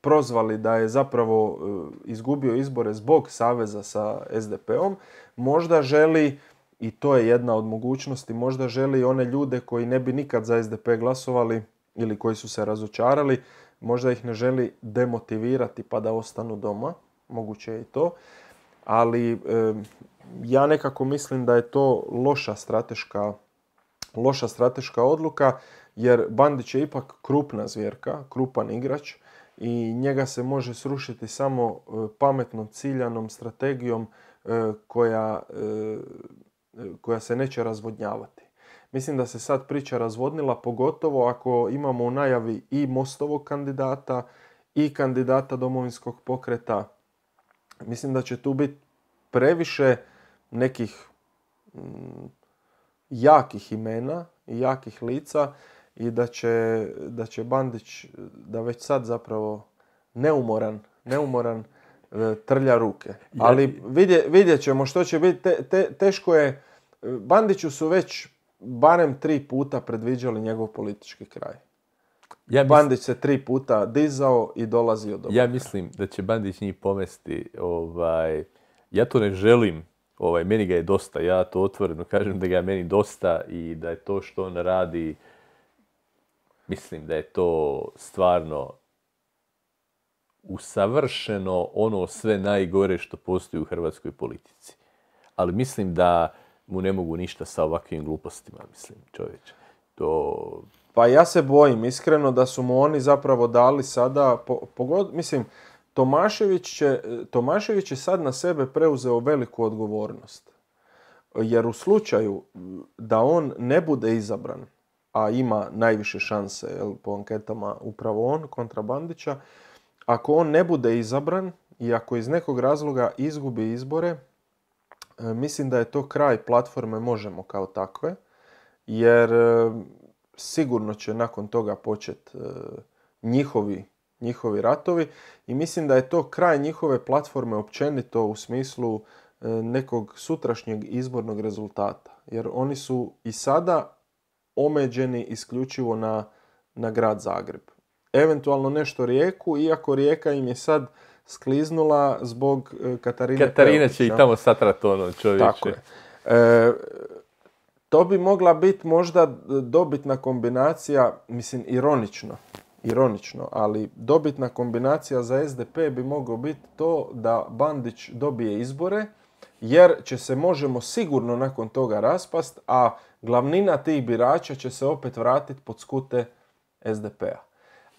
prozvali da je zapravo e, izgubio izbore zbog saveza sa SDP-om, možda želi i to je jedna od mogućnosti, možda želi one ljude koji ne bi nikad za SDP glasovali ili koji su se razočarali, možda ih ne želi demotivirati pa da ostanu doma, moguće je i to, ali ja nekako mislim da je to loša strateška, loša strateška odluka jer Bandić je ipak krupna zvjerka, krupan igrač i njega se može srušiti samo e, pametnom, ciljanom strategijom e, koja, e, koja se neće razvodnjavati. Mislim da se sad priča razvodnila, pogotovo ako imamo u najavi i Mostovog kandidata i kandidata domovinskog pokreta. Mislim da će tu biti previše nekih mm, jakih imena i jakih lica i da će, da će Bandić, da već sad zapravo neumoran, neumoran e, trlja ruke. Ali vidje, vidjet ćemo što će biti. Te, teško je, e, Bandiću su već barem tri puta predviđali njegov politički kraj. Ja Bandić se tri puta dizao i dolazio do Ja mislim da će Bandić njih pomesti. Ovaj, ja to ne želim. Ovaj, meni ga je dosta. Ja to otvoreno kažem da ga je meni dosta i da je to što on radi Mislim da je to stvarno usavršeno ono sve najgore što postoji u hrvatskoj politici. Ali mislim da mu ne mogu ništa sa ovakvim glupostima, mislim, čovječe. To... Pa ja se bojim iskreno da su mu oni zapravo dali sada, po, pogod, mislim, Tomašević, će, Tomašević je sad na sebe preuzeo veliku odgovornost. Jer u slučaju da on ne bude izabran, a ima najviše šanse jel, po anketama upravo on, kontra Bandića, ako on ne bude izabran i ako iz nekog razloga izgubi izbore, e, mislim da je to kraj platforme Možemo kao takve, jer e, sigurno će nakon toga početi e, njihovi, njihovi ratovi i mislim da je to kraj njihove platforme općenito u smislu nekog sutrašnjeg izbornog rezultata. Jer oni su i sada omeđeni isključivo na, na grad Zagreb. Eventualno nešto Rijeku, iako Rijeka im je sad skliznula zbog e, Katarine Katarina će i tamo satrat ono čovječe. je. E, to bi mogla biti možda dobitna kombinacija, mislim ironično, ironično, ali dobitna kombinacija za SDP bi moglo biti to da Bandić dobije izbore, jer će se možemo sigurno nakon toga raspast, a glavnina tih birača će se opet vratiti pod skute SDP-a.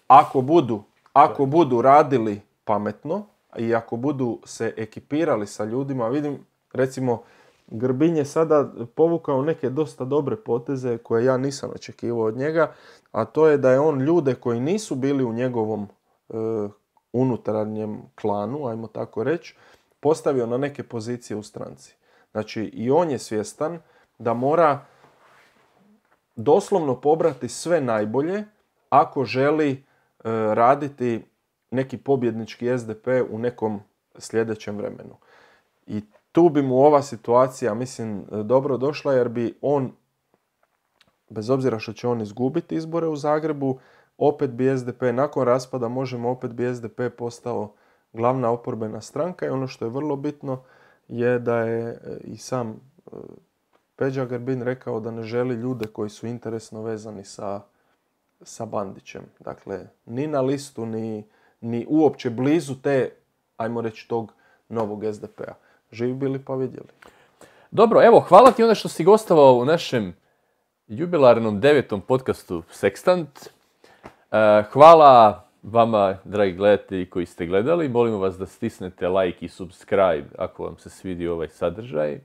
Ako budu, ako budu radili pametno i ako budu se ekipirali sa ljudima, vidim recimo Grbin je sada povukao neke dosta dobre poteze koje ja nisam očekivao od njega, a to je da je on ljude koji nisu bili u njegovom e, unutarnjem klanu, ajmo tako reći, postavio na neke pozicije u stranci. Znači i on je svjestan da mora doslovno pobrati sve najbolje ako želi e, raditi neki pobjednički SDP u nekom sljedećem vremenu. I tu bi mu ova situacija, mislim, dobro došla jer bi on, bez obzira što će on izgubiti izbore u Zagrebu, opet bi SDP, nakon raspada možemo, opet bi SDP postao glavna oporbena stranka i ono što je vrlo bitno je da je e, i sam e, Peđa Grbin rekao da ne želi ljude koji su interesno vezani sa, sa Bandićem. Dakle, ni na listu, ni, ni uopće blizu te, ajmo reći, tog novog SDP-a. Živi bili pa vidjeli. Dobro, evo, hvala ti onda što si gostovao u našem jubilarnom devetom podcastu Sextant. E, hvala vama, dragi gledatelji koji ste gledali. Molimo vas da stisnete like i subscribe ako vam se svidi ovaj sadržaj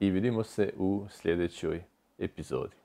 i vidimo se u sljedećoj epizodi.